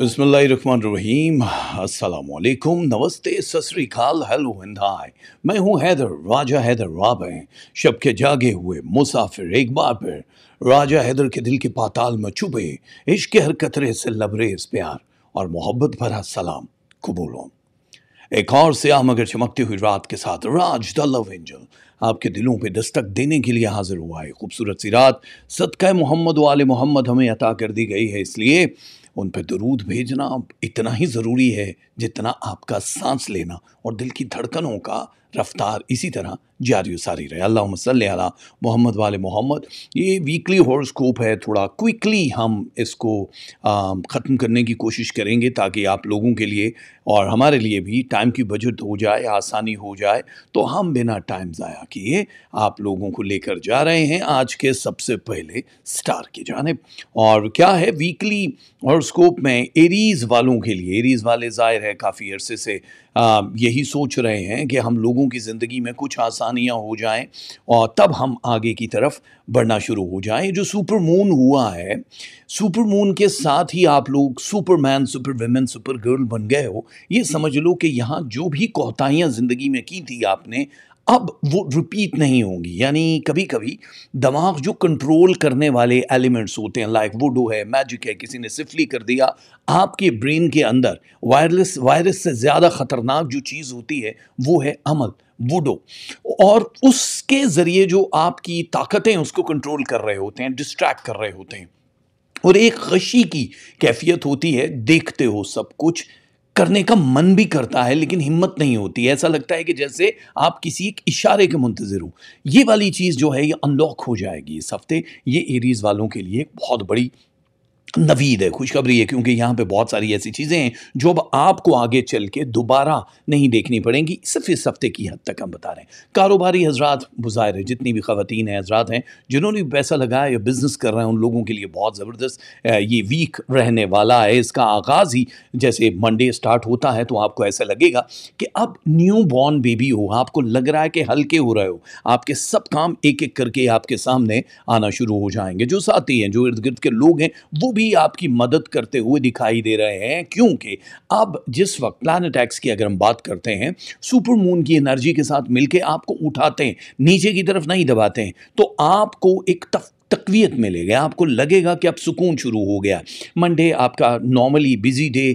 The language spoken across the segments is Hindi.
बसमीम अल्लाम नमस्ते सतरीकाल हेलो हिंद हाय मैं हूं हैदर राजा हैदर राब हैं शब के जागे हुए मुसाफिर एक बार फिर राजा हैदर के दिल के पाताल में छुपे इश्क हर कतरे से लबरेज प्यार और मोहब्बत भरा सलाम कबूलो एक और सयाह मगर चमकती हुई रात के साथ राज द लव एंजल आपके दिलों पे दस्तक देने के लिए हाजिर हुआ है खूबसूरत सी रात सदका मोहम्मद वाले मोहम्मद हमें अता कर दी गई है इसलिए उन पर दरूद भेजना इतना ही ज़रूरी है जितना आपका सांस लेना और दिल की धड़कनों का रफ्तार इसी तरह जारी सारी रहे अल्लाह सल मोहम्मद वाले मोहम्मद ये वीकली हॉर्स्कोप है थोड़ा क्विकली हम इसको ख़त्म करने की कोशिश करेंगे ताकि आप लोगों के लिए और हमारे लिए भी टाइम की बजट हो जाए आसानी हो जाए तो हम बिना टाइम ज़ाया किए आप लोगों को लेकर जा रहे हैं आज के सबसे पहले स्टार की जानब और क्या है वीकली हॉर्स्कोप में एरीज़ वालों के लिए एरीज़ वाले ज़ाहिर है काफ़ी अरसे से आ, यही सोच रहे हैं कि हम लोगों की ज़िंदगी में कुछ आसान आसानियाँ हो जाएँ और तब हम आगे की तरफ बढ़ना शुरू हो जाए जो सुपर मून हुआ है सुपर मून के साथ ही आप लोग super man super women super girl बन गए हो ये समझ लो कि यहाँ जो भी कोताहियाँ ज़िंदगी में की थी आपने अब वो रिपीट नहीं होंगी यानी कभी कभी दिमाग जो कंट्रोल करने वाले एलिमेंट्स होते हैं लाइक वुडो है मैजिक है किसी ने सिफली कर दिया आपके ब्रेन के अंदर वायरलेस वायरस से ज़्यादा ख़तरनाक जो चीज़ होती है वो है अमल वुडो और उसके ज़रिए जो आपकी ताकतें उसको कंट्रोल कर रहे होते हैं डिस्ट्रैक्ट कर रहे होते हैं और एक खशी की कैफियत होती है देखते हो सब कुछ करने का मन भी करता है लेकिन हिम्मत नहीं होती ऐसा लगता है कि जैसे आप किसी एक इशारे के मुंतजर हो ये वाली चीज़ जो है ये अनलॉक हो जाएगी इस हफ्ते ये एरीज़ वालों के लिए एक बहुत बड़ी नवीद है खुशखबरी है क्योंकि यहाँ पे बहुत सारी ऐसी चीज़ें हैं जो अब आपको आगे चल के दोबारा नहीं देखनी पड़ेंगी सिर्फ इस हफ्ते की हद तक हम बता रहे हैं कारोबारी हजरात बुज़ाहिर है जितनी भी खातन हैं हजरात हैं जिन्होंने भी पैसा लगाया या बिज़नेस कर रहे हैं उन लोगों के लिए बहुत ज़बरदस्त ये वीक रहने वाला है इसका आगाज़ ही जैसे मंडे स्टार्ट होता है तो आपको ऐसा लगेगा कि अब न्यू बॉर्न बेबी हो आपको लग रहा है कि हल्के हो रहे हो आपके सब काम एक एक करके आपके सामने आना शुरू हो जाएंगे जो साथी हैं जो इर्द गिर्द के लोग हैं वो भी भी आपकी मदद करते हुए दिखाई दे रहे हैं क्योंकि अब जिस वक्त प्लान अटैक्स की अगर हम बात करते हैं सुपर मून की एनर्जी के साथ मिलकर आपको उठाते हैं नीचे की तरफ नहीं दबाते हैं तो आपको एक तफ तकवीत मिलेगा आपको लगेगा कि अब सुकून शुरू हो गया मंडे आपका नॉर्मली बिज़ी डे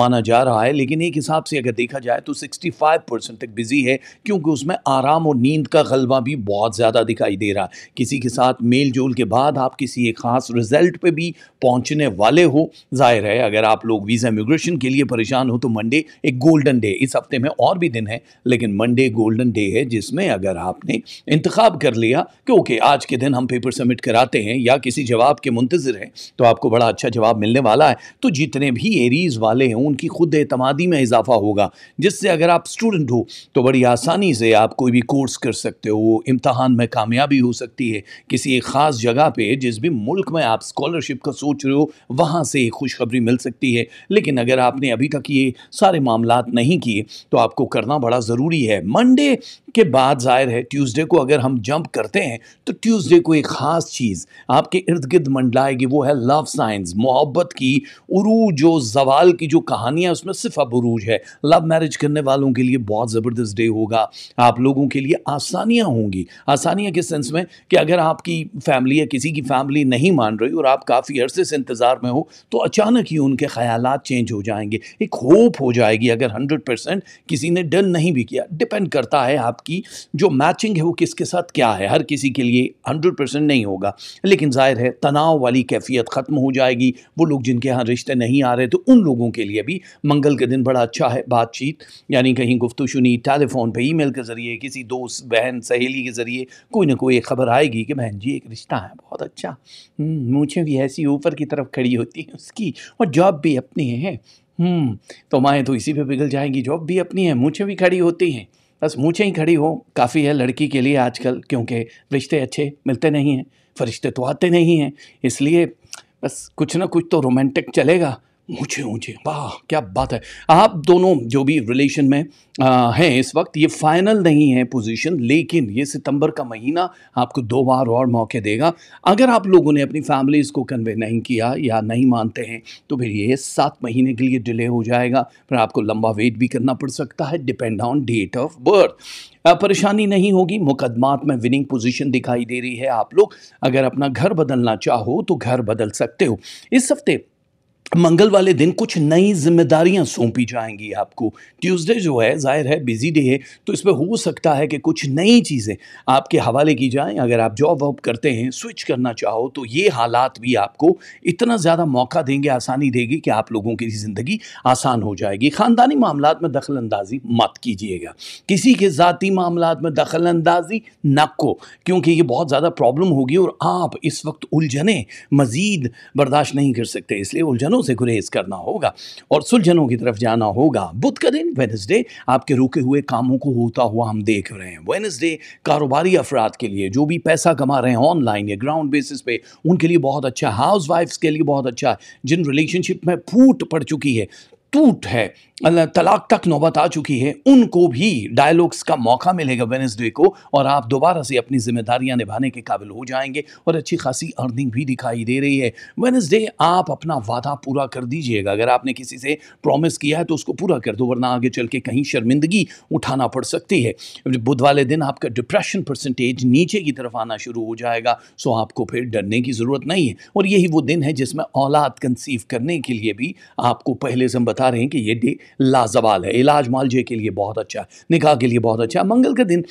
माना जा रहा है लेकिन एक हिसाब से अगर देखा जाए तो 65 परसेंट तक बिज़ी है क्योंकि उसमें आराम और नींद का गलबा भी बहुत ज़्यादा दिखाई दे रहा है किसी के साथ मेल जोल के बाद आप किसी एक ख़ास रिजल्ट पर भी पहुँचने वाले हो जाहिर है अगर आप लोग वीज़ा इमिग्रेशन के लिए परेशान हो तो मंडे एक गोल्डन डे इस हफ्ते में और भी दिन है लेकिन मंडे गोल्डन डे है जिसमें अगर आपने इंतखब कर लिया कि ओके आज के दिन हम पेपर सबमिट सबमिट कराते हैं या किसी जवाब के मुंतजर हैं तो आपको बड़ा अच्छा जवाब मिलने वाला है तो जितने भी एरीज़ वाले हैं उनकी खुद एतमादी में इजाफा होगा जिससे अगर आप स्टूडेंट हो तो बड़ी आसानी से आप कोई भी कोर्स कर सकते हो इम्तहान में कामयाबी हो सकती है किसी एक ख़ास जगह पर जिस भी मुल्क में आप स्कॉलरशिप का सोच रहे हो वहाँ से खुशखबरी मिल सकती है लेकिन अगर आपने अभी तक ये सारे मामला नहीं किए तो आपको करना बड़ा ज़रूरी है मंडे के बाद जाहिर है ट्यूसडे को अगर हम जंप करते हैं तो ट्यूसडे को एक ख़ास चीज़ आपके इर्द गिर्द मंडलाएगी वो है लव साइंस मोहब्बत की उरूज और जवाल की जो कहानियाँ उसमें सिर्फ अब उरूज है लव मैरिज करने वालों के लिए बहुत ज़बरदस्त डे होगा आप लोगों के लिए आसानियाँ होंगी आसानियाँ के सेंस में कि अगर आपकी फैमिली या किसी की फैमिली नहीं मान रही और आप काफ़ी अरसे से इंतज़ार में हो तो अचानक ही उनके ख्याल चेंज हो जाएंगे एक होप हो जाएगी अगर हंड्रेड परसेंट किसी ने डन नहीं भी किया डिपेंड करता है आप आपकी जो मैचिंग है वो किसके साथ क्या है हर किसी के लिए हंड्रेड परसेंट नहीं होगा लेकिन जाहिर है तनाव वाली कैफियत ख़त्म हो जाएगी वो लोग जिनके यहाँ रिश्ते नहीं आ रहे तो उन लोगों के लिए भी मंगल के दिन बड़ा अच्छा है बातचीत यानी कहीं गुफ्तु शुनी टेलीफोन पर ई के ज़रिए किसी दोस्त बहन सहेली के ज़रिए कोई ना कोई खबर आएगी कि बहन जी एक रिश्ता है बहुत अच्छा मूछें हम्म, भी ऐसी ऊपर की तरफ खड़ी होती हैं उसकी और जॉब भी अपनी है हम्म, तो माएँ तो इसी पे पिघल जाएंगी जॉब भी अपनी है मूछें भी खड़ी होती हैं बस मूछें ही खड़ी हो काफ़ी है लड़की के लिए आजकल क्योंकि रिश्ते अच्छे मिलते नहीं हैं फरिश्ते तो आते नहीं हैं इसलिए बस कुछ ना कुछ तो रोमांटिक चलेगा ऊंचे ऊंचे वाह क्या बात है आप दोनों जो भी रिलेशन में आ, हैं इस वक्त ये फाइनल नहीं है पोजीशन लेकिन ये सितंबर का महीना आपको दो बार और मौके देगा अगर आप लोगों ने अपनी फैमिलीज़ को कन्वे नहीं किया या नहीं मानते हैं तो फिर ये सात महीने के लिए डिले हो जाएगा फिर आपको लंबा वेट भी करना पड़ सकता है depend on date of birth परेशानी नहीं होगी मुकदमात में विनिंग पोजीशन दिखाई दे रही है आप लोग अगर अपना घर बदलना चाहो तो घर बदल सकते हो इस हफ्ते मंगल वाले दिन कुछ नई जिम्मेदारियां सौंपी जाएंगी आपको ट्यूसडे जो है जाहिर है बिजी डे है तो इसमें हो सकता है कि कुछ नई चीज़ें आपके हवाले की जाएं अगर आप जॉब वॉब करते हैं स्विच करना चाहो तो ये हालात भी आपको इतना ज़्यादा मौका देंगे आसानी देगी कि आप लोगों की ज़िंदगी आसान हो जाएगी ख़ानदानी मामला में दखल अंदाजी मत कीजिएगा किसी के ज़ाती मामला में दखल अंदाजी न को क्योंकि ये बहुत ज़्यादा प्रॉब्लम होगी और आप इस वक्त उलझने मज़ीद बर्दाश्त नहीं कर सकते इसलिए उलझनों उलझनों से गुरेज करना होगा और सुलझनों की तरफ जाना होगा बुध का दिन वेनसडे आपके रुके हुए कामों को होता हुआ हम देख रहे हैं वेनसडे कारोबारी अफराद के लिए जो भी पैसा कमा रहे हैं ऑनलाइन या ग्राउंड बेसिस पे उनके लिए बहुत अच्छा हाउस वाइफ्स के लिए बहुत अच्छा जिन रिलेशनशिप में फूट पड़ चुकी है टूट है तलाक तक नौबत आ चुकी है उनको भी डायलॉग्स का मौका मिलेगा वेनसडे को और आप दोबारा से अपनी जिम्मेदारियां निभाने के काबिल हो जाएंगे और अच्छी खासी अर्निंग भी दिखाई दे रही है वेनसडे आप अपना वादा पूरा कर दीजिएगा अगर आपने किसी से प्रॉमिस किया है तो उसको पूरा कर दो वरना आगे चल के कहीं शर्मिंदगी उठाना पड़ सकती है बुध वाले दिन आपका डिप्रेशन परसेंटेज नीचे की तरफ आना शुरू हो जाएगा सो आपको फिर डरने की ज़रूरत नहीं है और यही वो दिन है जिसमें औलाद कंसीव करने के लिए भी आपको पहले से हम बता बता रहे हैं कि ये डे लाजवाल है इलाज मालजे के लिए बहुत अच्छा है निकाह के लिए बहुत अच्छा है मंगल का दिन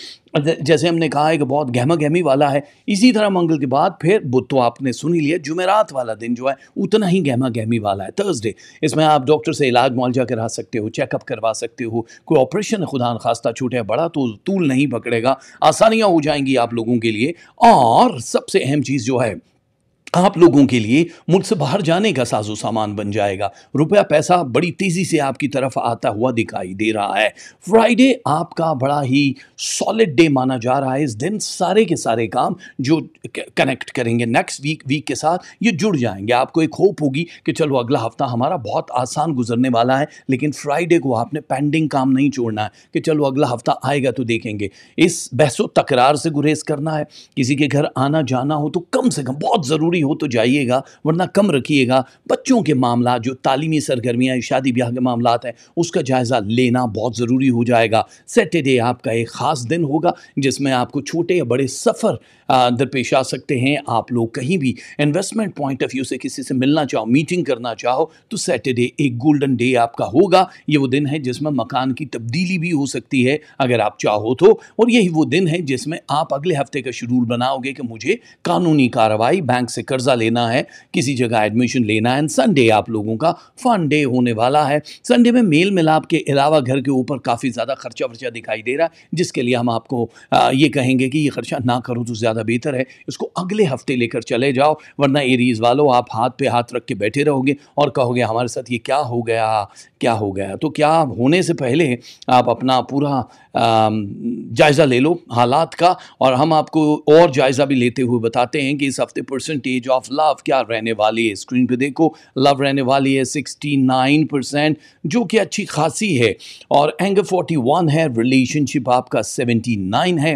जैसे हमने कहा है कि बहुत गहमा गहमी वाला है इसी तरह मंगल के बाद फिर बुध तो आपने सुनी लिया जुमेरात वाला दिन जो है उतना ही गहमा गहमी वाला है थर्सडे इसमें आप डॉक्टर से इलाज मुआवजा करा सकते हो चेकअप करवा सकते हो कोई ऑपरेशन खुदा खास्ता छूटे बड़ा तो तूल नहीं पकड़ेगा आसानियाँ हो जाएंगी आप लोगों के लिए और सबसे अहम चीज़ जो है आप लोगों के लिए मुल्क से बाहर जाने का साजो सामान बन जाएगा रुपया पैसा बड़ी तेज़ी से आपकी तरफ आता हुआ दिखाई दे रहा है फ्राइडे आपका बड़ा ही सॉलिड डे माना जा रहा है इस दिन सारे के सारे काम जो कनेक्ट करेंगे नेक्स्ट वीक वीक के साथ ये जुड़ जाएंगे आपको एक होप होगी कि चलो अगला हफ्ता हमारा बहुत आसान गुजरने वाला है लेकिन फ्राइडे को आपने पेंडिंग काम नहीं छोड़ना है कि चलो अगला हफ्ता आएगा तो देखेंगे इस बहसो तकरार से गुरेज करना है किसी के घर आना जाना हो तो कम से कम बहुत ज़रूरी हो तो जाइएगा वरना कम रखिएगा बच्चों के मामला जो तालीमी सरगर्मियाँ शादी ब्याह के मामला हैं उसका जायज़ा लेना बहुत ज़रूरी हो जाएगा सैटरडे आपका एक ख़ास दिन होगा जिसमें आपको छोटे या बड़े सफ़र दरपेश आ सकते हैं आप लोग कहीं भी इन्वेस्टमेंट पॉइंट ऑफ व्यू से किसी से मिलना चाहो मीटिंग करना चाहो तो सैटरडे एक गोल्डन डे आपका होगा ये वो दिन है जिसमें मकान की तब्दीली भी हो सकती है अगर आप चाहो तो और यही वो दिन है जिसमें आप अगले हफ्ते का शेड्यूल बनाओगे कि मुझे कानूनी कार्रवाई बैंक से कर कर्जा लेना है किसी जगह एडमिशन लेना है एंड संडे आप लोगों का फन डे होने वाला है संडे में मेल मिलाप के अलावा घर के ऊपर काफ़ी ज़्यादा खर्चा वर्चा दिखाई दे रहा है जिसके लिए हम आपको ये कहेंगे कि ये खर्चा ना करो तो ज़्यादा बेहतर है इसको अगले हफ्ते लेकर चले जाओ वरना एरीज वालों आप हाथ पे हाथ रख के बैठे रहोगे और कहोगे हमारे साथ ये क्या हो गया क्या हो गया तो क्या होने से पहले आप अपना पूरा जायज़ा ले लो हालात का और हम आपको और जायज़ा भी लेते हुए बताते हैं कि इस हफ्ते परसेंटेज एज ऑफ लव क्या रहने वाली है स्क्रीन पे देखो लव रहने वाली है 69 परसेंट जो कि अच्छी खासी है और एंगर 41 है रिलेशनशिप आपका 79 है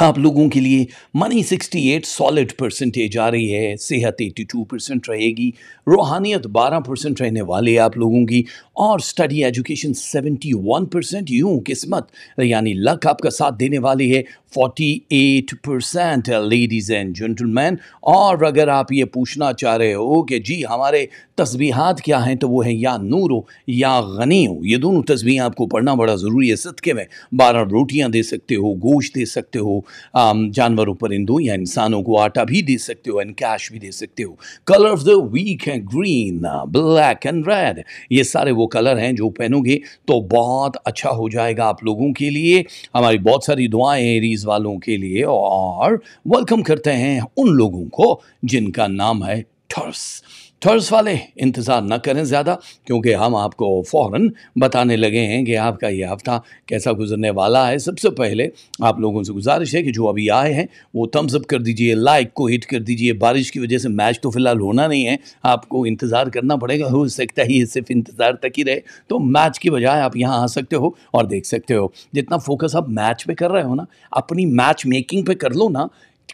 आप लोगों के लिए मनी 68 सॉलिड परसेंटेज आ रही है सेहत 82 परसेंट रहेगी रूहानियत 12 परसेंट रहने वाले आप लोगों की और स्टडी एजुकेशन 71 परसेंट यूँ किस्मत यानी लक आपका साथ देने वाली है 48 परसेंट लेडीज़ एंड जेंटलमैन और अगर आप ये पूछना चाह रहे हो कि जी हमारे तस्बीहात क्या हैं तो वो है या नूरो या गनी हो ये दोनों तस्बीह आपको पढ़ना बड़ा ज़रूरी है सदक़े में बारह रोटियाँ दे सकते हो गोश्त दे सकते हो Um, जानवरों परिंदों या इंसानों को आटा भी दे सकते हो एंड कैश भी दे सकते हो कलर ऑफ द वीक है ग्रीन ब्लैक एंड रेड ये सारे वो कलर हैं जो पहनोगे तो बहुत अच्छा हो जाएगा आप लोगों के लिए हमारी बहुत सारी दुआएं एरीज वालों के लिए और वेलकम करते हैं उन लोगों को जिनका नाम है थर्स थर्स वाले इंतज़ार ना करें ज़्यादा क्योंकि हम आपको फ़ौर बताने लगे हैं कि आपका ये हफ़्ता कैसा गुजरने वाला है सबसे पहले आप लोगों से गुजारिश है कि जो अभी आए हैं वो थम्स अप कर दीजिए लाइक को हिट कर दीजिए बारिश की वजह से मैच तो फ़िलहाल होना नहीं है आपको इंतज़ार करना पड़ेगा हो सकता है ये सिर्फ इंतज़ार तक ही रहे तो मैच की बजाय आप यहाँ आ सकते हो और देख सकते हो जितना फोकस आप मैच पर कर रहे हो ना अपनी मैच मेकिंग पे कर लो ना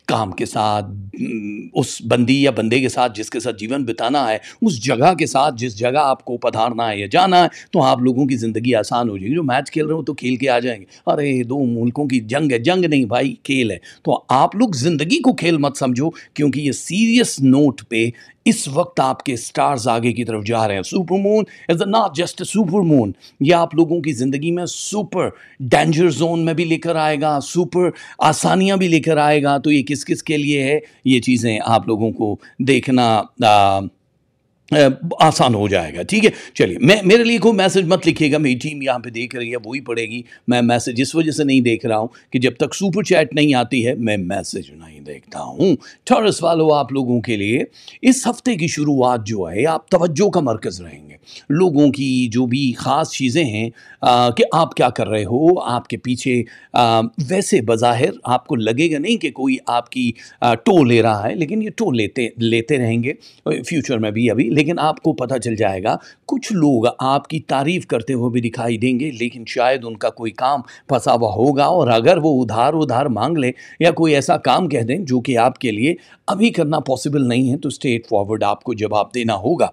काम के साथ उस बंदी या बंदे के साथ जिसके साथ जीवन बिताना है उस जगह के साथ जिस जगह आपको पधारना है या जाना है तो आप लोगों की ज़िंदगी आसान हो जाएगी जो मैच खेल रहे हो तो खेल के आ जाएंगे अरे दो मुल्कों की जंग है जंग नहीं भाई खेल है तो आप लोग ज़िंदगी को खेल मत समझो क्योंकि ये सीरियस नोट पे इस वक्त आपके स्टार्स आगे की तरफ जा रहे हैं supermoon is not just supermoon ये आप लोगों की ज़िंदगी में सुपर डेंजर जोन में भी लेकर आएगा सुपर आसानियाँ भी लेकर आएगा तो ये किस किस के लिए है ये चीज़ें आप लोगों को देखना आ, आसान हो जाएगा ठीक है चलिए मैं मेरे लिए कोई मैसेज मत लिखिएगा मेरी टीम यहाँ पे देख रही है वही पड़ेगी मैं मैसेज इस वजह से नहीं देख रहा हूँ कि जब तक सुपर चैट नहीं आती है मैं मैसेज नहीं देखता हूँ टॉरस हो आप लोगों के लिए इस हफ्ते की शुरुआत जो है आप तवज्जो का मरकज़ रहेंगे लोगों की जो भी ख़ास चीज़ें हैं कि आप क्या कर रहे हो आपके पीछे आ, वैसे बज़ाहिर आपको लगेगा नहीं कि कोई आपकी टो ले रहा है लेकिन ये टो लेते लेते रहेंगे फ्यूचर में भी अभी लेकिन आपको पता चल जाएगा कुछ लोग आपकी तारीफ करते हुए भी दिखाई देंगे लेकिन शायद उनका कोई काम फंसा हुआ होगा और अगर वो उधार उधार मांग लें या कोई ऐसा काम कह दें जो कि आपके लिए अभी करना पॉसिबल नहीं है तो स्ट्रेट फॉरवर्ड आपको जवाब देना होगा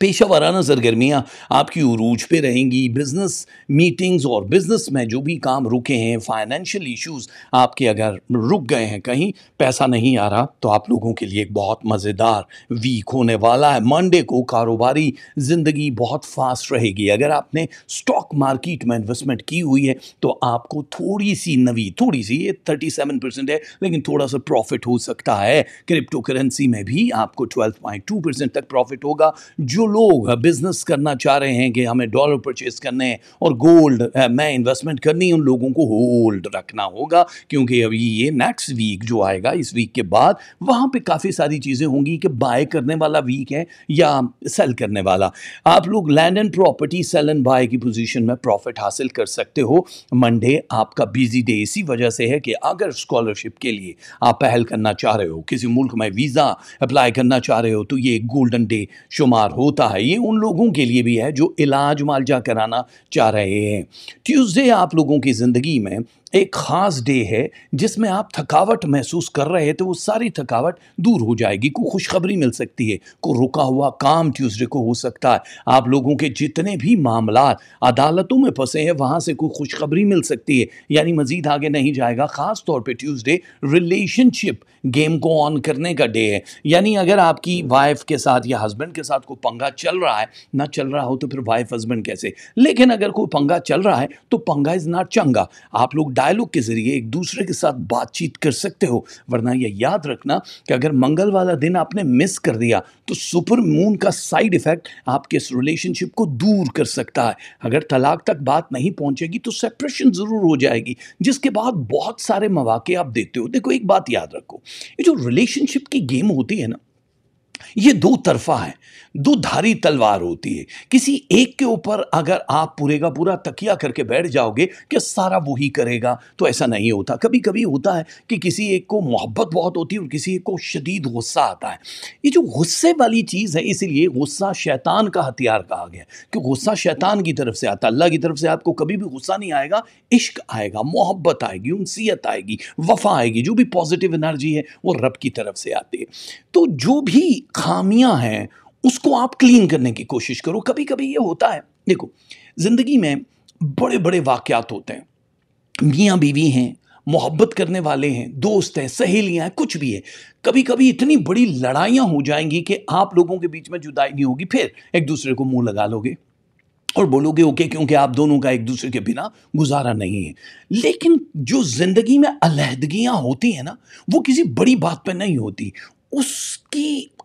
पेशा वाराना सरगर्मियाँ आपकी उरूज पे रहेंगी बिज़नेस मीटिंग्स और बिज़नेस में जो भी काम रुके हैं फाइनेंशियल इश्यूज आपके अगर रुक गए हैं कहीं पैसा नहीं आ रहा तो आप लोगों के लिए एक बहुत मज़ेदार वीक होने वाला है मंडे को कारोबारी ज़िंदगी बहुत फास्ट रहेगी अगर आपने स्टॉक मार्केट में इन्वेस्टमेंट की हुई है तो आपको थोड़ी सी नवी थोड़ी सी ये थर्टी सेवन परसेंट है लेकिन थोड़ा सा प्रॉफिट हो सकता है क्रिप्टो करेंसी में भी आपको ट्वेल्व पॉइंट टू परसेंट तक प्रॉफिट होगा जो लोग बिज़नेस करना चाह रहे हैं कि हमें डॉलर परचेज करने हैं और गोल्ड में इन्वेस्टमेंट करनी उन लोगों को होल्ड रखना होगा क्योंकि अभी ये नेक्स्ट वीक जो आएगा इस वीक के बाद वहाँ पे काफ़ी सारी चीज़ें होंगी कि बाय करने वाला वीक है या सेल करने वाला आप लोग land and property sale and buy की पोजिशन में प्रॉफिट हासिल कर सकते हो मंडे आपका बिजी डे इसी वजह से है कि अगर स्कॉलरशिप के लिए आप पहल करना चाह रहे हो किसी मुल्क में वीज़ा अप्लाई करना चाह रहे हो तो ये गोल्डन डे शुमार होता है ये उन लोगों के लिए भी है जो इलाज मालजा कराना चाह रहे हैं ट्यूसडे आप लोगों की ज़िंदगी में एक ख़ास डे है जिसमें आप थकावट महसूस कर रहे थे तो वो सारी थकावट दूर हो जाएगी को खुशखबरी मिल सकती है को रुका हुआ काम ट्यूसडे को हो सकता है आप लोगों के जितने भी मामला अदालतों में फंसे हैं वहाँ से कोई खुशखबरी मिल सकती है यानी मज़ीद आगे नहीं जाएगा ख़ास तौर पर ट्यूसडे रिलेशनशिप गेम को ऑन करने का डे है यानी अगर आपकी वाइफ के साथ या हस्बैंड के साथ कोई पंगा चल रहा है ना चल रहा हो तो फिर वाइफ हस्बैंड कैसे लेकिन अगर कोई पंगा चल रहा है तो पंगा इज़ नॉट चंगा आप लोग डायलॉग के ज़रिए एक दूसरे के साथ बातचीत कर सकते हो वरना यह याद रखना कि अगर मंगल वाला दिन आपने मिस कर दिया तो सुपर मून का साइड इफ़ेक्ट आपके इस रिलेशनशिप को दूर कर सकता है अगर तलाक तक बात नहीं पहुंचेगी तो सेपरेशन ज़रूर हो जाएगी जिसके बाद बहुत सारे मौाक़े आप देखते हो देखो एक बात याद रखो ये जो रिलेशनशिप की गेम होती है ना ये दो तरफा है दो धारी तलवार होती है किसी एक के ऊपर अगर आप पूरे का पूरा तकिया करके बैठ जाओगे कि सारा वो ही करेगा तो ऐसा नहीं होता कभी कभी होता है कि किसी एक को मोहब्बत बहुत होती है और किसी एक को शदीद गुस्सा आता है ये जो गुस्से वाली चीज़ है इसीलिए गुस्सा शैतान का हथियार कहा गया कि गुस्सा शैतान की तरफ से आता अल्लाह की तरफ से आपको कभी भी गुस्सा नहीं आएगा इश्क आएगा मोहब्बत आएगी उनसीत आएगी वफा आएगी जो भी पॉजिटिव एनर्जी है वो रब की तरफ से आती है तो जो भी खामियां हैं उसको आप क्लीन करने की कोशिश करो कभी कभी ये होता है देखो ज़िंदगी में बड़े बड़े वाक्यात होते हैं मियाँ बीवी हैं मोहब्बत करने वाले हैं दोस्त हैं सहेलियाँ हैं कुछ भी है कभी कभी इतनी बड़ी लड़ाइयाँ हो जाएंगी कि आप लोगों के बीच में जुदाई नहीं होगी फिर एक दूसरे को मुंह लगा लोगे और बोलोगे ओके okay, क्योंकि आप दोनों का एक दूसरे के बिना गुजारा नहीं है लेकिन जो ज़िंदगी में अलहदगियाँ होती हैं ना वो किसी बड़ी बात पर नहीं होती उसकी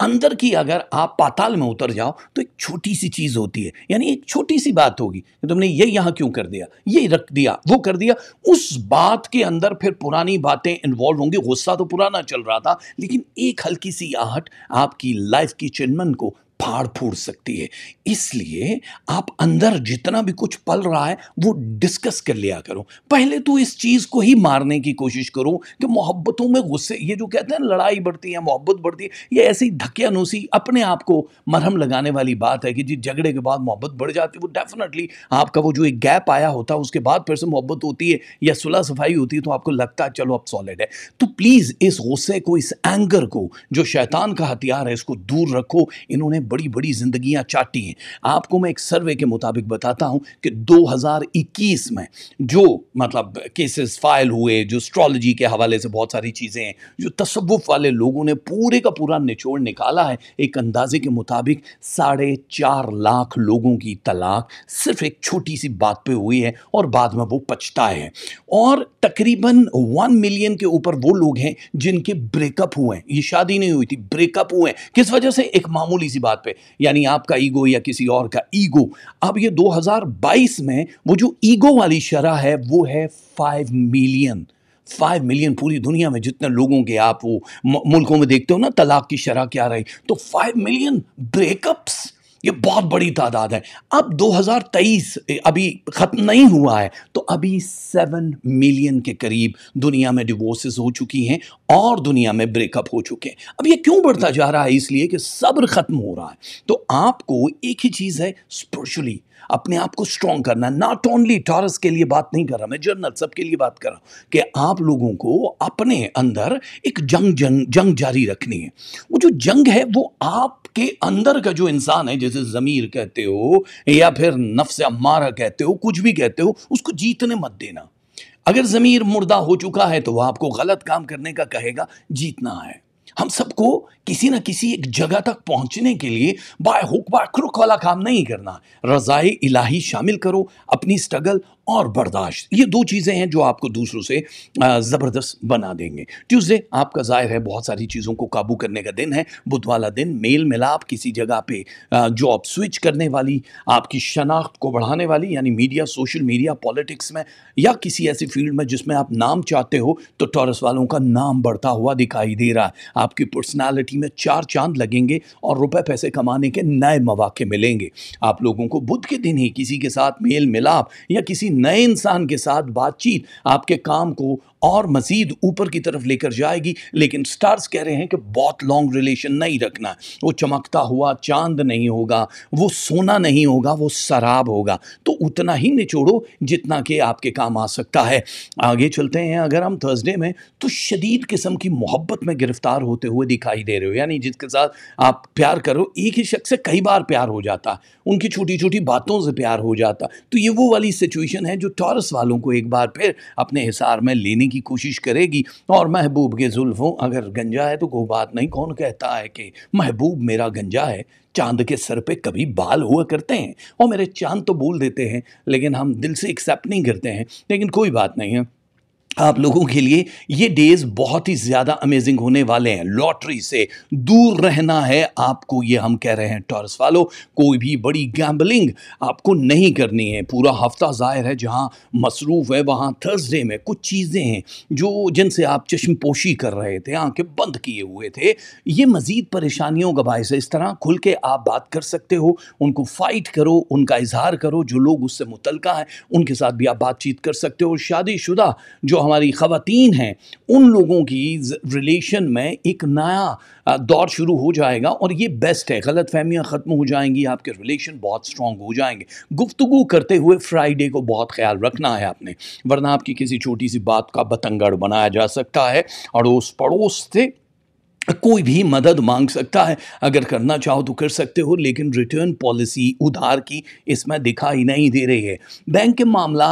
अंदर की अगर आप पाताल में उतर जाओ तो एक छोटी सी चीज़ होती है यानी एक छोटी सी बात होगी कि तुमने ये यहाँ क्यों कर दिया ये रख दिया वो कर दिया उस बात के अंदर फिर पुरानी बातें इन्वॉल्व होंगी गुस्सा तो पुराना चल रहा था लेकिन एक हल्की सी आहट आपकी लाइफ की चिन्मन को फाड़ फूड़ सकती है इसलिए आप अंदर जितना भी कुछ पल रहा है वो डिस्कस कर लिया करो पहले तो इस चीज़ को ही मारने की कोशिश करो कि मोहब्बतों में गुस्से ये जो कहते हैं लड़ाई बढ़ती है मोहब्बत बढ़ती है ये ऐसी धक्यानुसी अपने आप को मरहम लगाने वाली बात है कि जी झगड़े के बाद मोहब्बत बढ़ जाती है वो डेफिनेटली आपका वो जो एक गैप आया होता है उसके बाद फिर से मोहब्बत होती है या सुलह सफाई होती है तो आपको लगता है चलो अब सॉलिड है तो प्लीज़ इस गुस्से को इस एंगर को जो शैतान का हथियार है इसको दूर रखो इन्होंने बड़ी बड़ी ज़िंदगियां चाटी हैं आपको मैं एक सर्वे के मुताबिक बताता हूं कि 2021 में जो मतलब केसेस फाइल हुए जो स्ट्रॉलोजी के हवाले से बहुत सारी चीज़ें हैं जो तसवुफ़ वाले लोगों ने पूरे का पूरा निचोड़ निकाला है एक अंदाजे के मुताबिक साढ़े चार लाख लोगों की तलाक सिर्फ एक छोटी सी बात पे हुई है और बाद में वो पछताए हैं और तकरीबन वन मिलियन के ऊपर वो लोग हैं जिनके ब्रेकअप हुए हैं ये शादी नहीं हुई थी ब्रेकअप हुए हैं किस वजह से एक मामूली सी बात पे यानी आपका ईगो या किसी और का ईगो अब ये 2022 में वो जो ईगो वाली शरह है वो है फाइव मिलियन फाइव मिलियन पूरी दुनिया में जितने लोगों के आप वो मुल्कों में देखते हो ना तलाक की शरह क्या रही तो फाइव मिलियन ब्रेकअप्स ये बहुत बड़ी तादाद है अब 2023 अभी ख़त्म नहीं हुआ है तो अभी सेवन मिलियन के करीब दुनिया में डिवोर्सेस हो चुकी हैं और दुनिया में ब्रेकअप हो चुके हैं अब ये क्यों बढ़ता जा रहा है इसलिए कि सब्र ख़त्म हो रहा है तो आपको एक ही चीज़ है स्पिरिचुअली अपने आप को स्ट्रॉन्ग करना नॉट ओनली टॉरस के लिए बात नहीं कर रहा मैं जर्नल सबके लिए बात कर रहा हूँ कि आप लोगों को अपने अंदर एक जंग जंग जंग जारी रखनी है वो जो जंग है वो आपके अंदर का जो इंसान है जैसे ज़मीर कहते हो या फिर नफ्स अम्मारा कहते हो कुछ भी कहते हो उसको जीतने मत देना अगर ज़मीर मुर्दा हो चुका है तो वह आपको गलत काम करने का कहेगा जीतना है हम सबको किसी ना किसी एक जगह तक पहुंचने के लिए बाय हुक बाय क्रुक वाला काम नहीं करना रज़ाए इलाही शामिल करो अपनी स्ट्रगल और बर्दाश्त ये दो चीज़ें हैं जो आपको दूसरों से ज़बरदस्त बना देंगे ट्यूसडे आपका जाहिर है बहुत सारी चीज़ों को काबू करने का दिन है बुध वाला दिन मेल मिलाप किसी जगह पे जॉब स्विच करने वाली आपकी शनाख्त को बढ़ाने वाली यानी मीडिया सोशल मीडिया पॉलिटिक्स में या किसी ऐसी फील्ड में जिसमें आप नाम चाहते हो तो टॉरस वालों का नाम बढ़ता हुआ दिखाई दे रहा है आपकी पर्सनालिटी में चार चांद लगेंगे और रुपए पैसे कमाने के नए मौाक़े मिलेंगे आप लोगों को बुध के दिन ही किसी के साथ मेल मिलाप या किसी नए इंसान के साथ बातचीत आपके काम को और मज़ीद ऊपर की तरफ लेकर जाएगी लेकिन स्टार्स कह रहे हैं कि बहुत लॉन्ग रिलेशन नहीं रखना वो चमकता हुआ चांद नहीं होगा वो सोना नहीं होगा वो शराब होगा तो उतना ही निचोड़ो जितना कि आपके काम आ सकता है आगे चलते हैं अगर हम थर्सडे में तो शदीद किस्म की मोहब्बत में गिरफ्तार होते हुए दिखाई दे रहे हो यानी जिसके साथ आप प्यार करो एक ही शख्स से कई बार प्यार हो जाता है उनकी छोटी छोटी बातों से प्यार हो जाता तो ये वो वाली सिचुएशन है जो टॉरस वालों को एक बार फिर अपने हिसार में लेने की कोशिश करेगी और महबूब के जुल्फ़ों अगर गंजा है तो कोई बात नहीं कौन कहता है कि महबूब मेरा गंजा है चांद के सर पे कभी बाल हुआ करते हैं और मेरे चांद तो बोल देते हैं लेकिन हम दिल से एक्सेप्ट नहीं करते हैं लेकिन कोई बात नहीं है आप लोगों के लिए ये डेज बहुत ही ज़्यादा अमेजिंग होने वाले हैं लॉटरी से दूर रहना है आपको ये हम कह रहे हैं टॉरस वालों कोई भी बड़ी गैम्बलिंग आपको नहीं करनी है पूरा हफ्ता ज़ाहिर है जहाँ मसरूफ़ है वहाँ थर्सडे में कुछ चीज़ें हैं जो जिनसे आप चश्मपोशी कर रहे थे आंखें बंद किए हुए थे ये मज़ीद परेशानियों का बायस है इस तरह खुल के आप बात कर सकते हो उनको फ़ाइट करो उनका इजहार करो जो लोग उससे मुतलका है उनके साथ भी आप बातचीत कर सकते हो शादीशुदा जो हमारी ख़वातीन हैं उन लोगों की रिलेशन में एक नया दौर शुरू हो जाएगा और ये बेस्ट है गलत फहमियाँ ख़त्म हो जाएंगी आपके रिलेशन बहुत स्ट्रॉन्ग हो जाएंगे गुफ्तु करते हुए फ्राइडे को बहुत ख्याल रखना है आपने वरना आपकी किसी छोटी सी बात का बतंगड़ बनाया जा सकता है अड़ोस पड़ोस से कोई भी मदद मांग सकता है अगर करना चाहो तो कर सकते हो लेकिन रिटर्न पॉलिसी उधार की इसमें दिखाई नहीं दे रही है बैंक के मामला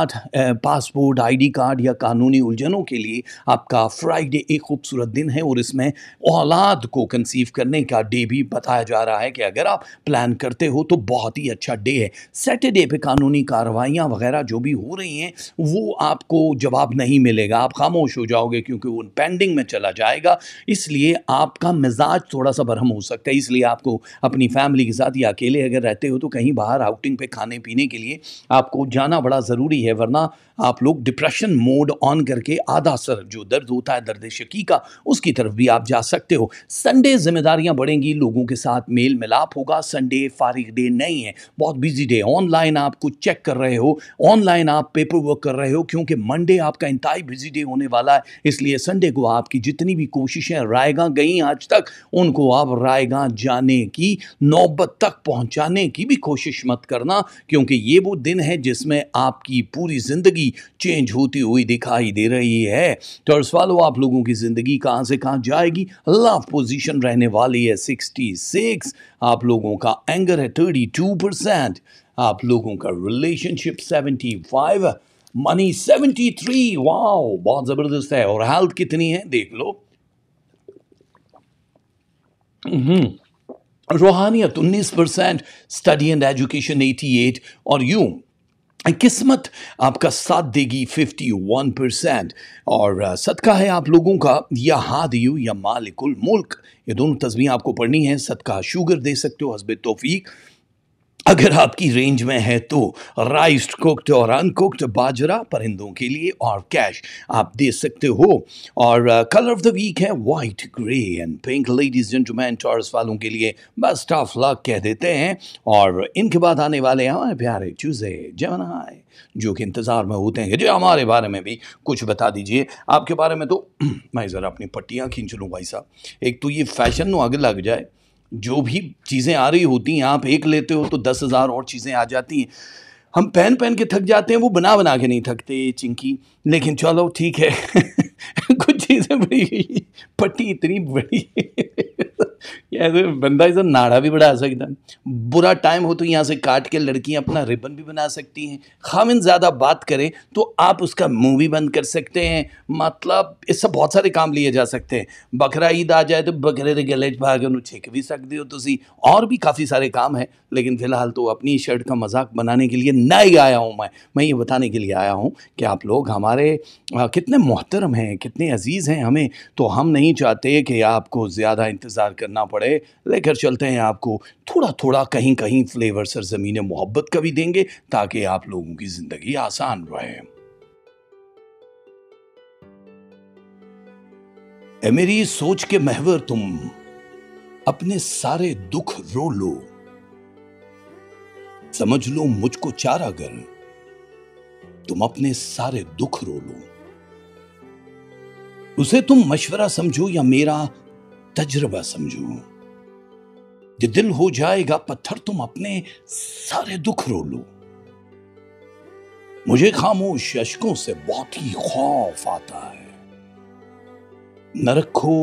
पासपोर्ट आईडी कार्ड या कानूनी उलझनों के लिए आपका फ्राइडे एक खूबसूरत दिन है और इसमें औलाद को कंसीव करने का डे भी बताया जा रहा है कि अगर आप प्लान करते हो तो बहुत ही अच्छा डे है सैटरडे पर कानूनी कार्रवाइयाँ वगैरह जो भी हो रही हैं वो आपको जवाब नहीं मिलेगा आप खामोश हो जाओगे क्योंकि वो पेंडिंग में चला जाएगा इसलिए आप आपका मिजाज थोड़ा सा बरहम हो सकता है इसलिए आपको अपनी फैमिली के साथ या अकेले अगर रहते हो तो कहीं बाहर आउटिंग पे खाने पीने के लिए आपको जाना बड़ा ज़रूरी है वरना आप लोग डिप्रेशन मोड ऑन करके आधा सर जो दर्द होता है दर्द शकी का उसकी तरफ भी आप जा सकते हो संडे जिम्मेदारियां बढ़ेंगी लोगों के साथ मेल मिलाप होगा संडे फारिग डे नहीं है बहुत बिजी डे ऑनलाइन आप कुछ चेक कर रहे हो ऑनलाइन आप पेपर वर्क कर रहे हो क्योंकि मंडे आपका इंतई बिजी डे होने वाला है इसलिए संडे को आपकी जितनी भी कोशिशें रायगा गई नहीं आज तक उनको आप रायगा जाने की नौबत तक पहुंचाने की भी कोशिश मत करना क्योंकि ये वो दिन है जिसमें आपकी पूरी ज़िंदगी चेंज होती हुई दिखाई दे रही है तो अर्स वालो आप लोगों की ज़िंदगी कहाँ से कहाँ जाएगी लाफ पोजिशन रहने वाली है सिक्सटी सिक्स आप लोगों का एंगर है थर्टी टू परसेंट आप लोगों का relationship seventy five money seventy three वाह बहुत ज़बरदस्त है और हेल्थ कितनी है देख लो Mm-hmm. रूहानियत 19 परसेंट स्टडी एंड एजुकेशन 88 और यूं किस्मत आपका साथ देगी 51 परसेंट और सदका है आप लोगों का या हाथ यू या मालिकुल मुल्क ये दोनों तस्वीर आपको पढ़नी है सदका शुगर दे सकते हो हसब तोफ़ी अगर आपकी रेंज में है तो राइस कुक्ड और अनकुक्ड बाजरा परिंदों के लिए और कैश आप दे सकते हो और कलर ऑफ द वीक है white grey and pink ladies gentleman Taurus वालों के लिए बस ऑफ लक कह देते हैं और इनके बाद आने वाले हमारे प्यारे चूजे जमनाए जो कि इंतज़ार में होते हैं जो हमारे बारे में भी कुछ बता दीजिए आपके बारे में तो मैं ज़रा अपनी पट्टियाँ खींच लूँ भाई साहब एक तो ये फैशन आगे लग जाए जो भी चीज़ें आ रही होती हैं आप एक लेते हो तो दस हज़ार और चीज़ें आ जाती हैं हम पहन पहन के थक जाते हैं वो बना बना के नहीं थकते चिंकी लेकिन चलो ठीक है कुछ चीज़ें बड़ी पट्टी इतनी बड़ी ऐसे बंदा ऐसा नाड़ा भी बढ़ा सकता बुरा टाइम हो तो यहाँ से काट के लड़कियाँ अपना रिबन भी बना सकती हैं खामिन ज़्यादा बात करें तो आप उसका मुंह भी बंद कर सकते हैं मतलब इससे बहुत सारे काम लिए जा सकते हैं बकरा ईद आ जाए तो बकरे के गले पा के उन्होंने छिक भी सकते हो तुम और भी काफ़ी सारे काम हैं लेकिन फ़िलहाल तो अपनी शर्ट का मजाक बनाने के लिए ही आया हूँ मैं मैं ये बताने के लिए आया हूँ कि आप लोग हमारे कितने मोहतरम हैं कितने अजीज़ हैं हमें तो हम नहीं नहीं चाहते कि आपको ज़्यादा इंतज़ार करना पड़े लेकर चलते हैं आपको थोड़ा थोड़ा कहीं कहीं फ्लेवर सरजमीन मोहब्बत का भी देंगे ताकि आप लोगों की ज़िंदगी आसान रहे ए मेरी सोच के महवर तुम अपने सारे दुख रो लो समझ लो मुझको चारागर तुम अपने सारे दुख रो लो उसे तुम मशवरा समझो या मेरा तजर्बा समझो जो दिल हो जाएगा पत्थर तुम अपने सारे दुख रो लो मुझे खामोश अशकों से बहुत ही खौफ आता है न रखो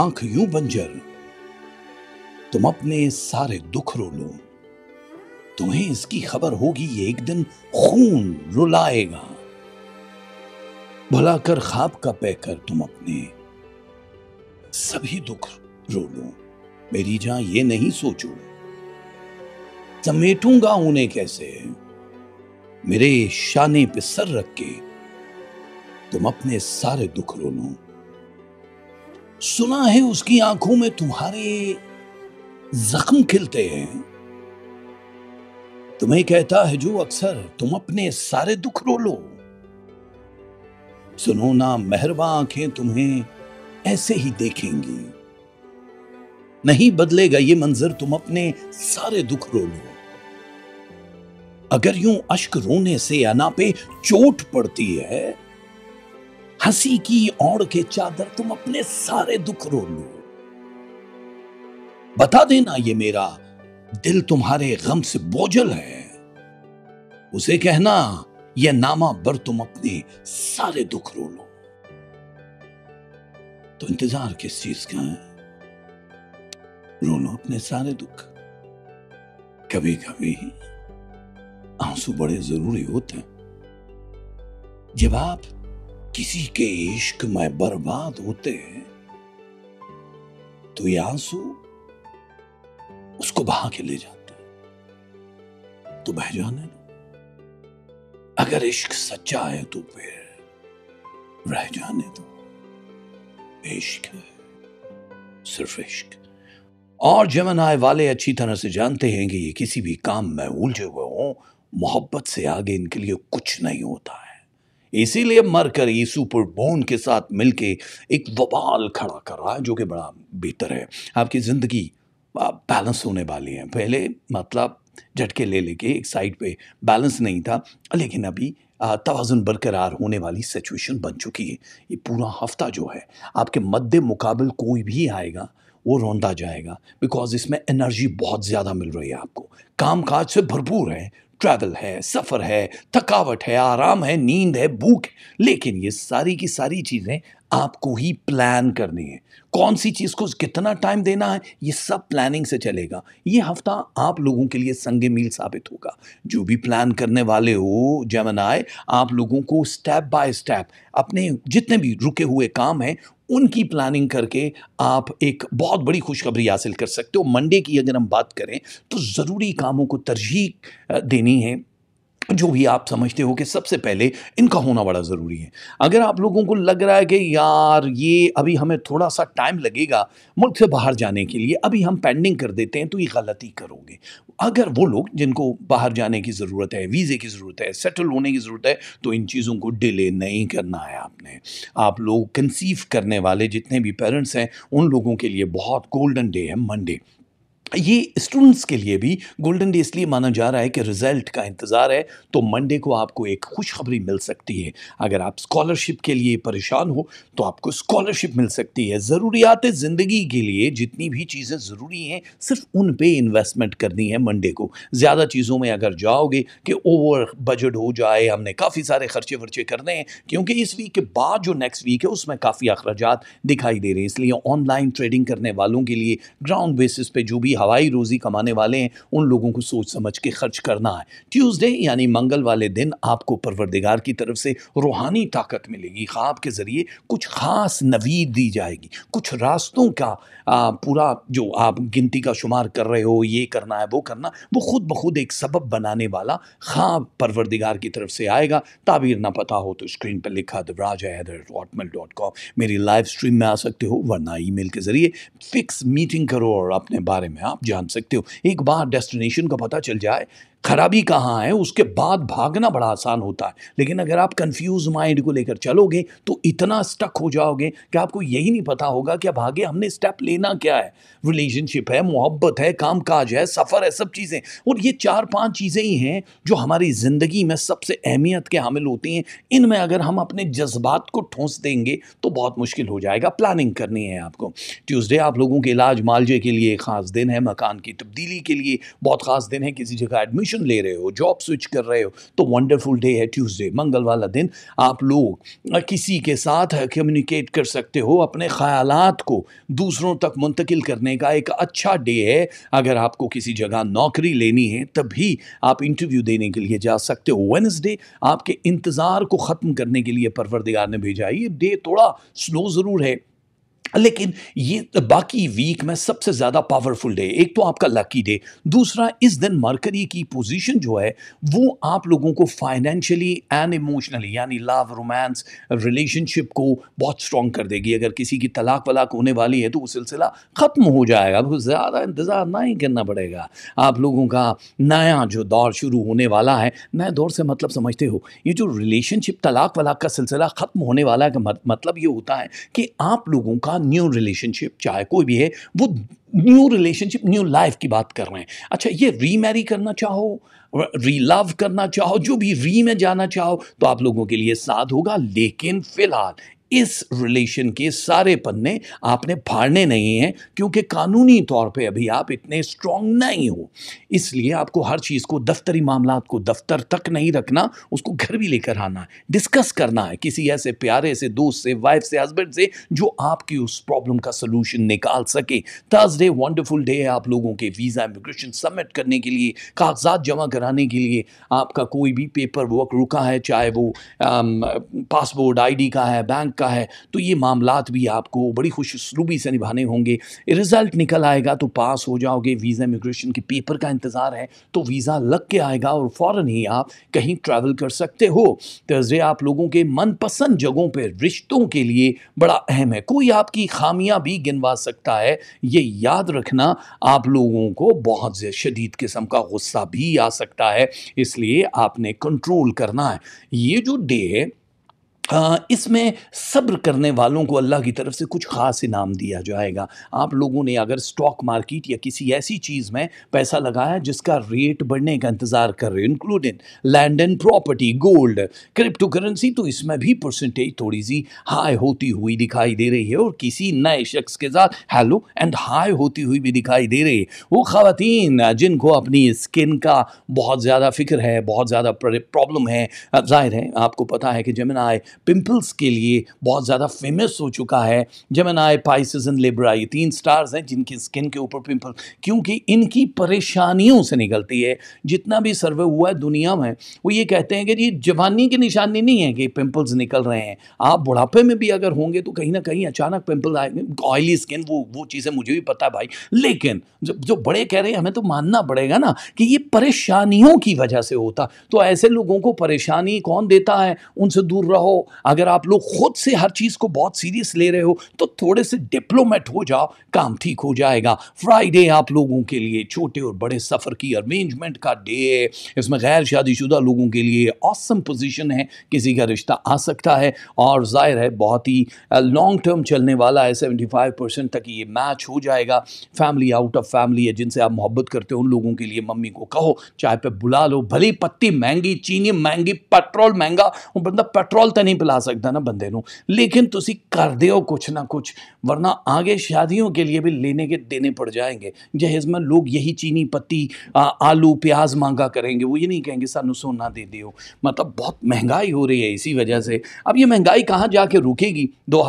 आंख यूं बंजर तुम अपने सारे दुख रो लो तुम्हें इसकी खबर होगी ये एक दिन खून रुलाएगा भला कर खाब का पै कर तुम अपने सभी दुख रो लो मेरी जहां ये नहीं सोचो समेटूंगा उन्हें कैसे मेरे शाने पे सर रख के तुम अपने सारे दुख रो लो सुना है उसकी आंखों में तुम्हारे जख्म खिलते हैं तुम्हें कहता है जो अक्सर तुम अपने सारे दुख रो लो सुनो ना मेहरबा आंखें तुम्हें ऐसे ही देखेंगी नहीं बदलेगा ये मंजर तुम अपने सारे दुख रो लो अगर यूं अश्क रोने से अना पे चोट पड़ती है हंसी की ओढ़ के चादर तुम अपने सारे दुख रो लो बता देना ये मेरा दिल तुम्हारे गम से बोझल है उसे कहना यह नामा भर तुम अपने सारे दुख रो लो तो इंतजार किस चीज का है रो लो अपने सारे दुख कभी कभी आंसू बड़े जरूरी होते हैं जब आप किसी के इश्क में बर्बाद होते हैं तो ये आंसू उसको बहा के ले जाते हैं तो बह जाने अगर इश्क सच्चा है तो फिर रह जाने दो इश्क है सिर्फ इश्क और जमन आए वाले अच्छी तरह से जानते हैं कि ये किसी भी काम में उलझे हुए हों मोहब्बत से आगे इनके लिए कुछ नहीं होता है इसीलिए मरकर यीसु पर बोन के साथ मिलके एक वबाल खड़ा कर रहा है जो कि बड़ा बेहतर है आपकी ज़िंदगी बैलेंस होने वाली है पहले मतलब झटके ले लेके एक साइड पे बैलेंस नहीं था लेकिन अभी तोज़न बरकरार होने वाली सिचुएशन बन चुकी है ये पूरा हफ्ता जो है आपके मद्द मुकाबल कोई भी आएगा वो रौंदा जाएगा बिकॉज इसमें एनर्जी बहुत ज़्यादा मिल रही है आपको काम काज से भरपूर है ट्रैवल है सफ़र है थकावट है आराम है नींद है भूख है लेकिन ये सारी की सारी चीज़ें आपको ही प्लान करनी है कौन सी चीज़ को कितना टाइम देना है ये सब प्लानिंग से चलेगा ये हफ्ता आप लोगों के लिए संगे मील साबित होगा जो भी प्लान करने वाले हो जमनाए आप लोगों को स्टेप बाय स्टेप अपने जितने भी रुके हुए काम हैं उनकी प्लानिंग करके आप एक बहुत बड़ी खुशखबरी हासिल कर सकते हो मंडे की अगर हम बात करें तो ज़रूरी कामों को तरजीह देनी है जो भी आप समझते हो कि सबसे पहले इनका होना बड़ा ज़रूरी है अगर आप लोगों को लग रहा है कि यार ये अभी हमें थोड़ा सा टाइम लगेगा मुल्क से बाहर जाने के लिए अभी हम पेंडिंग कर देते हैं तो ये गलती करोगे अगर वो लोग जिनको बाहर जाने की ज़रूरत है वीज़े की ज़रूरत है सेटल होने की ज़रूरत है तो इन चीज़ों को डिले नहीं करना है आपने आप लोग कंसीव करने वाले जितने भी पेरेंट्स हैं उन लोगों के लिए बहुत गोल्डन डे है मंडे ये स्टूडेंट्स के लिए भी गोल्डन डे इसलिए माना जा रहा है कि रिजल्ट का इंतज़ार है तो मंडे को आपको एक खुशखबरी मिल सकती है अगर आप स्कॉलरशिप के लिए परेशान हो तो आपको स्कॉलरशिप मिल सकती है ज़रूरियात ज़िंदगी के लिए जितनी भी चीज़ें ज़रूरी हैं सिर्फ उन पे इन्वेस्टमेंट करनी है मंडे को ज़्यादा चीज़ों में अगर जाओगे कि ओवर बजट हो जाए हमने काफ़ी सारे खर्चे वर्चे करने हैं क्योंकि इस वीक के बाद जो नेक्स्ट वीक है उसमें काफ़ी अखराज दिखाई दे रहे हैं इसलिए ऑनलाइन ट्रेडिंग करने वालों के लिए ग्राउंड बेसिस पर जो भी हवाई रोज़ी कमाने वाले हैं उन लोगों को सोच समझ के खर्च करना है ट्यूसडे यानी मंगल वाले दिन आपको परवरदिगार की तरफ से रूहानी ताकत मिलेगी ख्वाब के ज़रिए कुछ ख़ास नवीद दी जाएगी कुछ रास्तों का आ, पूरा जो आप गिनती का शुमार कर रहे हो ये करना है वो करना वो खुद ब खुद एक सबब बनाने वाला ख्वाब परवरदिगार की तरफ से आएगा ताबीर ना पता हो तो स्क्रीन पर लिखा दबराज डॉट कॉम मेरी लाइव स्ट्रीम में आ सकते हो वरना ई मेल के ज़रिए फिक्स मीटिंग करो और अपने बारे में आप जान सकते हो एक बार डेस्टिनेशन का पता चल जाए खराबी कहाँ है उसके बाद भागना बड़ा आसान होता है लेकिन अगर आप कंफ्यूज माइंड को लेकर चलोगे तो इतना स्टक हो जाओगे कि आपको यही नहीं पता होगा कि अब आगे हमने स्टेप लेना क्या है रिलेशनशिप है मोहब्बत है काम काज है सफ़र है सब चीज़ें और ये चार पाँच चीज़ें ही हैं जो हमारी ज़िंदगी में सबसे अहमियत के हामिल होती हैं इनमें अगर हम अपने जज्बात को ठोंस देंगे तो बहुत मुश्किल हो जाएगा प्लानिंग करनी है आपको ट्यूसडे आप लोगों के इलाज मालजे के लिए ख़ास दिन है मकान की तब्दीली के लिए बहुत ख़ास दिन है किसी जगह एडमिशन ट्यूशन ले रहे हो जॉब स्विच कर रहे हो तो वंडरफुल डे है ट्यूसडे मंगल वाला दिन आप लोग किसी के साथ कम्युनिकेट कर सकते हो अपने ख्याल को दूसरों तक मुंतकिल करने का एक अच्छा डे है अगर आपको किसी जगह नौकरी लेनी है तभी आप इंटरव्यू देने के लिए जा सकते हो वेनसडे आपके इंतज़ार को ख़त्म करने के लिए परवरदिगार ने भेजा ये डे थोड़ा स्लो ज़रूर है लेकिन ये बाकी वीक में सबसे ज़्यादा पावरफुल डे एक तो आपका लकी डे दूसरा इस दिन मरकरी की पोजीशन जो है वो आप लोगों को फाइनेंशियली एंड इमोशनली यानी लव रोमांस रिलेशनशिप को बहुत स्ट्रॉन्ग कर देगी अगर किसी की तलाक वलाक होने वाली है तो वो सिलसिला ख़त्म हो जाएगा तो ज़्यादा इंतज़ार ना ही करना पड़ेगा आप लोगों का नया जो दौर शुरू होने वाला है नए दौर से मतलब समझते हो ये जो रिलेशनशिप तलाक वलाक का सिलसिला ख़त्म होने वाला है मतलब ये होता है कि आप लोगों का या न्यू रिलेशनशिप चाहे कोई भी है वो न्यू रिलेशनशिप न्यू लाइफ की बात कर रहे हैं अच्छा ये रीमैरी करना चाहो री लव करना चाहो जो भी री में जाना चाहो तो आप लोगों के लिए साथ होगा लेकिन फिलहाल इस रिलेशन के सारे पन्ने आपने फाड़ने नहीं हैं क्योंकि कानूनी तौर पे अभी आप इतने स्ट्रांग नहीं हो इसलिए आपको हर चीज़ को दफ्तरी मामला को दफ्तर तक नहीं रखना उसको घर भी लेकर आना है डिस्कस करना है किसी ऐसे प्यारे से दोस्त से वाइफ से हस्बैंड से जो आपकी उस प्रॉब्लम का सोल्यूशन निकाल सके थर्सडे वंडरफुल डे है आप लोगों के वीज़ा इमिग्रेशन सबमिट करने के लिए कागजात जमा कराने के लिए आपका कोई भी पेपर वर्क रुका है चाहे वो पासपोर्ट um, आई का है बैंक का है तो ये मामला भी आपको बड़ी खुश से निभाने होंगे रिज़ल्ट निकल आएगा तो पास हो जाओगे वीज़ा इमिग्रेशन के पेपर का इंतज़ार है तो वीज़ा लग के आएगा और फ़ौर ही आप कहीं ट्रैवल कर सकते हो तर्ज़े आप लोगों के मनपसंद जगहों पर रिश्तों के लिए बड़ा अहम है कोई आपकी खामियाँ भी गिनवा सकता है ये याद रखना आप लोगों को बहुत शदीद किस्म का गुस्सा भी आ सकता है इसलिए आपने कंट्रोल करना है ये जो डे है इसमें सब्र करने वालों को अल्लाह की तरफ से कुछ ख़ास इनाम दिया जाएगा आप लोगों ने अगर स्टॉक मार्केट या किसी ऐसी चीज़ में पैसा लगाया जिसका रेट बढ़ने का इंतज़ार कर रहे हो including land and property gold cryptocurrency तो इसमें भी परसेंटेज थोड़ी सी हाई होती हुई दिखाई दे रही है और किसी नए शख्स के साथ हेलो एंड हाई होती हुई भी दिखाई दे रही है वो ख़वान जिनको अपनी स्किन का बहुत ज़्यादा फिक्र है बहुत ज़्यादा प्रॉब्लम है जाहिर है आपको पता है कि जमिन आए पिंपल्स के लिए बहुत ज़्यादा फेमस हो चुका है मैं पाइसिस एंड लेब्रा ये तीन स्टार्स हैं जिनकी स्किन के ऊपर पिंपल क्योंकि इनकी परेशानियों से निकलती है जितना भी सर्वे हुआ है दुनिया में वो ये कहते हैं कि ये जवानी की निशानी नहीं है कि पिंपल्स निकल रहे हैं आप बुढ़ापे में भी अगर होंगे तो कहीं ना कहीं अचानक पिंपल आएंगे ऑयली स्किन वो वो चीज़ें मुझे भी पता है भाई लेकिन जो जो बड़े कह रहे हैं हमें तो मानना पड़ेगा ना कि ये परेशानियों की वजह से होता तो ऐसे लोगों को परेशानी कौन देता है उनसे दूर रहो अगर आप लोग खुद से हर चीज़ को बहुत सीरियस ले रहे हो तो थोड़े से डिप्लोमेट हो जाओ काम ठीक हो जाएगा फ्राइडे आप लोगों के लिए छोटे और बड़े सफ़र की अरेंजमेंट का डे है इसमें गैर शादीशुदा लोगों के लिए ऑसम पोजिशन है किसी का रिश्ता आ सकता है और ज़ाहिर है बहुत ही लॉन्ग टर्म चलने वाला है सेवेंटी फाइव परसेंट तक ये मैच हो जाएगा फैमिली आउट ऑफ फैमिली है जिनसे आप मोहब्बत करते हो उन लोगों के लिए मम्मी को कहो चाय पे बुला लो भले पत्ती महंगी चीनी महंगी पेट्रोल महंगा बंदा पेट्रोल तो ਨਹੀਂ ਪਿਲਾ ਸਕਦਾ ਨਾ ਬੰਦੇ ਨੂੰ ਲੇਕਿਨ ਤੁਸੀਂ ਕਰਦੇ ਹੋ कुछ ना कुछ वरना आगे शादियों के लिए भी लेने के देने पड़ जाएंगे जहेज में लोग यही चीनी पत्ती आ, आलू प्याज मांगा करेंगे वो ये नहीं कहेंगे सानू सोना दे दियो मतलब बहुत महंगाई हो रही है इसी वजह से अब ये महंगाई कहाँ जाके रुकेगी दो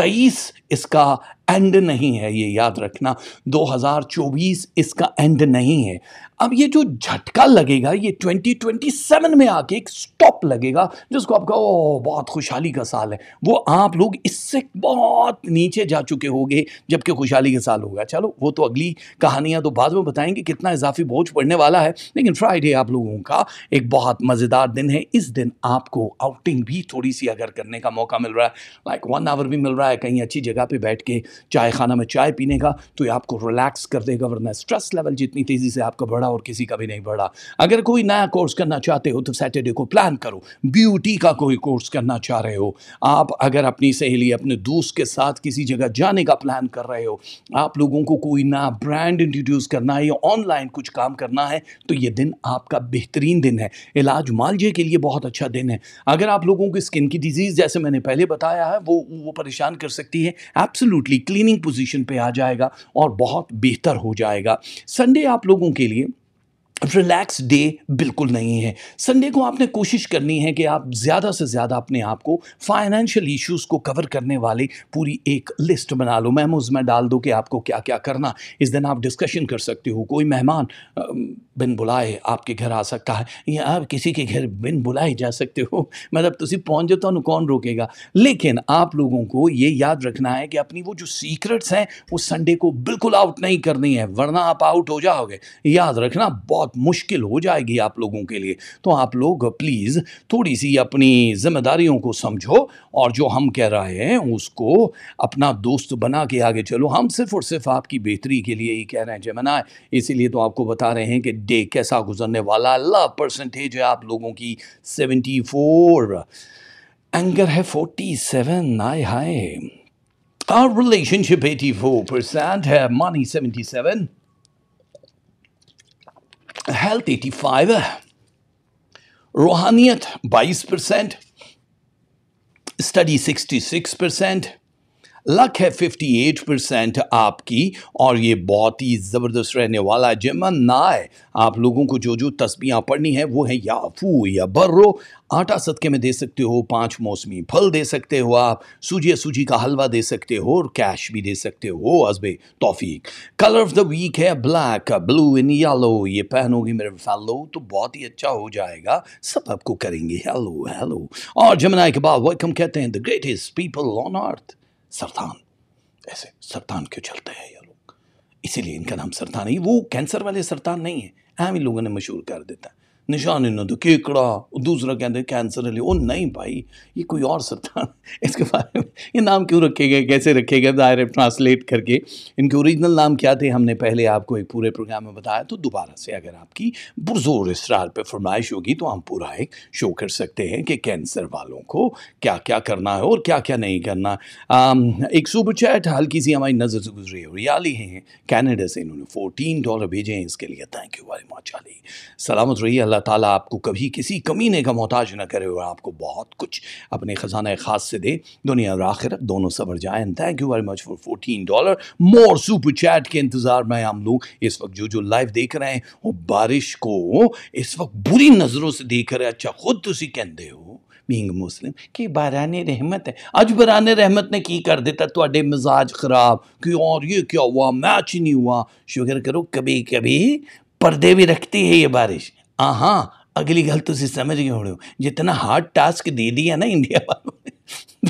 तेईस इसका एंड नहीं है ये याद रखना 2024 इसका एंड नहीं है अब ये जो झटका लगेगा ये 2027 में आके एक स्टॉप लगेगा जिसको आपका ओ बहुत खुशहाली का साल है वो आप लोग इससे बहुत नीचे जा चुके होंगे जबकि खुशहाली का साल होगा चलो वो तो अगली कहानियाँ तो बाद में बताएंगे कितना इजाफी बोझ पड़ने वाला है लेकिन फ्राइडे आप लोगों का एक बहुत मज़ेदार दिन है इस दिन आपको आउटिंग भी थोड़ी सी अगर करने का मौका मिल रहा है लाइक वन आवर भी मिल रहा है कहीं अच्छी जगह पर बैठ के चाय खाना में चाय पीने का तो ये आपको रिलैक्स कर देगा वरना स्ट्रेस लेवल जितनी तेज़ी से आपका बढ़ बढ़ा और किसी का भी नहीं बढ़ा अगर कोई नया कोर्स करना चाहते हो तो सैटरडे को प्लान करो ब्यूटी का कोई कोर्स करना चाह रहे हो आप अगर अपनी सहेली अपने दोस्त के साथ किसी जगह जाने का प्लान कर रहे हो आप लोगों को कोई नया ब्रांड इंट्रोड्यूस करना है या ऑनलाइन कुछ काम करना है तो ये दिन आपका बेहतरीन दिन है इलाज मालजे के लिए बहुत अच्छा दिन है अगर आप लोगों की स्किन की डिजीज़ जैसे मैंने पहले बताया है वो वो परेशान कर सकती है एब्सोल्युटली क्लीनिंग पोजीशन पे आ जाएगा और बहुत बेहतर हो जाएगा संडे आप लोगों के लिए रिलैक्स डे बिल्कुल नहीं है संडे को आपने कोशिश करनी है कि आप ज़्यादा से ज़्यादा अपने आप को फाइनेंशियल इश्यूज को कवर करने वाली पूरी एक लिस्ट बना लो मैम उसमें डाल दो कि आपको क्या क्या करना इस दिन आप डिस्कशन कर सकते हो कोई मेहमान बिन बुलाए आपके घर आ सकता है या आप किसी के घर बिन बुलाए जा सकते हो मतलब तुम पहुँच जाओ तो कौन रोकेगा लेकिन आप लोगों को ये याद रखना है कि अपनी वो जो सीक्रेट्स हैं वो संडे को बिल्कुल आउट नहीं करनी है वरना आप आउट हो जाओगे याद रखना बहुत मुश्किल हो जाएगी आप लोगों के लिए तो आप लोग प्लीज़ थोड़ी सी अपनी जिम्मेदारियों को समझो और जो हम कह रहे हैं उसको अपना दोस्त बना के आगे चलो हम सिर्फ और सिर्फ आपकी बेहतरी के लिए ही कह रहे हैं जमना इसीलिए तो आपको बता रहे हैं कि डे कैसा गुजरने वाला अल्लाह परसेंटेज है आप लोगों की सेवेंटी फोर एंगर है फोर्टी सेवन आए हाय फोर परसेंट है money seventy seven health 85 rohaniyat 22% study 66% luck है 58 परसेंट आपकी और ये बहुत ही ज़बरदस्त रहने वाला है जमा नाय आप लोगों को जो जो तस्बियाँ पढ़नी है वो है याफू या बर्रो आटा सदके में दे सकते हो पांच मौसमी फल दे सकते हो आप सूजी सूजी का हलवा दे सकते हो और कैश भी दे सकते हो अजबे तोफीक कलर ऑफ द वीक है ब्लैक ब्लू एंड येलो ये पहनोगे मेरे फैलो तो बहुत ही अच्छा हो जाएगा सब आपको करेंगे हेलो हेलो और जमुना के बाद वेलकम कहते हैं the greatest people on earth सरतान ऐसे सरतान क्यों चलते हैं ये लोग इसीलिए इनका नाम सरतान है वो कैंसर वाले सरतान नहीं है अहम इन लोगों ने मशहूर कर देता है निशान इन्हों दो तो केकड़ा दूसरा कहते कैंसर है ओ नहीं भाई ये कोई और सरतान इसके बारे में ये नाम क्यों रखे गए कैसे रखे गए डायरेक्ट ट्रांसलेट करके इनके ओरिजिनल नाम क्या थे हमने पहले आपको एक पूरे प्रोग्राम में बताया तो दोबारा से अगर आपकी बुरज़ोर इसरार पर फरमाइश होगी तो हम पूरा एक शो कर सकते हैं कि कैंसर वालों को क्या क्या करना है और क्या क्या नहीं करना आम, एक सुबह चैट हल्की सी हमारी नज़र से गुजरी है रियाली हैं कैनेडा से इन्होंने फोर्टीन डॉलर भेजे हैं इसके लिए thank you very much Ali Salamat रही अल्लाह अल्लाह ताला आपको कभी किसी कमीने का मोहताज ना करे और आपको बहुत कुछ अपने ख़जाना ख़ास से दे दुनिया और आखिरत दोनों सबर जाए and thank you very much for fourteen dollar more super chat के इंतज़ार में हम लोग इस वक्त जो जो लाइव देख रहे हैं वो बारिश को इस वक्त बुरी नज़रों से देख रहे अच्छा खुद तुम कहते हो बींग मुस्लिम कि बारान रहमत है अज बरान रहमत ने की कर दिता थोड़े मिजाज खराब कि और ये क्या हुआ मैच ही नहीं हुआ शुक्र करो कभी कभी पर्दे भी रखती है ये बारिश हाँ अगली गल तुम समझ गए हो जितना हार्ड टास्क दे दिया ना इंडिया वालों ने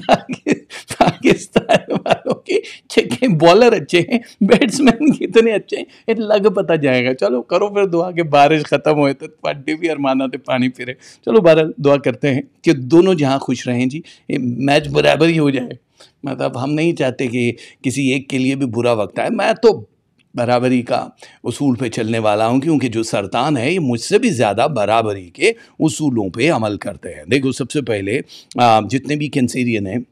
पाकिस्तान वालों के चेके बॉलर अच्छे हैं बैट्समैन कितने अच्छे हैं ये लग पता जाएगा चलो करो फिर दुआ के बारिश ख़त्म होए तो पड्डे भी अरमाना तो पानी फिरे चलो बार दुआ करते हैं कि दोनों जहाँ खुश रहें जी ये मैच बराबर ही हो जाए मतलब हम नहीं चाहते कि किसी एक के लिए भी बुरा वक्त आए मैं तो बराबरी का उसूल पे चलने वाला हूँ क्योंकि जो सरतान है ये मुझसे भी ज़्यादा बराबरी के उसूलों पे अमल करते हैं देखो सबसे पहले जितने भी कैंसेरियन हैं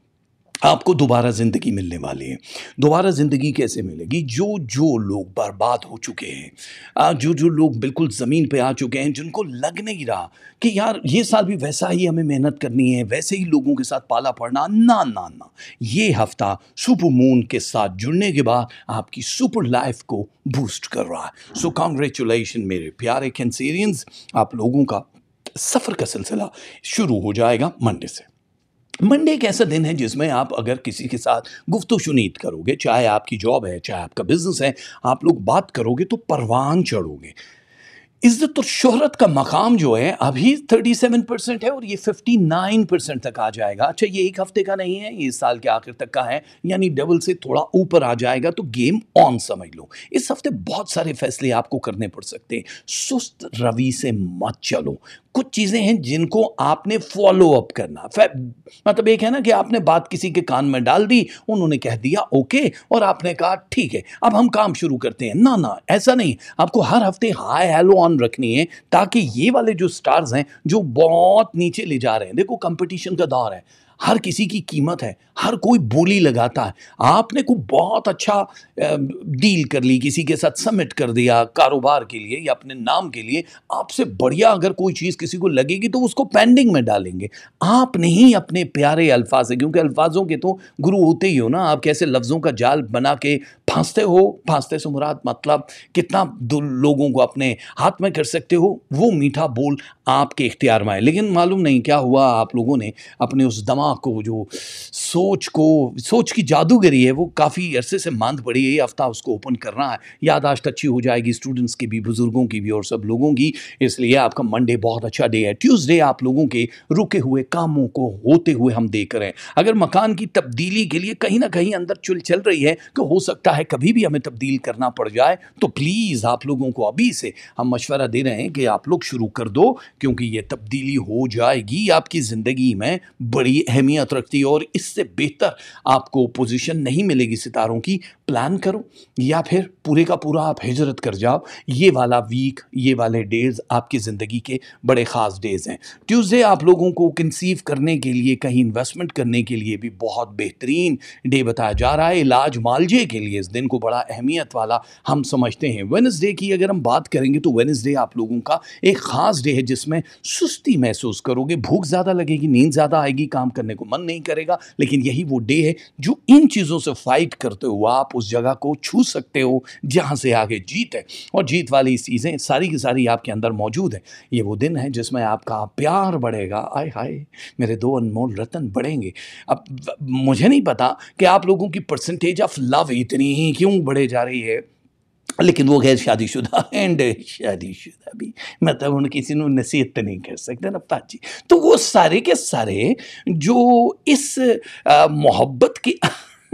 आपको दोबारा ज़िंदगी मिलने वाली है दोबारा ज़िंदगी कैसे मिलेगी जो जो लोग बर्बाद हो चुके हैं जो जो लोग बिल्कुल ज़मीन पे आ चुके हैं जिनको लग नहीं रहा कि यार ये साल भी वैसा ही हमें मेहनत करनी है वैसे ही लोगों के साथ पाला पड़ना ना ना ना ये हफ्ता सुपर मून के साथ जुड़ने के बाद आपकी सुपर लाइफ को बूस्ट कर रहा है सो कॉन्ग्रेचुलेशन मेरे प्यारे कैंसेरियंस आप लोगों का सफ़र का सिलसिला शुरू हो जाएगा मंडे से मंडे एक ऐसा दिन है जिसमें आप अगर किसी के साथ गुफ्तु शुनीद करोगे चाहे आपकी जॉब है चाहे आपका बिजनेस है आप लोग बात करोगे तो परवान चढ़ोगे इज्जत और शोहरत का मकाम जो है अभी 37 परसेंट है और ये 59 परसेंट तक आ जाएगा अच्छा ये एक हफ्ते का नहीं है ये साल के आखिर तक का है यानी डबल से थोड़ा ऊपर आ जाएगा तो गेम ऑन समझ लो इस हफ्ते बहुत सारे फैसले आपको करने पड़ सकते हैं सुस्त रवि से मत चलो कुछ चीज़ें हैं जिनको आपने फॉलो अप करना मतलब एक है ना कि आपने बात किसी के कान में डाल दी उन्होंने कह दिया ओके और आपने कहा ठीक है अब हम काम शुरू करते हैं ना ना ऐसा नहीं आपको हर हफ्ते हाई हेलो ऑन डाउन रखनी है ताकि ये वाले जो स्टार्स हैं जो बहुत नीचे ले जा रहे हैं देखो कंपटीशन का दौर है हर किसी की कीमत है हर कोई बोली लगाता है आपने को बहुत अच्छा डील कर ली किसी के साथ सबमिट कर दिया कारोबार के लिए या अपने नाम के लिए आपसे बढ़िया अगर कोई चीज़ किसी को लगेगी तो उसको पेंडिंग में डालेंगे आप नहीं अपने प्यारे अल्फाज से क्योंकि अल्फाजों के तो गुरु होते ही हो ना आप कैसे लफ्ज़ों का जाल बना के फांसते हो फांसते से मुराद मतलब कितना लोगों को अपने हाथ में कर सकते हो वो मीठा बोल आपके इख्तियार में आए लेकिन मालूम नहीं क्या हुआ आप लोगों ने अपने उस दमा दिमाग को जो सोच को सोच की जादूगरी है वो काफ़ी अरसे से मांद पड़ी है ये हफ्ता उसको ओपन करना है यादाश्त अच्छी हो जाएगी स्टूडेंट्स की भी बुज़ुर्गों की भी और सब लोगों की इसलिए आपका मंडे बहुत अच्छा डे है ट्यूसडे आप लोगों के रुके हुए कामों को होते हुए हम देख रहे हैं अगर मकान की तब्दीली के लिए कहीं ना कहीं अंदर चुल चल रही है तो हो सकता है कभी भी हमें तब्दील करना पड़ जाए तो प्लीज़ आप लोगों को अभी से हम मशवरा दे रहे हैं कि आप लोग शुरू कर दो क्योंकि ये तब्दीली हो जाएगी आपकी ज़िंदगी में बड़ी अहमियत रखती है और इससे बेहतर आपको पोजीशन नहीं मिलेगी सितारों की प्लान करो या फिर पूरे का पूरा आप हिजरत कर जाओ ये वाला वीक ये वाले डेज़ आपकी ज़िंदगी के बड़े ख़ास डेज़ हैं ट्यूसडे आप लोगों को कंसीव करने के लिए कहीं इन्वेस्टमेंट करने के लिए भी बहुत बेहतरीन डे बताया जा रहा है इलाज मालजे के लिए इस दिन को बड़ा अहमियत वाला हम समझते हैं वेनसडे की अगर हम बात करेंगे तो वेनसडे आप लोगों का एक ख़ास डे है जिसमें सुस्ती महसूस करोगे भूख ज़्यादा लगेगी नींद ज़्यादा आएगी काम कर करने को मन नहीं करेगा लेकिन यही वो डे है जो इन चीज़ों से फाइट करते हुए आप उस जगह को छू सकते हो जहाँ से आगे जीत है और जीत वाली चीज़ें सारी की सारी आपके अंदर मौजूद है ये वो दिन है जिसमें आपका प्यार बढ़ेगा आय हाय मेरे दो अनमोल रतन बढ़ेंगे अब मुझे नहीं पता कि आप लोगों की परसेंटेज ऑफ लव इतनी ही क्यों बढ़े जा रही है लेकिन वो गैर शादीशुदा एंड शादीशुदा भी मतलब उन किसी ने नसीहत नहीं कर सकते नफ्ताज जी तो वो सारे के सारे जो इस मोहब्बत की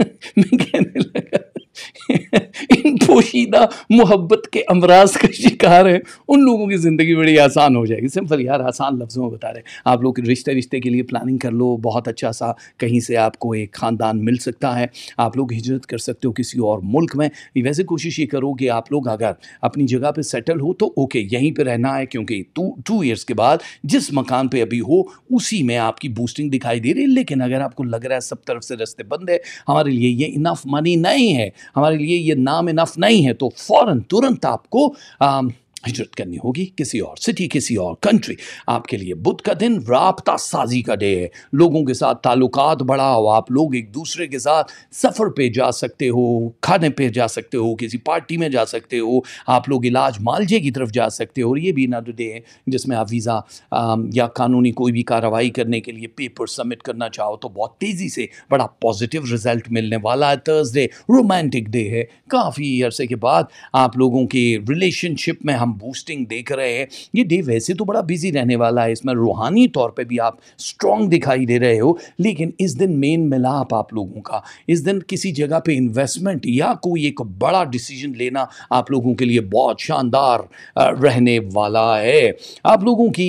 मैं कहने लगा इन पोशीदा मोहब्बत के अमराज का शिकार है उन लोगों की ज़िंदगी बड़ी आसान हो जाएगी सिंपल यार आसान लफ्ज़ों में बता रहे हैं आप लोग रिश्ते रिश्ते के लिए प्लानिंग कर लो बहुत अच्छा सा कहीं से आपको एक ख़ानदान मिल सकता है आप लोग हिजरत कर सकते हो किसी और मुल्क में वैसे कोशिश ये करो कि आप लोग अगर अपनी जगह पर सेटल हो तो ओके यहीं पर रहना है क्योंकि टू ईयर्स के बाद जिस मकान पर अभी हो उसी में आपकी बूस्टिंग दिखाई दे रही है लेकिन अगर आपको लग रहा है सब तरफ से रस्ते बंद है हमारे लिए ये इनफ मनी नहीं है हमारे लिए ये नाम इनफ नहीं है तो फौरन तुरंत आपको हिजरत करनी होगी किसी और सिटी किसी और कंट्री आपके लिए बुध का दिन रबता साजी का डे है लोगों के साथ ताल्लुकात बढ़ाओ आप लोग एक दूसरे के साथ सफ़र पे जा सकते हो खाने पे जा सकते हो किसी पार्टी में जा सकते हो आप लोग इलाज मालजे की तरफ जा सकते हो और ये भी ना डे है जिसमें आप वीज़ा या कानूनी कोई भी कार्रवाई करने के लिए पेपर सबमिट करना चाहो तो बहुत तेज़ी से बड़ा पॉजिटिव रिजल्ट मिलने वाला है थर्सडे रोमांटिक डे है काफ़ी अरसे के बाद आप लोगों के रिलेशनशिप में हम हम बूस्टिंग देख रहे हैं ये डे वैसे तो बड़ा बिजी रहने वाला है इसमें रूहानी तौर पर भी आप स्ट्रांग दिखाई दे रहे हो लेकिन इस दिन मेन मिलाप आप लोगों का इस दिन किसी जगह पे इन्वेस्टमेंट या कोई एक बड़ा डिसीजन लेना आप लोगों के लिए बहुत शानदार रहने वाला है आप लोगों की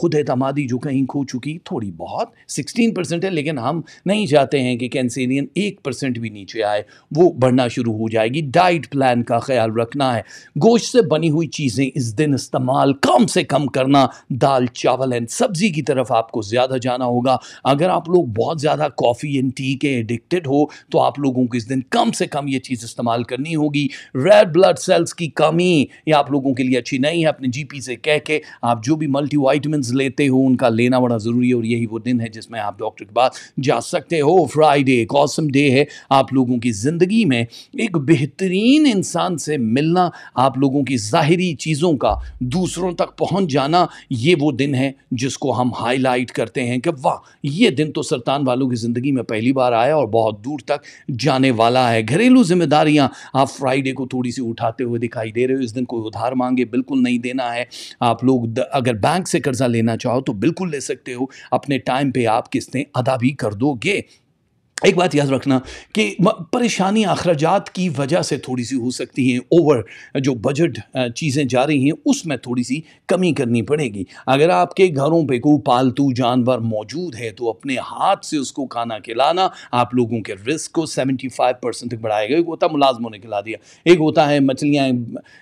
खुद एतमादी जो कहीं खो चुकी थोड़ी बहुत सिक्सटीन परसेंट है लेकिन हम नहीं चाहते हैं कि कैंसेरियन एक परसेंट भी नीचे आए वो बढ़ना शुरू हो जाएगी डाइट प्लान का ख्याल रखना है गोश्त से बनी हुई चीज़ें चीज़ें इस दिन इस्तेमाल कम से कम करना दाल चावल एंड सब्ज़ी की तरफ आपको ज़्यादा जाना होगा अगर आप लोग बहुत ज़्यादा कॉफ़ी एंड टी के एडिक्टेड हो तो आप लोगों को इस दिन कम से कम ये चीज़ इस्तेमाल करनी होगी रेड ब्लड सेल्स की कमी ये आप लोगों के लिए अच्छी नहीं है अपने जीपी से कह के आप जो भी मल्टीवाइटमिन लेते हो उनका लेना बड़ा ज़रूरी है और यही वो दिन है जिसमें आप डॉक्टर के पास जा सकते हो फ्राइडे एक ऑसम डे है आप लोगों की ज़िंदगी में एक बेहतरीन इंसान से मिलना आप लोगों की ज़ाहरी चीज़ चीज़ों का दूसरों तक पहुंच जाना ये वो दिन है जिसको हम हाईलाइट करते हैं कि वाह ये दिन तो सरतान वालों की ज़िंदगी में पहली बार आया और बहुत दूर तक जाने वाला है घरेलू जिम्मेदारियाँ आप फ्राइडे को थोड़ी सी उठाते हुए दिखाई दे रहे हो इस दिन कोई उधार मांगे बिल्कुल नहीं देना है आप लोग अगर बैंक से कर्ज़ा लेना चाहो तो बिल्कुल ले सकते हो अपने टाइम पर आप किस्तें अदा भी कर दोगे एक बात याद रखना कि परेशानी अखराज की वजह से थोड़ी सी हो सकती हैं ओवर जो बजट चीज़ें जा रही हैं उसमें थोड़ी सी कमी करनी पड़ेगी अगर आपके घरों पे कोई पालतू जानवर मौजूद है तो अपने हाथ से उसको खाना खिलाना आप लोगों के रिस्क को 75 परसेंट तक बढ़ाएगा एक होता मुलाजमों ने खिला दिया एक होता है मछलियाँ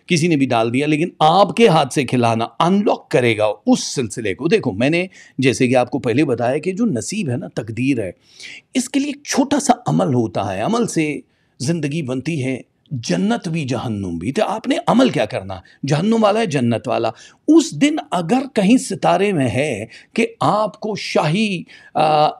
किसी ने भी डाल दिया लेकिन आपके हाथ से खिलाना अनलॉक करेगा उस सिलसिले को देखो मैंने जैसे कि आपको पहले बताया कि जो नसीब है ना तकदीर है इसके लिए छोटा सा अमल होता है अमल से ज़िंदगी बनती है जन्नत भी जहन्नुम भी तो आपने अमल क्या करना जहन्नुम वाला है जन्नत वाला उस दिन अगर कहीं सितारे में है कि आपको शाही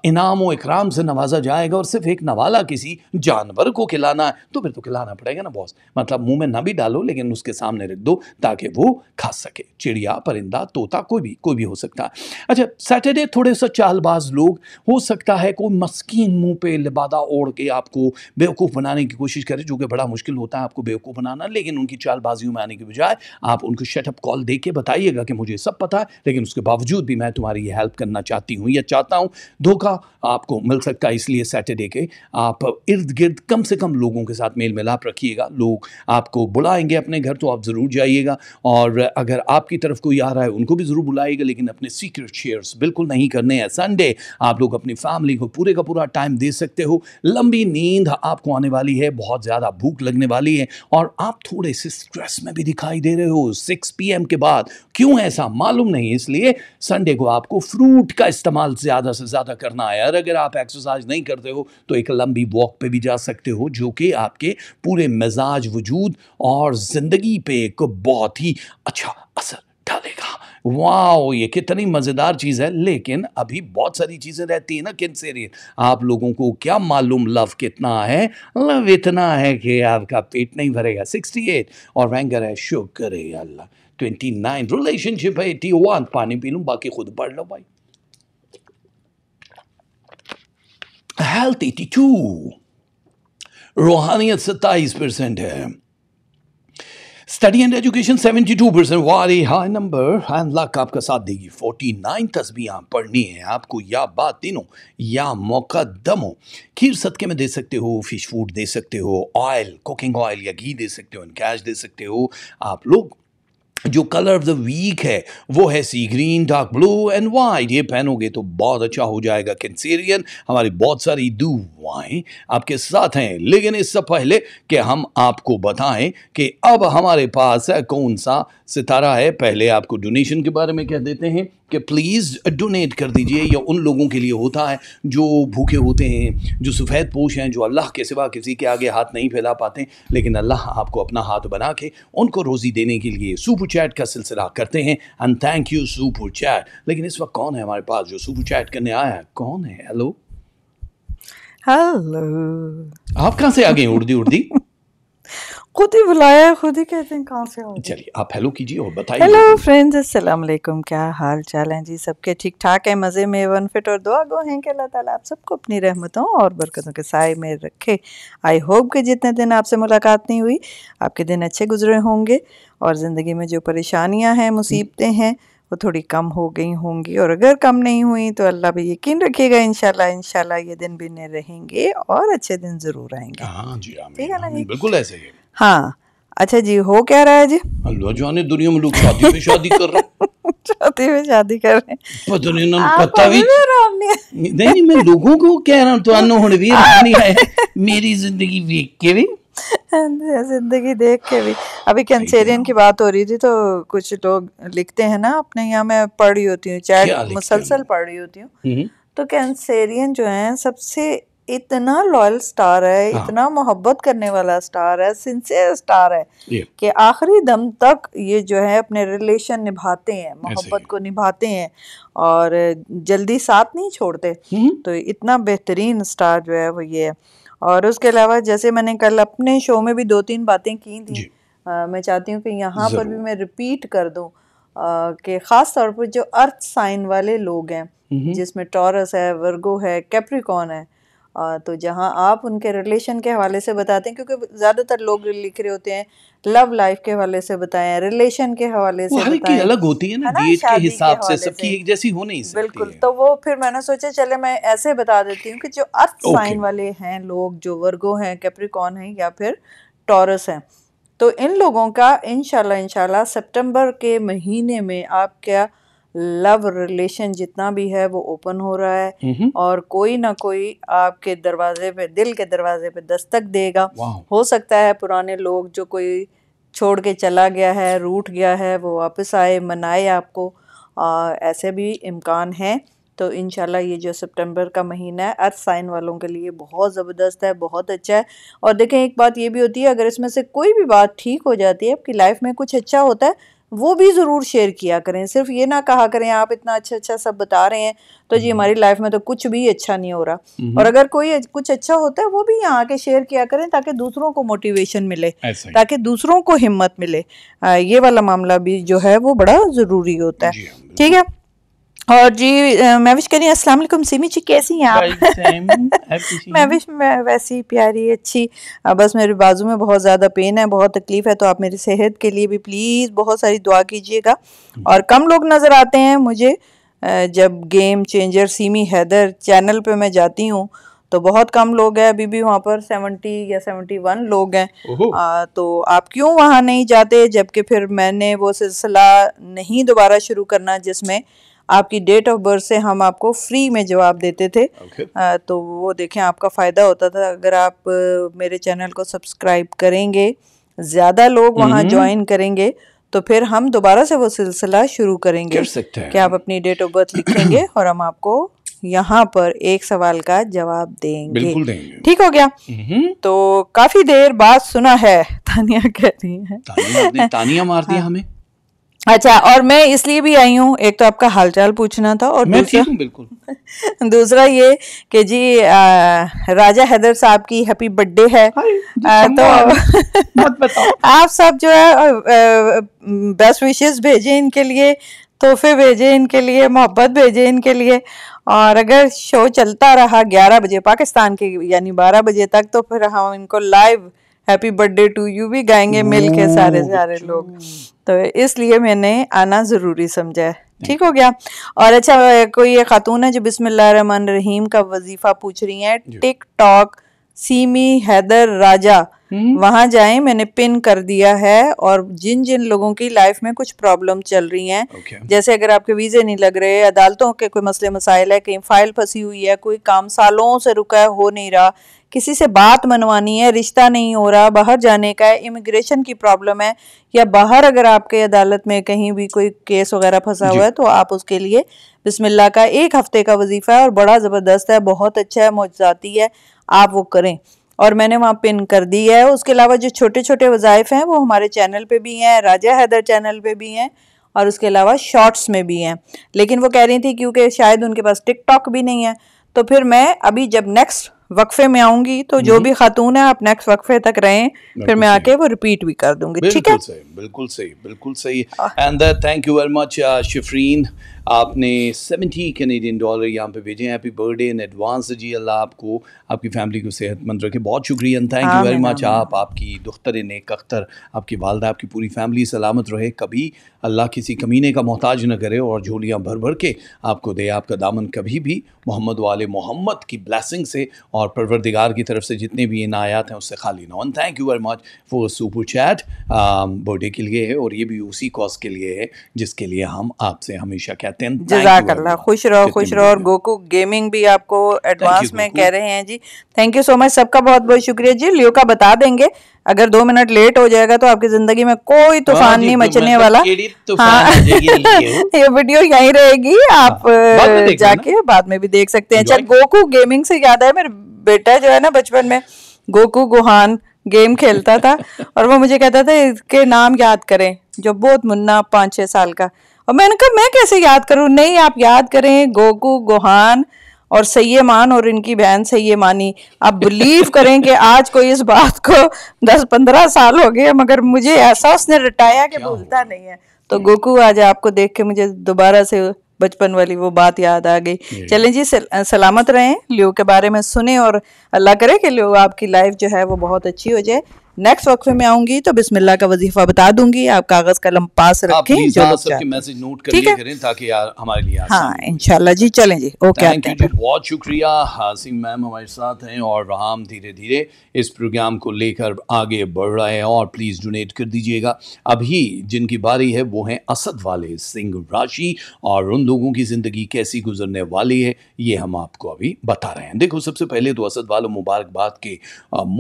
इनाम और इकराम से नवाजा जाएगा और सिर्फ एक नवाला किसी जानवर को खिलाना है तो फिर तो खिलाना पड़ेगा ना बॉस मतलब मुंह में ना भी डालो लेकिन उसके सामने रख दो ताकि वो खा सके चिड़िया परिंदा तोता कोई भी कोई भी हो सकता है अच्छा सैटरडे थोड़े सा चालबाज लोग हो सकता है कोई मस्किन मुँह पर लिबादा ओढ़ के आपको बेवकूफ़ बनाने की कोशिश करे जो कि बड़ा मुश्किल होता है आपको बेवकूफ़ बनाना लेकिन उनकी चालबाजियों में आने के बजाय आप उनको शटअप कॉल दे के बताइएगा कि मुझे सब पता है लेकिन उसके बावजूद भी मैं तुम्हारी ये हेल्प करना चाहती हूँ या चाहता हूँ धोखा आपको मिल सकता है इसलिए सैटरडे के आप इर्द गिर्द कम से कम लोगों के साथ मेल मिलाप रखिएगा लोग आपको बुलाएंगे अपने घर तो आप ज़रूर जाइएगा और अगर आपकी तरफ कोई आ रहा है उनको भी ज़रूर बुलाइएगा लेकिन अपने सीक्रेट शेयर्स बिल्कुल नहीं करने हैं संडे आप लोग अपनी फैमिली को पूरे का पूरा टाइम दे सकते हो लंबी नींद आपको आने वाली है बहुत ज़्यादा भूख लगने वाली है और आप थोड़े से स्ट्रेस में भी दिखाई दे रहे हो सिक्स पी के बाद क्यों ऐसा मालूम नहीं इसलिए संडे को आपको फ्रूट का इस्तेमाल ज़्यादा से ज़्यादा करना है और अगर आप एक्सरसाइज नहीं करते हो तो एक लंबी वॉक पर भी जा सकते हो जो कि आपके पूरे मिजाज वजूद और ज़िंदगी पे एक बहुत ही अच्छा असर डालेगा वाओ ये कितनी मज़ेदार चीज़ है लेकिन अभी बहुत सारी चीज़ें रहती हैं ना कैंसेरियन आप लोगों को क्या मालूम लव कितना है लव इतना है कि आपका पेट नहीं भरेगा सिक्सटी एट और वैंगर है शुक्र है अल्लाह ट्वेंटी नाइन रिलेशनशिप है एटी वन पानी पी लूँ बाकी खुद पढ़ लो भाई हेल्थ एटी टू रूहानियत सत्ताईस परसेंट है study and education 72 percent very high number and luck आपका साथ देगी 49 तस्वीर पढ़नी है आपको या बात बातिनों या मौका हो खीर सदके में दे सकते हो फिश फूड दे सकते हो ऑयल कुकिंग ऑयल या घी दे सकते हो एंड कैश दे सकते हो आप लोग जो कलर ऑफ द वीक है वो है sea green dark blue and white ये पहनोगे तो बहुत अच्छा हो जाएगा कैंसेरियन हमारी बहुत सारी दुआएं आपके साथ हैं लेकिन इससे पहले कि हम आपको बताएं कि अब हमारे पास कौन सा सितारा है पहले आपको डोनेशन के बारे में कह देते हैं कि प्लीज़ डोनेट कर दीजिए या उन लोगों के लिए होता है जो भूखे होते हैं जो सफ़ेद पोश हैं जो अल्लाह के सिवा किसी के आगे हाथ नहीं फैला पाते लेकिन अल्लाह आपको अपना हाथ बना के उनको रोज़ी देने के लिए सुपर चैट का सिलसिला करते हैं and thank you super chat लेकिन इस वक्त कौन है हमारे पास जो सुपर चैट करने आया है कौन है हेलो हेलो आप कहाँ से आ गए उर्दी उर्दी खुद ही बुलाया खुद ही कहते हैं कहाँ से चलिए आप हेलो कीजिए और बताइए हेलो फ्रेंड्स अस्सलाम वालेकुम क्या हाल चाल है जी सबके ठीक ठाक है मज़े में वन फिट और दुआ गो हैं कि अल्लाह ताला आप सबको अपनी रहमतों और बरकतों के साय में रखे आई होप कि जितने दिन आपसे मुलाकात नहीं हुई आपके दिन अच्छे गुजरे होंगे और ज़िंदगी में जो परेशानियाँ हैं मुसीबतें हैं वो थोड़ी कम हो गई होंगी और अगर कम नहीं हुई तो अल्लाह भी यकीन रखिएगा इनशाला इनशाला ये दिन भी रहेंगे और अच्छे दिन ज़रूर आएंगे हाँ ठीक है ना बिल्कुल ऐसे ही हाँ अच्छा जी हो क्या रहा है जी अल्लाह जाने दुनिया में लोग शादी में शादी कर रहे शादी में शादी कर रहे पता नहीं ना पता भी नहीं नहीं मैं लोगों को कह रहा हूँ तो अनु हुण भी नहीं है मेरी जिंदगी देख के भी जिंदगी देख के भी अभी कैंसेरियन की बात हो रही थी तो कुछ लोग लिखते हैं ना अपने यहाँ मैं पढ़ रही होती हूँ चैट मुसलसल पढ़ रही होती हूँ हम्म। तो कैंसेरियन जो है सबसे इतना लॉयल स्टार है हाँ। इतना मोहब्बत करने वाला स्टार है सिंसियर स्टार है कि आखिरी दम तक ये जो है अपने रिलेशन निभाते हैं मोहब्बत को निभाते हैं और जल्दी साथ नहीं छोड़ते हम्म। तो इतना बेहतरीन स्टार जो है वो ये है और उसके अलावा जैसे मैंने कल अपने शो में भी दो तीन बातें की थी आ, मैं चाहती हूँ कि यहाँ पर भी मैं रिपीट कर दूँ कि ख़ास तौर पर जो अर्थ साइन वाले लोग हैं हम्म। जिसमें टॉरस है वर्गो है कैप्रिकॉन है तो जहाँ आप उनके रिलेशन के हवाले से बताते हैं क्योंकि ज़्यादातर लोग लिख रहे होते हैं लव लाइफ के हवाले से बताएं रिलेशन के हवाले से बताएं की अलग होती है ना डेट के हिसाब से सबकी एक जैसी हो नहीं सकती बिल्कुल तो वो फिर मैंने सोचा चले मैं ऐसे बता देती हूँ कि जो अर्थ साइन वाले हैं लोग जो वर्गो हैं कैप्रिकॉन हैं या फिर टॉरस हैं तो इन लोगों का इनशाला इनशाला सितंबर के महीने में आप क्या लव रिलेशन जितना भी है वो ओपन हो रहा है और कोई ना कोई आपके दरवाजे पे दिल के दरवाजे पे दस्तक देगा हो सकता है पुराने लोग जो कोई छोड़ के चला गया है रूट गया है वो वापस आए मनाए आपको आ, ऐसे भी इम्कान है तो इन ये जो सितंबर का महीना है अर्थ साइन वालों के लिए बहुत ज़बरदस्त है बहुत अच्छा है और देखें एक बात ये भी होती है अगर इसमें से कोई भी बात ठीक हो जाती है आपकी लाइफ में कुछ अच्छा होता है वो भी ज़रूर शेयर किया करें सिर्फ ये ना कहा करें आप इतना अच्छा अच्छा सब बता रहे हैं तो जी हम्म। हमारी लाइफ में तो कुछ भी अच्छा नहीं हो रहा हम्म। और अगर कोई कुछ अच्छा होता है वो भी यहाँ आके शेयर किया करें ताकि दूसरों को मोटिवेशन मिले ताकि दूसरों को हिम्मत मिले आ, ये वाला मामला भी जो है वो बड़ा ज़रूरी होता है हाँ, ठीक है और जी मैं विश करी असला सिमी जी कैसी हैं आप मैं विश मैं वैसी प्यारी अच्छी बस मेरे बाजू में बहुत ज़्यादा पेन है बहुत तकलीफ़ है तो आप मेरी सेहत के लिए भी प्लीज़ बहुत सारी दुआ कीजिएगा और कम लोग नज़र आते हैं मुझे जब game changer Seemi Haider channel पे मैं जाती हूँ तो बहुत कम लोग हैं अभी भी वहाँ पर सेवेंटी या सेवेंटी वन लोग हैं आ, तो आप क्यों वहाँ नहीं जाते जबकि फिर मैंने वो सिलसिला नहीं दोबारा शुरू करना जिसमें आपकी डेट ऑफ बर्थ से हम आपको फ्री में जवाब देते थे okay. आ, तो वो देखें आपका फ़ायदा होता था अगर आप मेरे चैनल को सब्सक्राइब करेंगे ज़्यादा लोग वहाँ ज्वाइन हम्म। करेंगे तो फिर हम दोबारा से वो सिलसिला शुरू करेंगे कर सकते हैं कि आप अपनी डेट ऑफ बर्थ लिखेंगे और हम आपको यहाँ पर एक सवाल का जवाब देंगे बिल्कुल देंगे ठीक हो गया हम्म। तो काफी देर बाद सुना है तानिया कह रही है तानिया, तानिया मारती है हमें अच्छा और मैं इसलिए भी आई हूँ एक तो आपका हालचाल पूछना था और मैं दूसरा बिल्कुल दूसरा ये कि जी आ, राजा हैदर साहब की हैप्पी बर्थडे है आ, तो मत बताओ आप सब जो है बेस्ट विशेस भेजें इनके लिए तोहफे भेजें इनके लिए मोहब्बत भेजें इनके लिए और अगर शो चलता रहा ग्यारह बजे पाकिस्तान के यानी बारह बजे तक तो फिर हम इनको live happy birthday to you भी गाएंगे मिल के सारे सारे लोग तो इसलिए मैंने आना ज़रूरी समझा है ठीक हो गया और अच्छा कोई ये खातून है जो रहमान रहीम का वजीफा पूछ रही है TikTok Seemi Haider Raja hmm? वहाँ जाए मैंने पिन कर दिया है और जिन जिन लोगों की लाइफ में कुछ प्रॉब्लम चल रही हैं okay. जैसे अगर आपके वीज़े नहीं लग रहे अदालतों के कोई मसले मसाइल है कहीं फाइल फंसी हुई है कोई काम सालों से रुका है हो नहीं रहा किसी से बात मनवानी है रिश्ता नहीं हो रहा बाहर जाने का है इमिग्रेशन की प्रॉब्लम है या बाहर अगर आपके अदालत में कहीं भी कोई केस वगैरह फंसा हुआ है तो आप उसके लिए बिस्मिल्लाह का एक हफ्ते का वजीफा है और बड़ा ज़बरदस्त है बहुत अच्छा है मौजाती है आप वो करें और मैंने वहाँ पिन कर दी है उसके अलावा जो छोटे छोटे वज़ाइफ हैं वो हमारे चैनल पे भी हैं राजा हैदर चैनल पे भी हैं और उसके अलावा शॉर्ट्स में भी हैं लेकिन वो कह रही थी क्योंकि शायद उनके पास टिकटॉक भी नहीं है तो फिर मैं अभी जब नेक्स्ट वक्फे में आऊंगी तो जो हम्म। भी खातून है आप नेक्स्ट वक्फे तक रहें फिर मैं आके वो रिपीट भी कर दूंगी ठीक है बिल्कुल सही बिल्कुल सही and thank you very much Shifreen आपने 70 कनेडियन डॉलर यहाँ पे भेजे हैप्पी बर्थडे इन एडवांस जी अल्लाह आपको आपकी फैमिली को सेहतमंद रखे बहुत शुक्रिया थैंक यू वेरी मच आप आपकी दुख्तर नेक अख्तर आपकी वालदा आपकी पूरी फैमिली सलामत रहे कभी अल्लाह किसी कमीने का मोहताज न करे और झोलियाँ भर भर के आपको दे आपका दामन कभी भी मोहम्मद वाले मोहम्मद की ब्लैसिंग से और परवरदिगार की तरफ से जितने भी इन आयात हैं उससे खाली ना thank you very much for super chat birthday के लिए है और ये भी उसी कॉज के लिए है जिसके लिए हम आपसे हमेशा कहते कहते हैं जजाकल्ला खुश रहो खुश रहो और गोकू गेमिंग भी आपको एडवांस में कह रहे हैं जी थैंक यू सो मच सबका बहुत बहुत शुक्रिया जी लियो का बता देंगे अगर दो मिनट लेट हो जाएगा तो आपकी जिंदगी में कोई हाँ तूफान नहीं तो मचने वाला हाँ ये वीडियो यही रहेगी आप हाँ। जाके बाद में भी देख सकते हैं चल गोकू गेमिंग से याद है मेरे बेटा जो है ना बचपन में गोकू गुहान गेम खेलता था और वो मुझे कहता था इसके नाम याद करें जो बहुत मुन्ना पाँच छः साल का और मैंने कहा मैं कैसे याद करूँ नहीं आप याद करें गोकू गोहान और सैयमान और इनकी बहन सैयमानी आप बिलीव करें कि आज कोई इस बात को दस पंद्रह साल हो गए मगर मुझे ऐसा उसने रटाया कि भूलता नहीं है तो गोकू आज आपको देख के मुझे दोबारा से बचपन वाली वो बात याद आ गई चलें जी सलामत रहें लियो के बारे में सुने और अल्लाह करे कि लियो आपकी लाइफ जो है वो बहुत अच्छी हो जाए नेक्स्ट वक्फे में आऊंगी तो बिस्मिल्लाह का वजीफा बता दूंगी आप कागज कलम पास रखें हाँ जी चलें जी ओके बहुत शुक्रिया मैम हमारे साथ हैं और राम धीरे धीरे इस प्रोग्राम को लेकर आगे बढ़ रहे हैं और प्लीज़ डोनेट कर दीजिएगा अभी जिनकी बारी है वो है असद वाले सिंह राशि और उन लोगों की ज़िंदगी कैसी गुजरने वाली है ये हम आपको अभी बता रहे हैं देखो सबसे पहले तो असद वालों मुबारकबाद के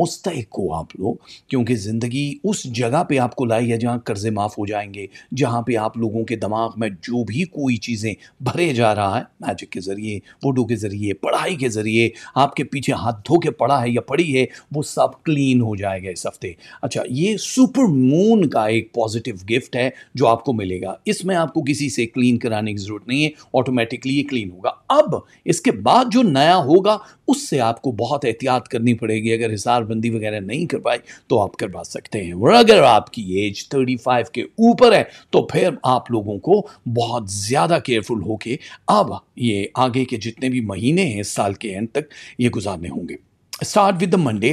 मुस्तक को आप लोग क्योंकि ज़िंदगी उस जगह पे आपको लाई है जहाँ कर्ज़े माफ़ हो जाएंगे जहाँ पे आप लोगों के दिमाग में जो भी कोई चीज़ें भरे जा रहा है मैजिक के ज़रिए वोडो के ज़रिए पढ़ाई के ज़रिए आपके पीछे हाथ धो के पड़ा है या पड़ी है वो सब क्लीन हो जाएगा इस हफ्ते अच्छा ये सुपर मून का एक पॉजिटिव गिफ्ट है जो आपको मिलेगा इसमें आपको किसी से क्लीन कराने की ज़रूरत नहीं है ऑटोमेटिकली ये क्लीन होगा अब इसके बाद जो नया होगा उससे आपको बहुत एहतियात करनी पड़ेगी अगर हिसारबंदी वगैरह नहीं कर पाए तो आप करवा सकते हैं और अगर आपकी एज 35 के ऊपर है तो फिर आप लोगों को बहुत ज़्यादा केयरफुल होके अब ये आगे के जितने भी महीने हैं साल के एंड तक ये गुजारने होंगे start with the Monday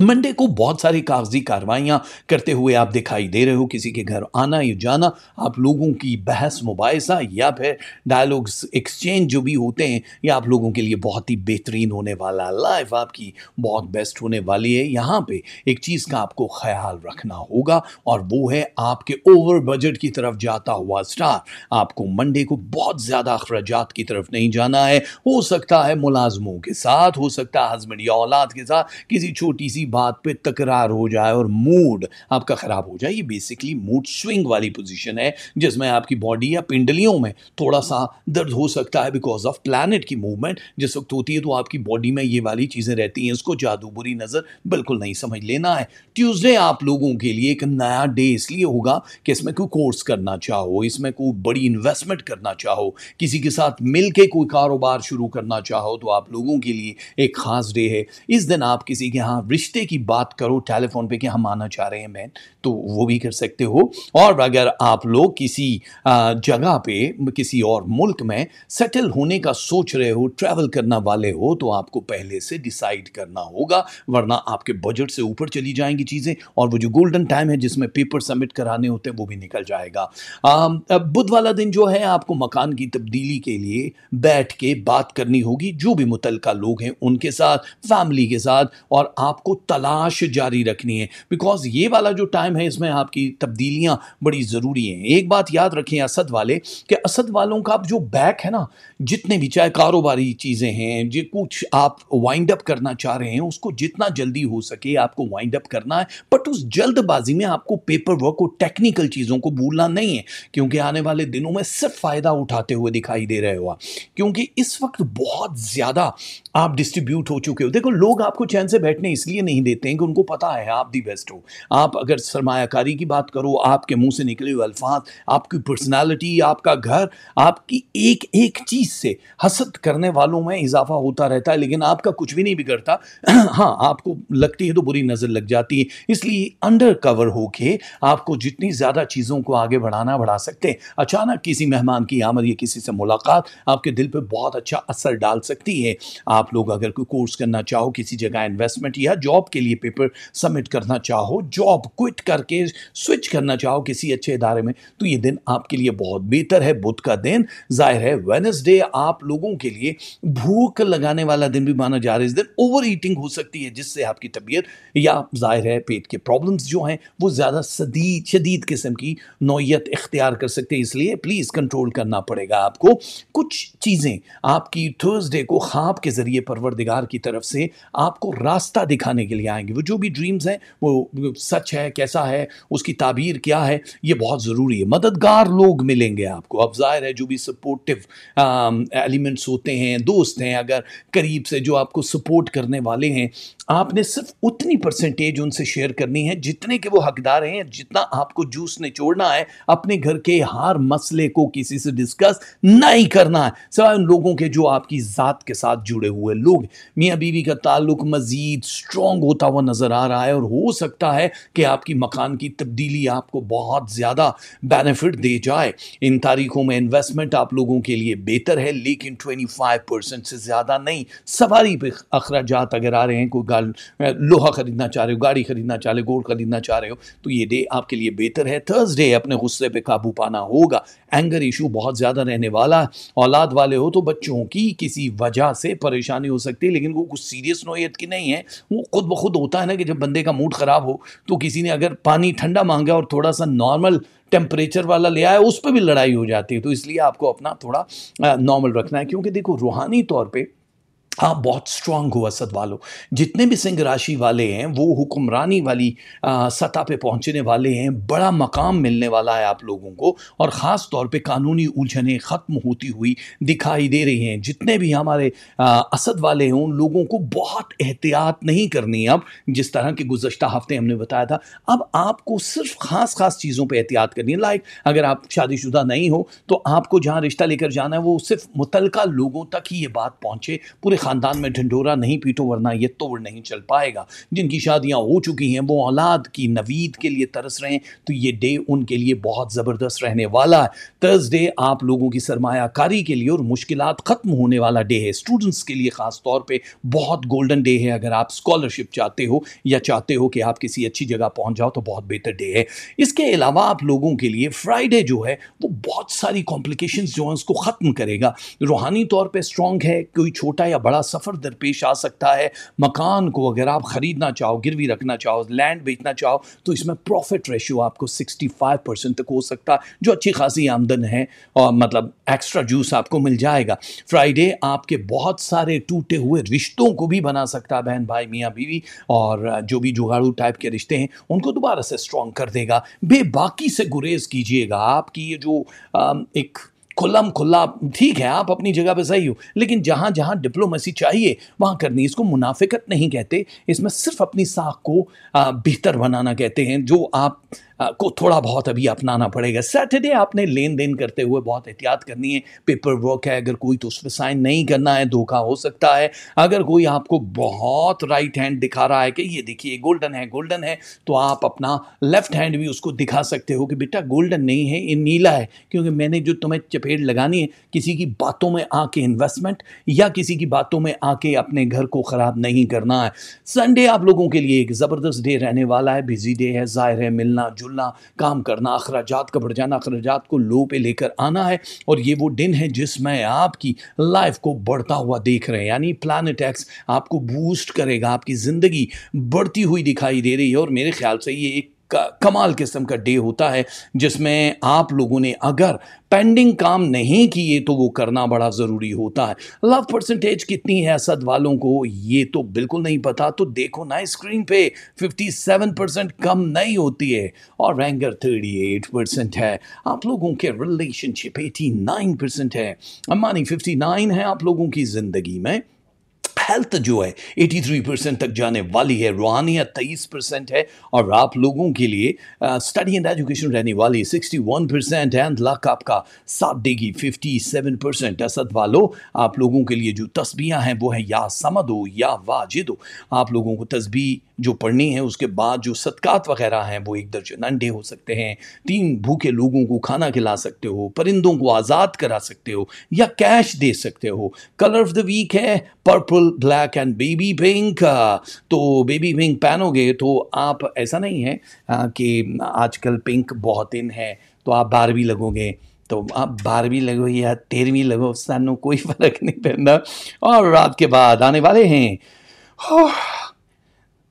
Monday को बहुत सारी कागजी कार्रवाइयाँ करते हुए आप दिखाई दे रहे हो किसी के घर आना या जाना आप लोगों की बहस मुबासा या फिर डायलॉग्स एक्सचेंज जो भी होते हैं ये आप लोगों के लिए बहुत ही बेहतरीन होने वाला लाइफ आपकी बहुत बेस्ट होने वाली है यहाँ पे एक चीज़ का आपको ख्याल रखना होगा और वो है आपके ओवर बजट की तरफ जाता हुआ स्टार आपको मंडे को बहुत ज़्यादा अखराज की तरफ नहीं जाना है हो सकता है मुलाजमों के साथ हो सकता है या औलाद के साथ किसी छोटी सी किसी बात पे तकरार हो जाए और मूड आपका ख़राब हो जाए ये बेसिकली मूड स्विंग वाली पोजीशन है जिसमें आपकी बॉडी या पिंडलियों में थोड़ा सा दर्द हो सकता है बिकॉज ऑफ प्लानट की मूवमेंट जिस वक्त होती है तो आपकी बॉडी में ये वाली चीज़ें रहती हैं इसको जादू बुरी नज़र बिल्कुल नहीं समझ लेना है ट्यूज़डे आप लोगों के लिए एक नया डे इसलिए होगा कि इसमें कोई कोर्स करना चाहो इसमें कोई बड़ी इन्वेस्टमेंट करना चाहो किसी के साथ मिल कोई कारोबार शुरू करना चाहो तो आप लोगों के लिए एक ख़ास डे है इस दिन आप किसी के यहाँ रिश्ते रिश्ते की बात करो टेलीफोन पे कि हम आना चाह रहे हैं बहन तो वो भी कर सकते हो और अगर आप लोग किसी जगह पे किसी और मुल्क में सेटल होने का सोच रहे हो ट्रैवल करना वाले हो तो आपको पहले से डिसाइड करना होगा वरना आपके बजट से ऊपर चली जाएंगी चीज़ें और वो जो गोल्डन टाइम है जिसमें पेपर सबमिट कराने होते हैं वो भी निकल जाएगा बुध वाला दिन जो है आपको मकान की तब्दीली के लिए बैठ के बात करनी होगी जो भी मुतल लोग हैं उनके साथ फैमिली के साथ और आपको तलाश जारी रखनी है बिकॉज ये वाला जो टाइम है इसमें आपकी तब्दीलियाँ बड़ी ज़रूरी हैं एक बात याद रखें असद वाले कि असद वालों का जो बैक है ना जितने भी चाहे कारोबारी चीज़ें हैं जो कुछ आप वाइंड अप करना चाह रहे हैं उसको जितना जल्दी हो सके आपको वाइंड अप करना है बट उस जल्दबाजी में आपको पेपर वर्क और टेक्निकल चीज़ों को भूलना नहीं है क्योंकि आने वाले दिनों में सिर्फ फ़ायदा उठाते हुए दिखाई दे रहे हो क्योंकि इस वक्त बहुत ज़्यादा आप डिस्ट्रीब्यूट हो चुके हो देखो लोग आपको चैन से बैठने इसलिए नहीं नहीं देते हैं कि उनको पता है आप दी बेस्ट हो आप अगर सरमाकारी की बात करो आपके मुंह से निकले हुए अल्फाज आपकी पर्सनालिटी आपका घर आपकी एक एक चीज़ से हसद करने वालों में इजाफा होता रहता है लेकिन आपका कुछ भी नहीं बिगड़ता हाँ आपको लगती है तो बुरी नज़र लग जाती है इसलिए अंडर कवर होके आपको जितनी ज़्यादा चीज़ों को आगे बढ़ाना बढ़ा सकते हैं अचानक किसी मेहमान की आमद या किसी से मुलाकात आपके दिल पर बहुत अच्छा असर डाल सकती है आप लोग अगर कोई कोर्स करना चाहो किसी जगह इन्वेस्टमेंट या जॉब जॉब के लिए पेपर सबमिट करना चाहो जॉब क्विट करके स्विच करना चाहो किसी अच्छे इदारे में तो ये दिन आपके लिए बहुत बेहतर है बुध का दिन जाहिर है वेनसडे आप लोगों के लिए भूख लगाने वाला दिन भी माना जा रहा है इस दिन ओवर ईटिंग हो सकती है जिससे आपकी तबीयत या जाहिर है पेट के प्रॉब्लम्स जो हैं वो ज़्यादा शदीद शदीद किस्म की नौीयत इख्तियार कर सकते हैं इसलिए प्लीज़ कंट्रोल करना पड़ेगा आपको कुछ चीज़ें आपकी थर्सडे को खाप के ज़रिए परवरदिगार की तरफ से आपको रास्ता दिखाने करने के लिए आएंगे वो जो भी ड्रीम्स हैं वो सच है कैसा है उसकी ताबीर क्या है ये बहुत ज़रूरी है मददगार लोग मिलेंगे आपको अब ज़ाहिर है जो भी सपोर्टिव एलिमेंट्स um, होते हैं दोस्त हैं अगर करीब से जो आपको सपोर्ट करने वाले हैं आपने सिर्फ उतनी परसेंटेज उनसे शेयर करनी है जितने के वो हकदार हैं जितना आपको जूस निचोड़ना है अपने घर के हर मसले को किसी से डिस्कस नहीं करना है सिवाय उन लोगों के जो आपकी ज़ात के साथ जुड़े हुए लोग मियाँ बीवी का ताल्लुक मज़ीद स्ट्रॉन्ग होता हुआ नज़र आ रहा है और हो सकता है कि आपकी मकान की तब्दीली आपको बहुत ज़्यादा बेनिफिट दे जाए इन तारीखों में इन्वेस्टमेंट आप लोगों के लिए बेहतर है लेकिन ट्वेंटी फाइव परसेंट से ज़्यादा नहीं सवारी पे अखराज अगर आ रहे हैं कोई लोहा खरीदना चाह रहे हो गाड़ी खरीदना चाह रहे हो गोल्ड खरीदना चाह रहे हो तो ये डे आपके लिए बेहतर है थर्सडे अपने गुस्से पे काबू पाना होगा एंगर इशू बहुत ज़्यादा रहने वाला है औलाद वाले हो तो बच्चों की किसी वजह से परेशानी हो सकती है लेकिन वो कुछ सीरियस नोयत की नहीं है वो खुद ब खुद होता है ना कि जब बंदे का मूड ख़राब हो तो किसी ने अगर पानी ठंडा मांगा और थोड़ा सा नॉर्मल टेम्परेचर वाला ले आया उस पर भी लड़ाई हो जाती है तो इसलिए आपको अपना थोड़ा नॉर्मल रखना है क्योंकि देखो रूहानी तौर पर आप बहुत स्ट्रांग असद वालों जितने भी सिंह राशि वाले हैं वो हुक्मरानी वाली सतह पे पहुंचने वाले हैं बड़ा मकाम मिलने वाला है आप लोगों को और ख़ास तौर पे कानूनी उलझनें ख़त्म होती हुई दिखाई दे रही हैं जितने भी हमारे आ, असद वाले हैं उन लोगों को बहुत एहतियात नहीं करनी अब जिस तरह के गुजशत हफ्ते हमने बताया था अब आपको सिर्फ ख़ास ख़ास चीज़ों पर एहतियात करनी है लाइक अगर आप शादीशुदा नहीं हो तो आपको जहाँ रिश्ता लेकर जाना है वो सिर्फ मुतलका लोगों तक ही ये बात पहुँचे पूरे ख़ानदान में ढिंडोरा नहीं पीटो वरना ये तोड़ नहीं चल पाएगा जिनकी शादियाँ हो चुकी हैं वो औलाद की नवीद के लिए तरस रहे हैं तो ये डे उनके लिए बहुत ज़बरदस्त रहने वाला है थर्सडे आप लोगों की सरमाकारी के लिए और मुश्किल ख़त्म होने वाला डे है स्टूडेंट्स के लिए ख़ास तौर पर बहुत गोल्डन डे है अगर आप स्कॉलरशिप चाहते हो या चाहते हो कि आप किसी अच्छी जगह पहुँच जाओ तो बहुत बेहतर डे है इसके अलावा आप लोगों के लिए फ्राइडे जो है वो बहुत सारी कॉम्प्लिकेशन जो हैं उसको ख़त्म करेगा रूहानी तौर पर स्ट्रॉन्ग है कोई छोटा या बड़ा बड़ा सफ़र दरपेश आ सकता है मकान को अगर आप ख़रीदना चाहो गिरवी रखना चाहो लैंड बेचना चाहो तो इसमें प्रॉफिट रेशियो आपको 65 परसेंट तक हो सकता है जो अच्छी खासी आमदन है और मतलब एक्स्ट्रा जूस आपको मिल जाएगा फ्राइडे आपके बहुत सारे टूटे हुए रिश्तों को भी बना सकता है बहन भाई मियाँ बीवी और जो भी जुगाड़ू टाइप के रिश्ते हैं उनको दोबारा से स्ट्रॉन्ग कर देगा बेबाकी से गुरेज कीजिएगा आपकी ये जो एक खुल्लाम खुल्ला ठीक है आप अपनी जगह पर सही हो लेकिन जहाँ जहाँ डिप्लोमेसी चाहिए वहाँ करनी इसको मुनाफिकत नहीं कहते इसमें सिर्फ अपनी साख को बेहतर बनाना कहते हैं जो आप को थोड़ा बहुत अभी अपनाना पड़ेगा सैटरडे आपने लेन देन करते हुए बहुत एहतियात करनी है पेपर वर्क है अगर कोई तो उस पर साइन नहीं करना है धोखा हो सकता है अगर कोई आपको बहुत राइट हैंड दिखा रहा है कि ये देखिए गोल्डन है गोल्डन है तो आप अपना लेफ्ट हैंड भी उसको दिखा सकते हो कि बेटा गोल्डन नहीं है ये नीला है क्योंकि मैंने जो तुम्हें चपेट लगानी है किसी की बातों में आके इन्वेस्टमेंट या किसी की बातों में आके अपने घर को ख़राब नहीं करना है संडे आप लोगों के लिए एक ज़बरदस्त डे रहने वाला है बिजी डे है ज़ाहिर है मिलना जुलना काम करना अखराजात का बढ़ जाना अखराजात को लो पे लेकर आना है और ये वो दिन है जिसमें आपकी लाइफ को बढ़ता हुआ देख रहे हैं यानी प्लानट एक्स आपको बूस्ट करेगा आपकी ज़िंदगी बढ़ती हुई दिखाई दे रही है और मेरे ख्याल से ये एक का कमाल किस्म का डे होता है जिसमें आप लोगों ने अगर पेंडिंग काम नहीं किए तो वो करना बड़ा ज़रूरी होता है लव परसेंटेज कितनी है असद वालों को ये तो बिल्कुल नहीं पता तो देखो ना स्क्रीन पे 57 परसेंट कम नहीं होती है और रैंगर 38 परसेंट है आप लोगों के रिलेशनशिप 89 परसेंट है अम्बानी 59 है आप लोगों की ज़िंदगी में हेल्थ जो है 83 परसेंट तक जाने वाली है रूहानियत तेईस परसेंट है और आप लोगों के लिए स्टडी एंड एजुकेशन रहने वाली है sixty one percent and luck आपका साथ देगी फिफ्टी सेवन परसेंट असद वालो आप लोगों के लिए जो तस्बियाँ हैं वो है या समदो या वाजिदो आप लोगों को तस्बी जो पढ़नी है उसके बाद जो सदकात वगैरह हैं वो एक दर्जन अंडे हो सकते हैं तीन भूखे लोगों को खाना खिला सकते हो परिंदों को आज़ाद करा सकते हो या कैश दे सकते हो कलर ऑफ द वीक है purple black and baby pink तो बेबी पिंक पहनोगे तो आप ऐसा नहीं है कि आजकल पिंक बहुत इन है तो आप बारहवीं लगोगे तो आप बारहवीं लगो या तेरहवीं लगो सानू कोई फ़र्क नहीं पड़ना और रात के बाद आने वाले हैं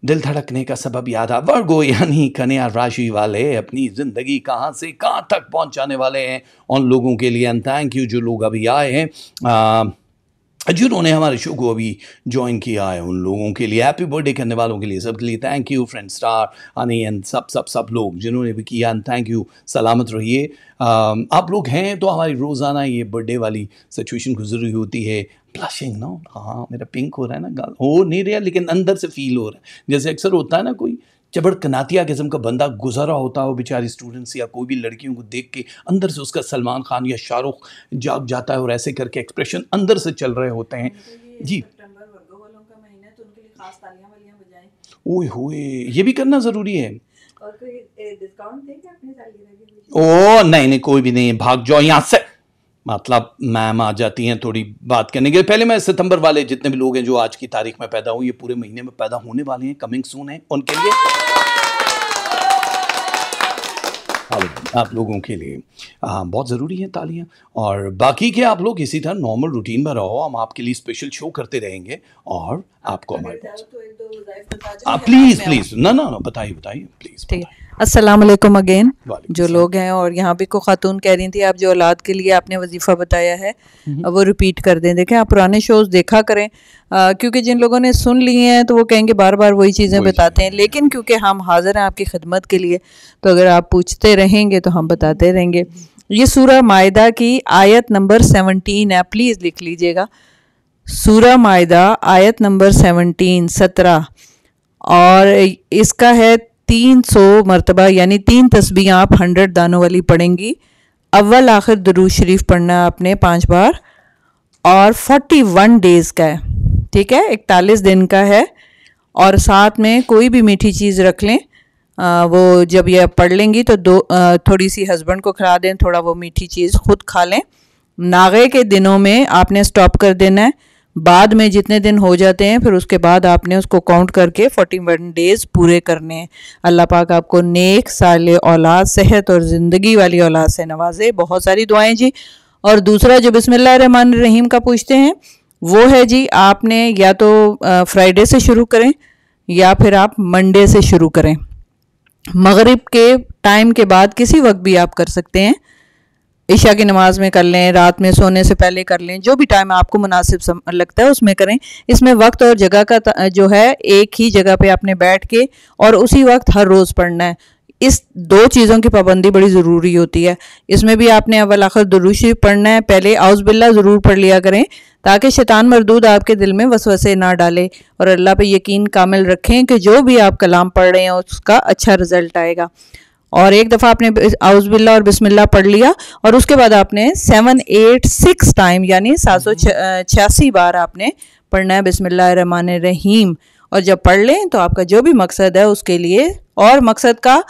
दिल धड़कने का सबब याद आ वर्गो यानी कन्या राशि वाले अपनी ज़िंदगी कहाँ से कहाँ तक पहुँचाने वाले हैं उन लोगों के लिए एंड थैंक यू जो लोग अभी आए हैं जिन्होंने हमारे शो को अभी ज्वाइन किया है उन लोगों के लिए हैप्पी बर्थडे करने वालों के लिए सबके लिए thank you friend star Annie and सब सब सब लोग जिन्होंने भी किया एंड थैंक यू सलामत रहिए आप लोग हैं तो हमारी रोज़ाना ये बर्थडे वाली सिचुएशन गुजरी होती है ब्लशिंग ना हाँ मेरा पिंक हो रहा है ना गाल हो नहीं रहा लेकिन अंदर से फील हो रहा है जैसे अक्सर होता है ना कोई चबड़ कनातिया किस्म का बंदा गुजरा होता हो बेचारे स्टूडेंट्स या कोई भी लड़कियों को देख के अंदर से उसका सलमान खान या शाहरुख जाग जाता है और ऐसे करके एक्सप्रेशन अंदर से चल रहे होते हैं जी तो ओए होए ये भी करना ज़रूरी है ओ नहीं नहीं कोई भी नहीं भाग जाओ यहाँ से मतलब मैम आ जाती हैं थोड़ी बात करने के लिए पहले मैं सितंबर वाले जितने भी लोग हैं जो आज की तारीख में पैदा हुए ये पूरे महीने में पैदा होने वाले हैं कमिंग सून है उनके लिए आप लोगों के लिए आ, बहुत ज़रूरी है तालियां और बाकी के आप लोग इसी तरह नॉर्मल रूटीन में रहो हम आपके लिए स्पेशल शो करते रहेंगे और आपको हमारे प्लीज़ प्लीज़ ना ना ना बताइए बताइए प्लीज़ असलकुम अगेन जो लोग हैं और यहाँ भी को खातून कह रही थी आप जो औलाद के लिए आपने वजीफ़ा बताया है वो रिपीट कर दें देखें आप पुराने शोज़ देखा करें क्योंकि जिन लोगों ने सुन लिए हैं तो वो कहेंगे बार बार वही चीज़ें बताते हैं लेकिन क्योंकि हम हाज़िर हैं आपकी खदमत के लिए तो अगर आप पूछते रहेंगे तो हम बताते रहेंगे ये सूरह मायदा की आयत नंबर सेवनटीन है प्लीज़ लिख लीजिएगा सूरह मायदा आयत नंबर सेवनटीन सत्रह और इसका है तीन सौ मरतबा यानी तीन तस्बीयाँ आप हंड्रेड दानों वाली पढ़ेंगी अव्वल आखिर दरूज शरीफ पढ़ना है आपने पाँच बार और फोर्टी वन डेज़ का है ठीक है इकतालीस दिन का है और साथ में कोई भी मीठी चीज़ रख लें आ, वो जब यह पढ़ लेंगी तो दो आ, थोड़ी सी हस्बैंड को खिला दें थोड़ा वो मीठी चीज़ खुद खा लें नागे के दिनों में आपने स्टॉप कर देना है बाद में जितने दिन हो जाते हैं फिर उसके बाद आपने उसको काउंट करके फोर्टी वन डेज़ पूरे करने हैं अल्लाह पाक आपको नेक साल औलाद सेहत और ज़िंदगी वाली औलाद से नवाजे बहुत सारी दुआएं जी और दूसरा जो बिसमान रहीम का पूछते हैं वो है जी आपने या तो फ्राइडे से शुरू करें या फिर आप मंडे से शुरू करें मगरब के टाइम के बाद किसी वक्त भी आप कर सकते हैं ईशा की नमाज़ में कर लें रात में सोने से पहले कर लें जो भी टाइम आपको मुनासिब लगता है उसमें करें इसमें वक्त और जगह का जो है एक ही जगह पे आपने बैठ के और उसी वक्त हर रोज़ पढ़ना है इस दो चीज़ों की पाबंदी बड़ी ज़रूरी होती है इसमें भी आपने अवल आखिर दुरुशी पढ़ना है पहले आउज़बिल्ला ज़रूर पढ़ लिया करें ताकि शैतान मरदूद आपके दिल में वसवसे ना डाले और अल्लाह पर यकीन कामिल रखें कि जो भी आप कलाम पढ़ रहे हैं उसका अच्छा रिज़ल्ट आएगा और एक दफ़ा आपने बिल्ला और बिस्मिल्ला पढ़ लिया और उसके बाद आपने सेवन एट सिक्स टाइम यानी सात सौ छियासी बार आपने पढ़ना है रहमान रहीम और जब पढ़ लें तो आपका जो भी मकसद है उसके लिए और मकसद का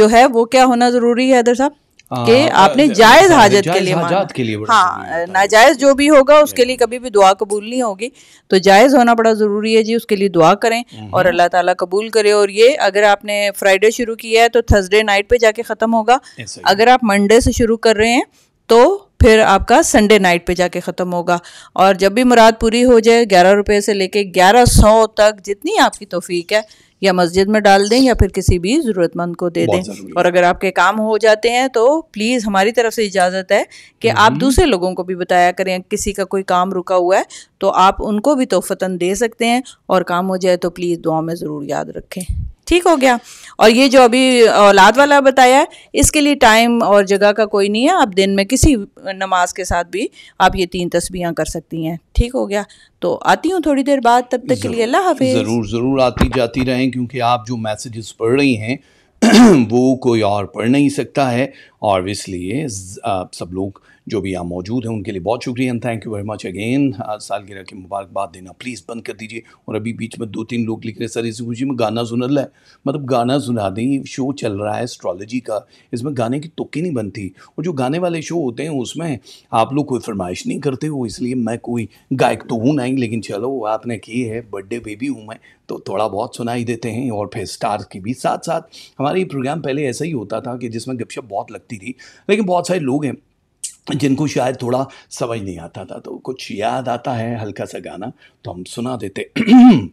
जो है वो क्या होना ज़रूरी है अदर साहब हाँ, कि हाँ, आपने जायज हाँ, हाजत के लिए के लिए हाँ नाजायज जो भी होगा उसके लिए कभी भी दुआ कबूल नहीं होगी तो जायज होना बड़ा ज़रूरी है जी उसके लिए दुआ करें हम्म। और अल्लाह ताला कबूल करे और ये अगर आपने फ्राइडे शुरू किया है तो थर्सडे नाइट पे जाके ख़त्म होगा अगर आप मंडे से शुरू कर रहे हैं तो फिर आपका संडे नाइट पे जाके ख़त्म होगा और जब भी मुराद पूरी हो जाए ग्यारह रुपये से लेके ग्यारह सौ तक जितनी आपकी तोफीक है या मस्जिद में डाल दें या फिर किसी भी ज़रूरतमंद को दे दें और अगर आपके काम हो जाते हैं तो प्लीज़ हमारी तरफ से इजाज़त है कि आप हम्म। दूसरे लोगों को भी बताया करें किसी का कोई काम रुका हुआ है तो आप उनको भी तोहफ़ता दे सकते हैं और काम हो जाए तो प्लीज़ दुआ में ज़रूर याद रखें ठीक हो गया और ये जो अभी औलाद वाला बताया है इसके लिए टाइम और जगह का कोई नहीं है आप दिन में किसी नमाज के साथ भी आप ये तीन तस्बीयाँ कर सकती हैं ठीक हो गया तो आती हूँ थोड़ी देर बाद तब तक के लिए अल्लाह हाफिज़ ज़रूर ज़रूर आती जाती रहें क्योंकि आप जो मैसेजेस पढ़ रही हैं वो कोई और पढ़ नहीं सकता है और इसलिए सब लोग जो भी यहाँ मौजूद हैं उनके लिए बहुत शुक्रिया and thank you very much again सालगिरह की मुबारकबाद देना प्लीज़ बंद कर दीजिए और अभी बीच में दो तीन लोग लिख रहे सर इसी खुशी में गाना सुना रहा है मतलब गाना सुना दें शो चल रहा है एस्ट्रोलॉजी का इसमें गाने की तुक्की नहीं बनती और जो गाने वाले शो होते हैं उसमें आप लोग कोई फरमाइश नहीं करते हो इसलिए मैं कोई गायक तो हूँ नहीं लेकिन चलो आपने की है बर्थडे बेबी हूँ मैं तो थोड़ा बहुत सुनाई देते हैं और फिर स्टार्स के भी साथ साथ हमारे ये प्रोग्राम पहले ऐसा ही होता था कि जिसमें गपशप बहुत लगती थी लेकिन बहुत सारे लोग हैं जिनको शायद थोड़ा समझ नहीं आता था तो कुछ याद आता है हल्का सा गाना तो हम सुना देते हम्म।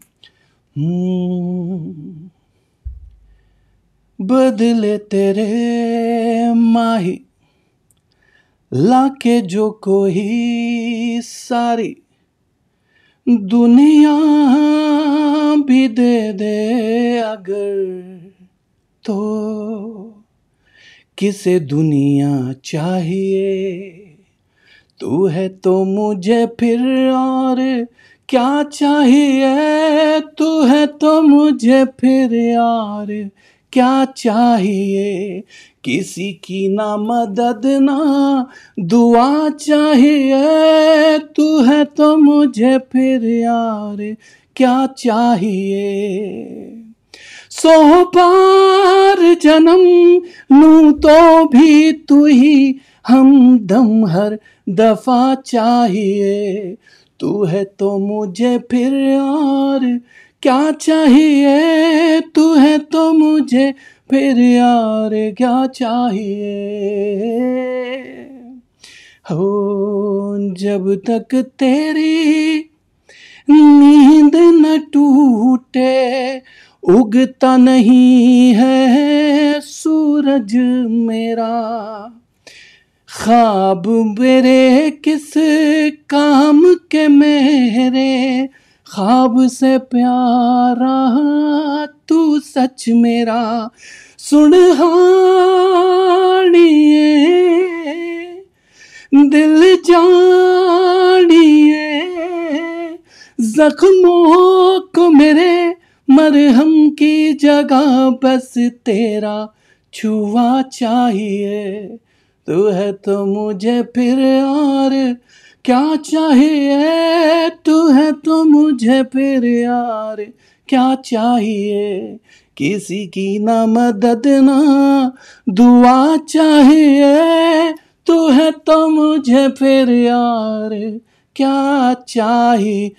बदले तेरे माही लाके जो कोई सारी दुनिया भी दे दे अगर तो किसे दुनिया चाहिए तू है तो मुझे फिर और क्या चाहिए तू है तो मुझे फिर यार क्या चाहिए किसी की ना मदद ना दुआ चाहिए तू है तो मुझे फिर यार क्या चाहिए सो पार जन्म लू तो भी तू ही हम दम हर दफा चाहिए तू है तो मुझे फिर यार क्या चाहिए तू है तो मुझे फिर यार क्या चाहिए हो जब तक तेरी नींद न टूटे उगता नहीं है सूरज मेरा ख्वाब मेरे किस काम के मेरे ख्वाब से प्यारा तू सच मेरा सुन हानिए दिल जानिए जख्मों को मेरे मरहम की जगह बस तेरा छुआ चाहिए तू है तो मुझे फिर और क्या चाहिए तू है तो मुझे फिर यार क्या चाहिए किसी की ना मदद ना दुआ चाहिए तू है तो मुझे फिर यार क्या चाहिए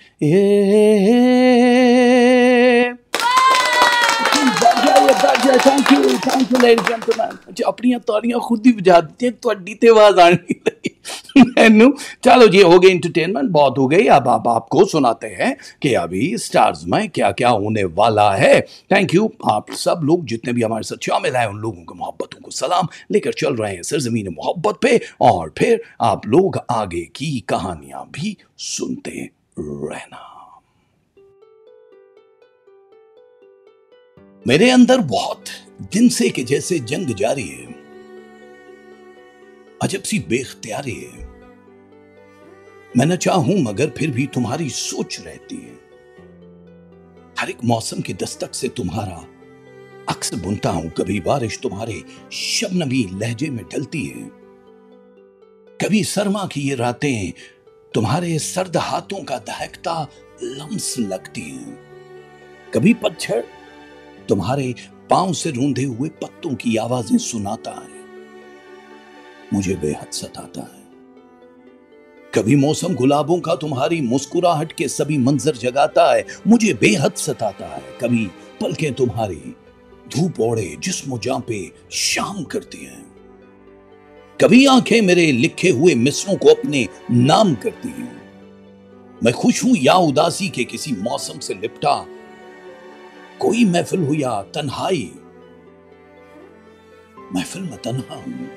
thank you ladies and gentleman अपनी तारियां खुद ही बजा दी ਦਿੱਤੀਆਂ तुम्हारी तो आवाज आने लगी मैनू चलो जी हो गए इंटरटेनमेंट बहुत हो गई अब आप आपको सुनाते हैं कि अभी स्टार्स में क्या क्या होने वाला है थैंक यू आप सब लोग जितने भी हमारे साथ शामिल हैं उन लोगों को मोहब्बतों को सलाम लेकर चल रहे हैं सरजमीन मोहब्बत पे और फिर आप लोग आगे की कहानियां भी सुनते रहना मेरे अंदर बहुत दिन से के जैसे जंग जारी है अजब सी बेख्तियारी है मैं न चाहूं मगर फिर भी तुम्हारी सोच रहती है हर एक मौसम की दस्तक से तुम्हारा अक्स बुनता हूं कभी बारिश तुम्हारे शबनबी लहजे में ढलती है कभी सरमा की ये रातें तुम्हारे सर्द हाथों का दहकता लम्स लगती है कभी पतझड़ तुम्हारे पांव से रूंधे हुए पत्तों की आवाजें सुनाता है मुझे बेहद सताता है कभी मौसम गुलाबों का तुम्हारी मुस्कुराहट के सभी मंजर जगाता है मुझे बेहद सताता है कभी पलकें तुम्हारी धूप ओढ़े जिसमो जापे पे शाम करती हैं कभी आंखें मेरे लिखे हुए मिसरों को अपने नाम करती हैं मैं खुश हूं या उदासी के किसी मौसम से लिपटा कोई महफिल हुआ तन्हाई महफिल में तन्हा हूं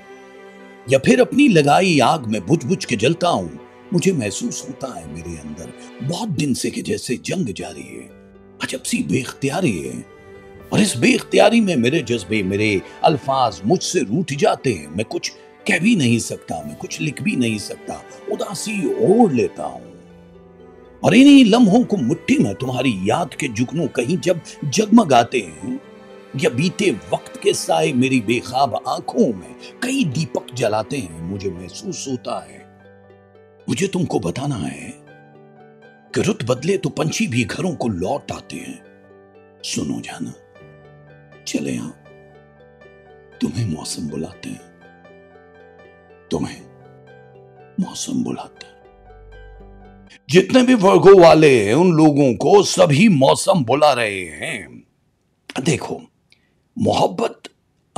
या फिर अपनी लगाई आग में बुझ बुझ के जलता हूं मुझे महसूस होता है मेरे अंदर बहुत दिन से के जैसे जंग जारी है अजब सी बेख्तियारी है और इस बेख्तियारी में मेरे जज्बे मेरे अल्फाज मुझसे रूठ जाते हैं मैं कुछ कह भी नहीं सकता मैं कुछ लिख भी नहीं सकता उदासी ओढ़ लेता हूं और इन्हीं लम्हों को मुट्ठी में तुम्हारी याद के जुगनू कहीं जब जगमगाते हैं या बीते वक्त के साय मेरी बेखाब आंखों में कई दीपक जलाते हैं मुझे महसूस होता है मुझे तुमको बताना है कि रुत बदले तो पंछी भी घरों को लौट आते हैं सुनो जाना चले आओ तुम्हें मौसम बुलाते हैं तुम्हें मौसम बुलाता है जितने भी वर्गों वाले हैं उन लोगों को सभी मौसम बुला रहे हैं देखो मोहब्बत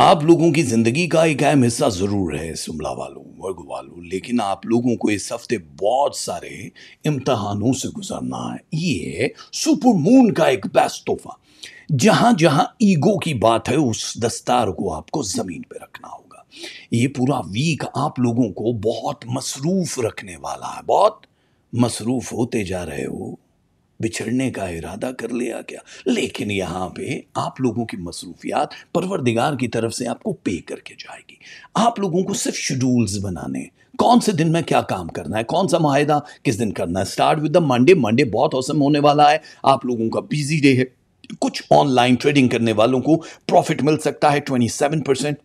आप लोगों की ज़िंदगी का एक अहम हिस्सा ज़रूर है शिमला वालों वर्ग वालों लेकिन आप लोगों को इस हफ्ते बहुत सारे इम्तहानों से गुजरना है ये सुपर मून का एक बेस्ट तोहफा जहां जहां ईगो की बात है उस दस्तार को आपको ज़मीन पर रखना होगा ये पूरा वीक आप लोगों को बहुत मसरूफ़ रखने वाला है बहुत मसरूफ होते जा रहे हो बिछड़ने का इरादा कर लिया क्या लेकिन यहाँ पे आप लोगों की मसरूफियात परवरदिगार की तरफ से आपको पे करके जाएगी आप लोगों को सिर्फ शेड्यूल्स बनाने कौन से दिन में क्या काम करना है कौन सा माहिदा किस दिन करना है start with the Monday Monday बहुत औसम होने वाला है आप लोगों का बिजी डे है कुछ ऑनलाइन ट्रेडिंग करने वालों को प्रॉफिट मिल सकता है twenty seven percent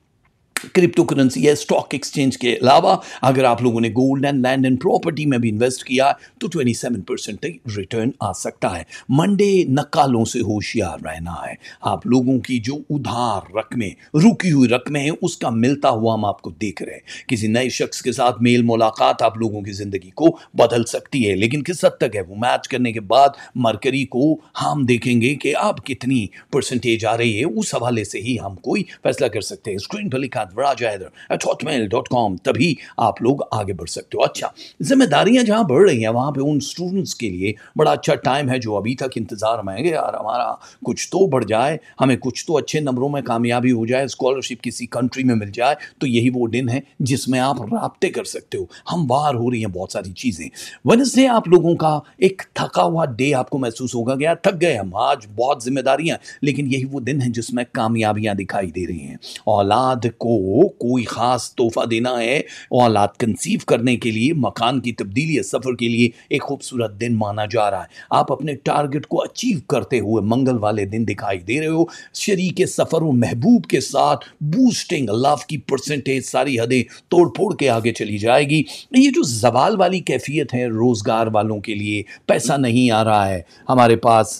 crypto currency है स्टॉक एक्सचेंज के अलावा अगर आप लोगों ने gold and land and property में भी इन्वेस्ट किया तो 27 परसेंट तक रिटर्न आ सकता है मंडे नकालों से होशियार रहना है आप लोगों की जो उधार रकमें रुकी हुई रकमें हैं उसका मिलता हुआ हम आपको देख रहे हैं किसी नए शख्स के साथ मेल मुलाकात आप लोगों की ज़िंदगी को बदल सकती है लेकिन किस हद तक है वो मैच करने के बाद मरकरी को हम देखेंगे कि आप कितनी परसेंटेज आ रही है उस हवाले से ही हम कोई फैसला कर सकते हैं स्क्रीन पर लिखा साथ Raja Haider at hot dot com तभी आप लोग आगे बढ़ सकते हो अच्छा जिम्मेदारियाँ जहाँ बढ़ रही हैं वहाँ पर उन स्टूडेंट्स के लिए बड़ा अच्छा टाइम है जो अभी तक इंतज़ार में है यार हमारा कुछ तो बढ़ जाए हमें कुछ तो अच्छे नंबरों में कामयाबी हो जाए स्कॉलरशिप किसी कंट्री में मिल जाए तो यही वो दिन है जिसमें आप रबते कर सकते हो हम वार हो रही हैं बहुत सारी चीज़ें वेनसडे आप लोगों का एक थका हुआ डे आपको महसूस होगा गया थक गए हम आज बहुत जिम्मेदारियां लेकिन यही वो दिन है जिसमें कामयाबियां दिखाई दे रही हैं औलाद को कोई ख़ास तोहफा देना है औलाद कंसीव करने के लिए मकान की तब्दीली या सफ़र के लिए एक खूबसूरत दिन माना जा रहा है आप अपने टारगेट को अचीव करते हुए मंगल वाले दिन दिखाई दे रहे हो शरीक सफ़र व महबूब के साथ बूस्टिंग लाभ की परसेंटेज सारी हदें तोड़ फोड़ के आगे चली जाएगी ये जो जवाल वाली कैफियत है रोज़गार वालों के लिए पैसा नहीं आ रहा है हमारे पास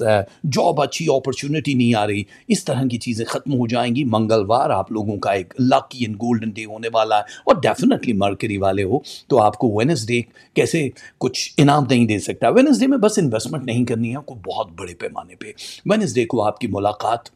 जॉब अच्छी अपॉर्चुनिटी नहीं आ रही इस तरह की चीज़ें ख़त्म हो जाएंगी मंगलवार आप लोगों का एक luck lucky and golden day होने वाला है और डेफिनेटली मर्करी वाले हो तो आपको वेनसडे कैसे कुछ इनाम नहीं दे सकता वेनसडे में बस इन्वेस्टमेंट नहीं करनी है आपको बहुत बड़े पैमाने पर वेनसडे को आपकी मुलाकात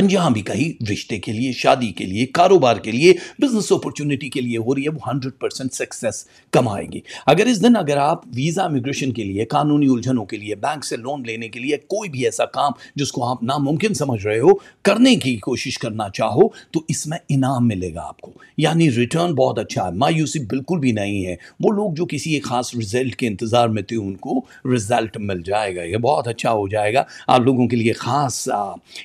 जहां भी कहीं रिश्ते के लिए शादी के लिए कारोबार के लिए बिजनेस अपॉर्चुनिटी के लिए हो रही है वो हंड्रेड परसेंट सक्सेस कमाएगी अगर इस दिन अगर आप वीज़ा इमिग्रेशन के लिए कानूनी उलझनों के लिए बैंक से लोन लेने के लिए कोई भी ऐसा काम जिसको आप नामुमकिन समझ रहे हो करने की कोशिश करना चाहो तो इसमें इनाम मिलेगा आपको यानी रिटर्न बहुत अच्छा है मायूसी बिल्कुल भी नहीं है वो लोग जो किसी एक खास रिजल्ट के इंतज़ार में थे उनको रिजल्ट मिल जाएगा ये बहुत अच्छा हो जाएगा आप लोगों के लिए खास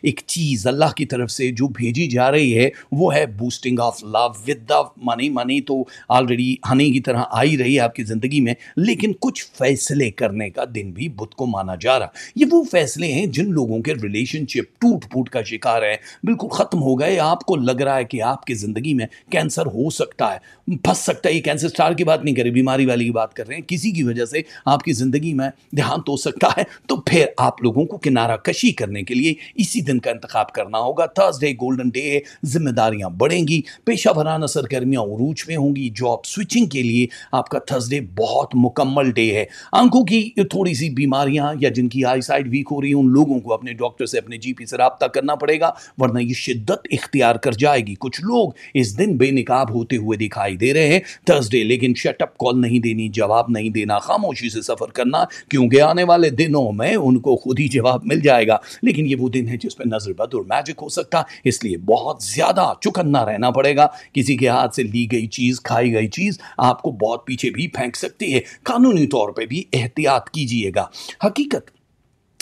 एक चीज़ अल्लाह की तरफ से जो भेजी जा रही है वो है boosting of love with the money money तो ऑलरेडी हनी की तरह आ ही रही है आपकी ज़िंदगी में लेकिन कुछ फैसले करने का दिन भी बुद्ध को माना जा रहा ये वो फैसले हैं जिन लोगों के रिलेशनशिप टूट फूट का शिकार है बिल्कुल ख़त्म हो गए आपको लग रहा है कि आपकी ज़िंदगी में कैंसर हो सकता है फंस सकता है ये कैंसर स्टार की बात नहीं करें बीमारी वाली की बात कर रहे हैं किसी की वजह से आपकी ज़िंदगी में देहांत हो सकता है तो फिर आप लोगों को किनारा कशी करने के लिए इसी दिन का इंतखा कर करना होगा थर्सडे गोल्डन डे जिम्मेदारियां बढ़ेंगी पेशा भराना सरगर्मियां उरूज में होंगी जॉब स्विचिंग के लिए आपका थर्सडे बहुत मुकम्मल डे है आंखों की थोड़ी सी बीमारियां या जिनकी आई साइड वीक हो रही है उन लोगों को अपने डॉक्टर से अपने जीपी से रबता करना पड़ेगा वरना ये शिद्दत इख्तियार कर जाएगी कुछ लोग इस दिन बेनकाब होते हुए दिखाई दे रहे हैं थर्सडे लेकिन शटअप कॉल नहीं देनी जवाब नहीं देना खामोशी से सफ़र करना क्योंकि आने वाले दिनों में उनको खुद ही जवाब मिल जाएगा लेकिन ये वो दिन है जिस नजरबद और मैजिक हो सकता इसलिए बहुत ज़्यादा चुकन्ना रहना पड़ेगा किसी के हाथ से ली गई चीज़ खाई गई चीज़ आपको बहुत पीछे भी फेंक सकती है कानूनी तौर पर भी एहतियात कीजिएगा हकीकत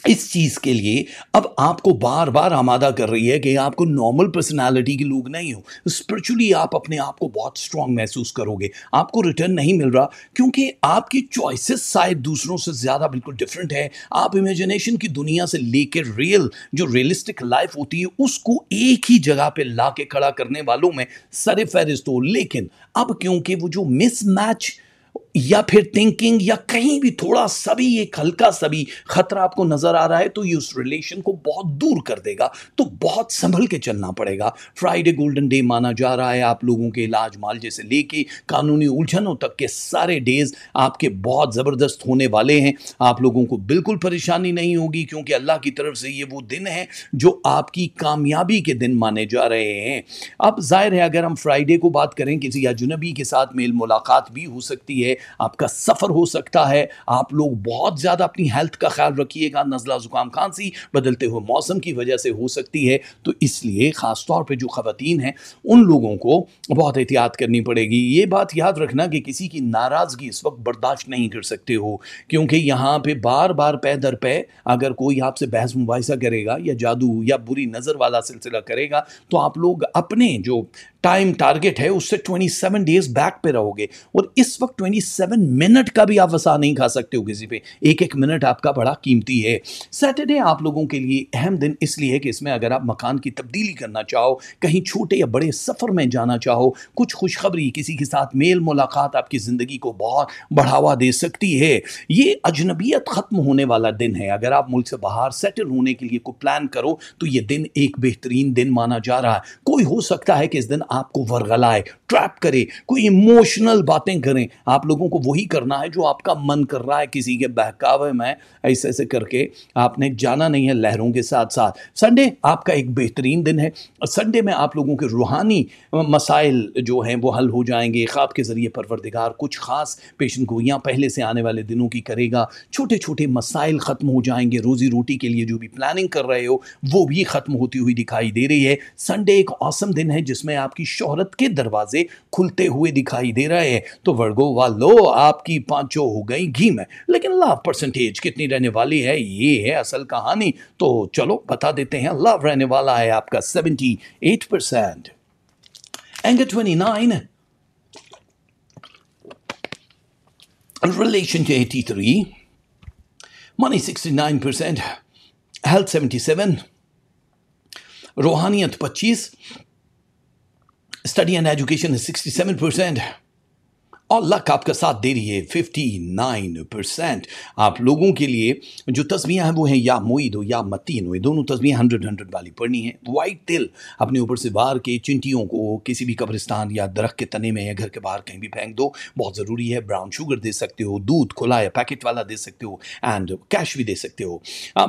इस चीज़ के लिए अब आपको बार बार आमादा कर रही है कि आपको नॉर्मल पर्सनालिटी के लोग नहीं हो स्पिरिचुअली आप अपने आप को बहुत स्ट्रांग महसूस करोगे आपको रिटर्न नहीं मिल रहा क्योंकि आपकी चॉइसेस शायद दूसरों से ज़्यादा बिल्कुल डिफरेंट है आप इमेजिनेशन की दुनिया से लेकर रियल जो रियलिस्टिक लाइफ होती है उसको एक ही जगह पर ला के खड़ा करने वालों में सरे फहरिस्त तो हो लेकिन अब क्योंकि वो जो मिसमैच या फिर थिंकिंग या कहीं भी थोड़ा सा भी एक हल्का सा भी खतरा आपको नज़र आ रहा है तो ये उस रिलेशन को बहुत दूर कर देगा तो बहुत संभल के चलना पड़ेगा फ्राइडे गोल्डन डे माना जा रहा है आप लोगों के इलाज माल जैसे लेके कानूनी उलझनों तक के सारे डेज आपके बहुत ज़बरदस्त होने वाले हैं आप लोगों को बिल्कुल परेशानी नहीं होगी क्योंकि अल्लाह की तरफ से ये वो दिन है जो आपकी कामयाबी के दिन माने जा रहे हैं अब जाहिर है अगर हम फ्राइडे को बात करें किसी अजनबी के साथ मेल मुलाकात भी हो सकती है आपका सफ़र हो सकता है आप लोग बहुत ज़्यादा अपनी हेल्थ का ख्याल रखिएगा नज़ला ज़ुकाम खांसी बदलते हुए मौसम की वजह से हो सकती है तो इसलिए ख़ास तौर पर जो ख़वान हैं उन लोगों को बहुत एहतियात करनी पड़ेगी ये बात याद रखना कि किसी की नाराज़गी इस वक्त बर्दाश्त नहीं कर सकते हो क्योंकि यहाँ पे बार बार पै दर पै अगर कोई आपसे बहस मुबासा करेगा या जादू या बुरी नज़र वाला सिलसिला करेगा तो आप लोग अपने जो टाइम टारगेट है उससे 27 डेज बैक पे रहोगे और इस वक्त 27 मिनट का भी आप वसा नहीं खा सकते हो किसी पे एक एक मिनट आपका बड़ा कीमती है सैटरडे आप लोगों के लिए अहम दिन इसलिए है कि इसमें अगर आप मकान की तब्दीली करना चाहो कहीं छोटे या बड़े सफ़र में जाना चाहो कुछ खुशखबरी किसी के साथ मेल मुलाकात आपकी ज़िंदगी को बहुत बढ़ावा दे सकती है ये अजनबियत ख़त्म होने वाला दिन है अगर आप मुल्क से बाहर सेटल होने के लिए कोई प्लान करो तो ये दिन एक बेहतरीन दिन माना जा रहा है कोई हो सकता है कि इस दिन आपको वरगलाए ट्रैप करे कोई इमोशनल बातें करें आप लोगों को वही करना है जो आपका मन कर रहा है किसी के बहकावे में ऐसे ऐसे करके आपने जाना नहीं है लहरों के साथ साथ संडे आपका एक बेहतरीन दिन है संडे में आप लोगों के रूहानी मसाइल जो हैं वो हल हो जाएंगे ख्वाब के ज़रिए परवरदिगार कुछ ख़ास पेशन गोइयाँ पहले से आने वाले दिनों की करेगा छोटे छोटे मसाइल ख़त्म हो जाएंगे रोज़ी रोटी के लिए जो भी प्लानिंग कर रहे हो वो भी ख़त्म होती हुई दिखाई दे रही है संडे एक औसम दिन है जिसमें आपकी आपकी शोहरत के दरवाजे खुलते हुए दिखाई दे रहे हैं तो वर्गो वालो आपकी पांचों हो गई घी में लेकिन लाभ परसेंटेज कितनी रहने वाली है ये है असल कहानी तो चलो बता देते हैं लाभ रहने वाला है आपका seventy eight percent anger twenty nine money sixty nine percent health seventy seven रूहानियत पच्चीस study and education is 67%. और लक आपका साथ दे रही है फिफ्टी नाइन परसेंट आप लोगों के लिए जो तस्वीरें हैं वो हैं या मोईद हो या मतीन हो दोनों तस्वीरें हंड्रेड हंड्रेड वाली पढ़नी है वाइट तिल अपने ऊपर से बाहर के चिंटियों को किसी भी कब्रिस्तान या दरख्त के तने में या घर के बाहर कहीं भी फेंक दो बहुत ज़रूरी है ब्राउन शुगर दे सकते हो दूध खुला या पैकेट वाला दे सकते हो एंड कैश भी दे सकते हो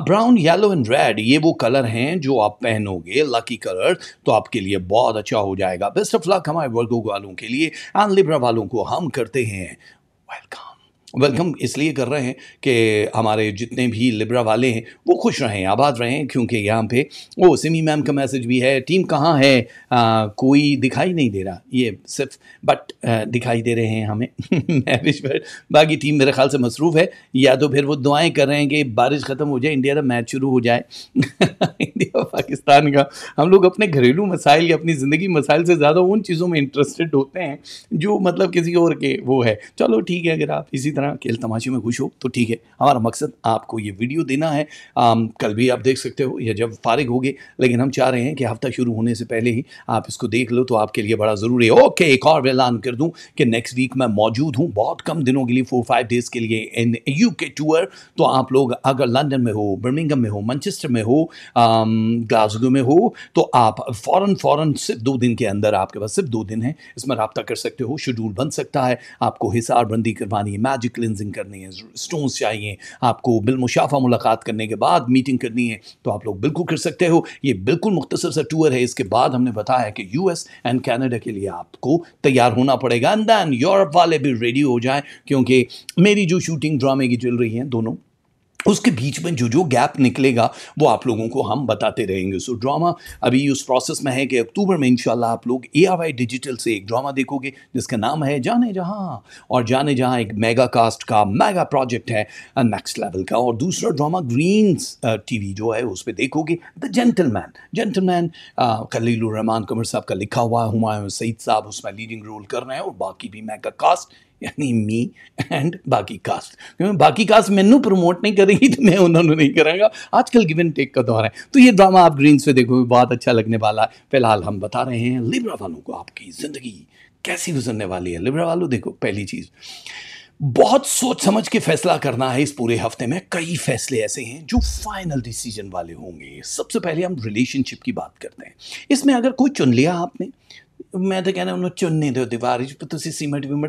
ब्राउन येलो एंड रेड ये वो कलर हैं जो आप पहनोगे लकी कलर तो आपके लिए बहुत अच्छा हो जाएगा बेस्ट ऑफ लक हमारे वर्गों वालों के लिए एंड लिब्रा वालों को हम करते हैं वेलकम वेलकम इसलिए कर रहे हैं कि हमारे जितने भी लिब्रा वाले हैं वो खुश रहें आबाद रहें क्योंकि यहाँ पे वो सिमी मैम का मैसेज भी है टीम कहाँ है आ, कोई दिखाई नहीं दे रहा ये सिर्फ बट आ, दिखाई दे रहे हैं हमें पर बाकी टीम मेरे ख्याल से मसरूफ़ है या तो फिर वो दुआएं कर रहे हैं कि बारिश ख़त्म हो जाए इंडिया का मैच शुरू हो जाए इंडिया पाकिस्तान का हम लोग अपने घरेलू मसाइल या अपनी ज़िंदगी मसाइल से ज़्यादा उन चीज़ों में इंटरेस्टेड होते हैं जो मतलब किसी और के वो है चलो ठीक है अगर आप इसी तरह तरह खेल तमाशे में खुश हो तो ठीक है हमारा मकसद आपको ये वीडियो देना है आ, कल भी आप देख सकते हो या जब फारिग होगे लेकिन हम चाह रहे हैं कि हफ्ता शुरू होने से पहले ही आप इसको देख लो तो आपके लिए बड़ा ज़रूरी है ओके एक और ऐलान कर दूँ कि नेक्स्ट वीक मैं मौजूद हूँ बहुत कम दिनों के लिए फोर फाइव डेज़ के लिए इन यू के टूर तो आप लोग अगर लंदन में हो बर्मिंगम में हो मैनचेस्टर में हो ग्लासगो में हो तो आप फ़ौरन फ़ौरन सिर्फ दो दिन के अंदर आपके पास सिर्फ दो दिन है इसमें रबता कर सकते हो शेड्यूल बन सकता है आपको हिसार बंदी करवानी है मैजिक क्लिनजिंग करनी है स्टोन्स चाहिए आपको बिलमुशाफा मुलाकात करने के बाद मीटिंग करनी है तो आप लोग बिल्कुल कर सकते हो ये बिल्कुल मुख्तसर सा टूर है इसके बाद हमने बताया कि यू एस एंड कैनेडा के लिए आपको तैयार होना पड़ेगा एंड दैन यूरोप वाले भी रेडी हो जाए क्योंकि मेरी जो शूटिंग ड्रामे की चल रही हैं दोनों उसके बीच में जो जो गैप निकलेगा वो आप लोगों को हम बताते रहेंगे सो ड्रामा अभी उस प्रोसेस में है कि अक्टूबर में इंशाल्लाह आप लोग ए आर वाई डिजिटल से एक ड्रामा देखोगे जिसका नाम है जाने जहाँ और जाने जहाँ एक मेगा कास्ट का मेगा प्रोजेक्ट है नेक्स्ट लेवल का और दूसरा ड्रामा ग्रीन्स टी जो है उस पर देखोगे the gentleman gentleman Khalil Rehman Qamar साहब का लिखा हुआ है सईद साहब उसमें लीडिंग रोल कर रहे हैं और बाकी भी मेगा कास्ट यानी मी एंड बाकी कास्ट क्योंकि बाकी कास्ट मैनू प्रमोट नहीं करेगी तो मैं उन्होंने नहीं करेगा आजकल गिव एंड टेक का दौर है तो ये ड्रामा आप ग्रीन से देखो बहुत अच्छा लगने वाला है फिलहाल हम बता रहे हैं लिब्रा वालों को आपकी ज़िंदगी कैसी गुजरने वाली है लिब्रा वालों देखो पहली चीज़ बहुत सोच समझ के फैसला करना है इस पूरे हफ्ते में कई फैसले ऐसे हैं जो फाइनल डिसीजन वाले होंगे सबसे पहले हम रिलेशनशिप की बात करते हैं इसमें अगर कोई चुन लिया आपने मैं तो कहना उन्होंने चुनने दो दीवार 'ਚ ਤੁਸੀਂ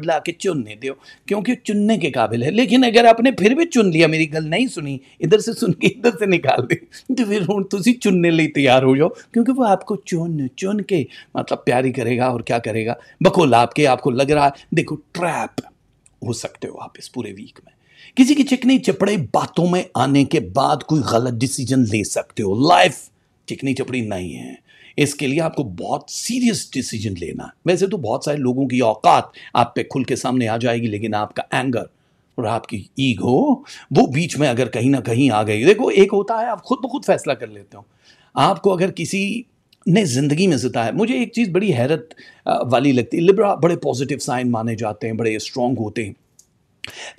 ला के चुनने दो क्योंकि चुनने के काबिल है लेकिन अगर आपने फिर भी चुन लिया मेरी गल नहीं सुनी इधर से सुन के इधर से निकाल दी तो फिर हूँ तुम चुनने लिए तैयार हो जाओ क्योंकि वो आपको चुन चुन के मतलब प्यारी करेगा और क्या करेगा बकोल आपके आपको लग रहा है देखो ट्रैप हो सकते हो आप इस पूरे वीक में किसी की चिकनी चपड़े बातों में आने के बाद कोई गलत डिसीजन ले सकते हो लाइफ चिकनी चपड़ी नहीं है इसके लिए आपको बहुत सीरियस डिसीजन लेना वैसे तो बहुत सारे लोगों की औकात आप पे खुल के सामने आ जाएगी लेकिन आपका एंगर और आपकी ईगो वो बीच में अगर कहीं ना कहीं आ गई देखो एक होता है आप खुद ब खुद फैसला कर लेते हो आपको अगर किसी ने ज़िंदगी में जिताया मुझे एक चीज़ बड़ी हैरत वाली लगती है लिब्रा बड़े पॉजिटिव साइन माने जाते हैं बड़े स्ट्रॉन्ग होते हैं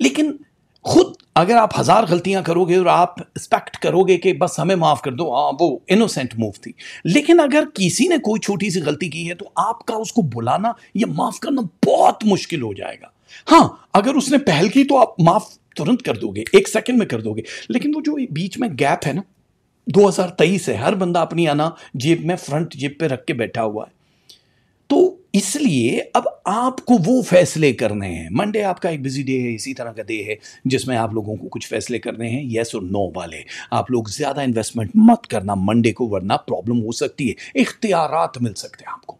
लेकिन खुद अगर आप हज़ार गलतियां करोगे और आप एक्सपेक्ट करोगे कि बस हमें माफ़ कर दो हाँ वो इनोसेंट मूव थी लेकिन अगर किसी ने कोई छोटी सी गलती की है तो आपका उसको बुलाना या माफ़ करना बहुत मुश्किल हो जाएगा हाँ अगर उसने पहल की तो आप माफ़ तुरंत कर दोगे एक सेकंड में कर दोगे लेकिन वो जो बीच में गैप है ना 2023 है हर बंदा अपनी आना जेब में फ्रंट जेब पे रख के बैठा हुआ है तो इसलिए अब आपको वो फैसले करने हैं मंडे आपका एक बिजी डे है इसी तरह का डे है जिसमें आप लोगों को कुछ फैसले करने हैं येस और नो वाले आप लोग ज़्यादा इन्वेस्टमेंट मत करना मंडे को वरना प्रॉब्लम हो सकती है इख्तियार मिल सकते हैं आपको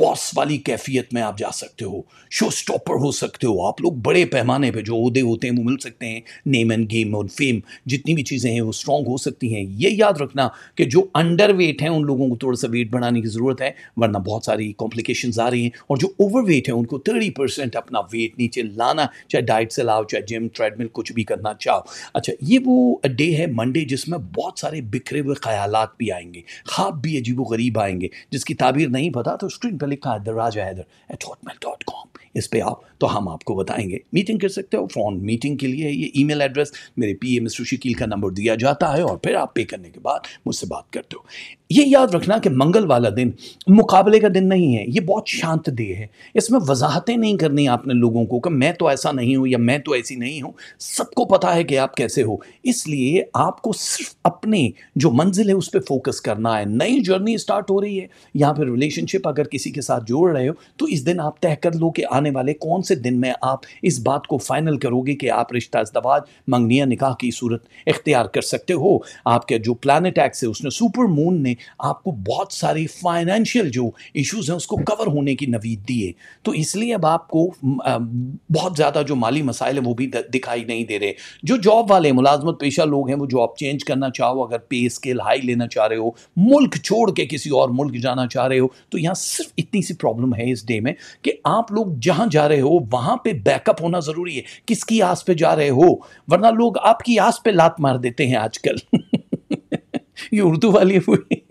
बॉस वाली कैफियत में आप जा सकते हो शो स्टॉपर हो सकते हो आप लोग बड़े पैमाने पे जो उहदे होते हैं वो मिल सकते हैं नेम एंड गेम और फेम जितनी भी चीज़ें हैं वो स्ट्रॉन्ग हो सकती हैं ये याद रखना कि जो अंडर वेट हैं उन लोगों को थोड़ा सा वेट बढ़ाने की ज़रूरत है वरना बहुत सारी कॉम्प्लिकेशन आ रही हैं और जो ओवर वेट है उनको थर्टी परसेंट अपना वेट नीचे लाना चाहे डाइट से लाओ चाहे जिम ट्रेडमिल कुछ भी करना चाहो अच्छा ये वो डे है मंडे जिसमें बहुत सारे बिखरे हुए ख्याल भी आएंगे ख्वाब भी अजीब गरीब आएंगे जिसकी ताबीर नहीं पता तो स्क्रीन पर लिखा है the Raja Haider at hotmail dot com इस पर आओ तो हम आपको बताएंगे मीटिंग कर सकते हो फ़ोन मीटिंग के लिए ये ईमेल एड्रेस मेरे पी एम सुशील का नंबर दिया जाता है और फिर आप पे करने के बाद मुझसे बात करते हो ये याद रखना कि मंगल वाला दिन मुकाबले का दिन नहीं है ये बहुत शांत दे है इसमें वजाहतें नहीं करनी आपने लोगों को कि मैं तो ऐसा नहीं हूँ या मैं तो ऐसी नहीं हूँ सबको पता है कि आप कैसे हो इसलिए आपको सिर्फ अपने जो मंजिल है उस पर फोकस करना है नई जर्नी स्टार्ट हो रही है या फिर रिलेशनशिप अगर किसी के साथ जोड़ रहे हो तो इस दिन आप तय कर लो कि आने आने वाले कौन से दिन में आप इस बात को फाइनल करोगे कि आप रिश्ता इस्तवाज मंगनिया निकाह की सूरत इख्तियार कर सकते हो आपके जो प्लानट एक्स है उसने सुपर मून ने आपको बहुत सारी फाइनेंशियल जो इश्यूज़ हैं उसको कवर होने की नवीद दी है तो इसलिए अब आपको बहुत ज़्यादा जो माली मसाइल हैं वो भी दिखाई नहीं दे रहे जो जॉब वाले मुलाजमत पेशा लोग हैं वो जॉब चेंज करना चाहो अगर पे स्केल हाई लेना चाह रहे हो मुल्क छोड़ के किसी और मुल्क जाना चाह रहे हो तो यहाँ सिर्फ इतनी सी प्रॉब्लम है इस डे में कि आप लोग जहाँ जहां जा रहे हो वहां पे बैकअप होना जरूरी है किसकी आस पे जा रहे हो वरना लोग आपकी आस पे लात मार देते हैं आजकल ये उर्दू वाली हुई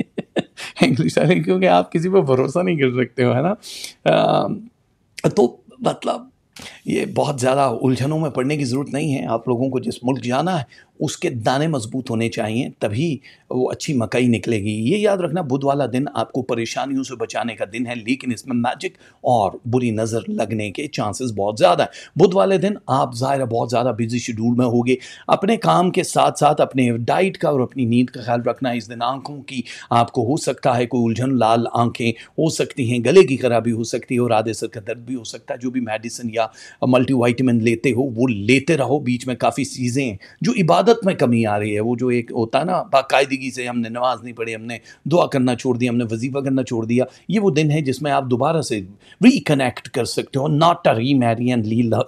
इंग्लिश वाली क्योंकि आप किसी पर भरोसा नहीं कर सकते हो है ना आ, तो मतलब ये बहुत ज़्यादा उलझनों में पड़ने की ज़रूरत नहीं है आप लोगों को जिस मुल्क जाना है उसके दाने मजबूत होने चाहिए तभी वो अच्छी मकई निकलेगी ये याद रखना बुध वाला दिन आपको परेशानियों से बचाने का दिन है लेकिन इसमें मैजिक और बुरी नज़र लगने के चांसेस बहुत ज़्यादा हैं बुध वाले दिन आप ज़ाहिर बहुत ज़्यादा बिजी शेड्यूल में होगे अपने काम के साथ साथ अपने डाइट का और अपनी नींद का ख्याल रखना इस दिन आंखों की आपको हो सकता है कोई उलझन लाल आंखें हो सकती हैं गले की खराबी हो सकती है और आधे सर का दर्द भी हो सकता है जो भी मेडिसिन या मल्टीवाइटमिन लेते हो वो लेते रहो बीच में काफ़ी चीज़ें जो इबादत इबादत में कमी आ रही है वो जो एक होता है ना बाकायदगी से हमने नमाज नहीं पढ़ी हमने दुआ करना छोड़ दिया हमने वजीफा करना छोड़ दिया ये वो दिन है जिसमें आप दोबारा से रिकनेक्ट कर सकते हो नॉट अ री मैरी एंड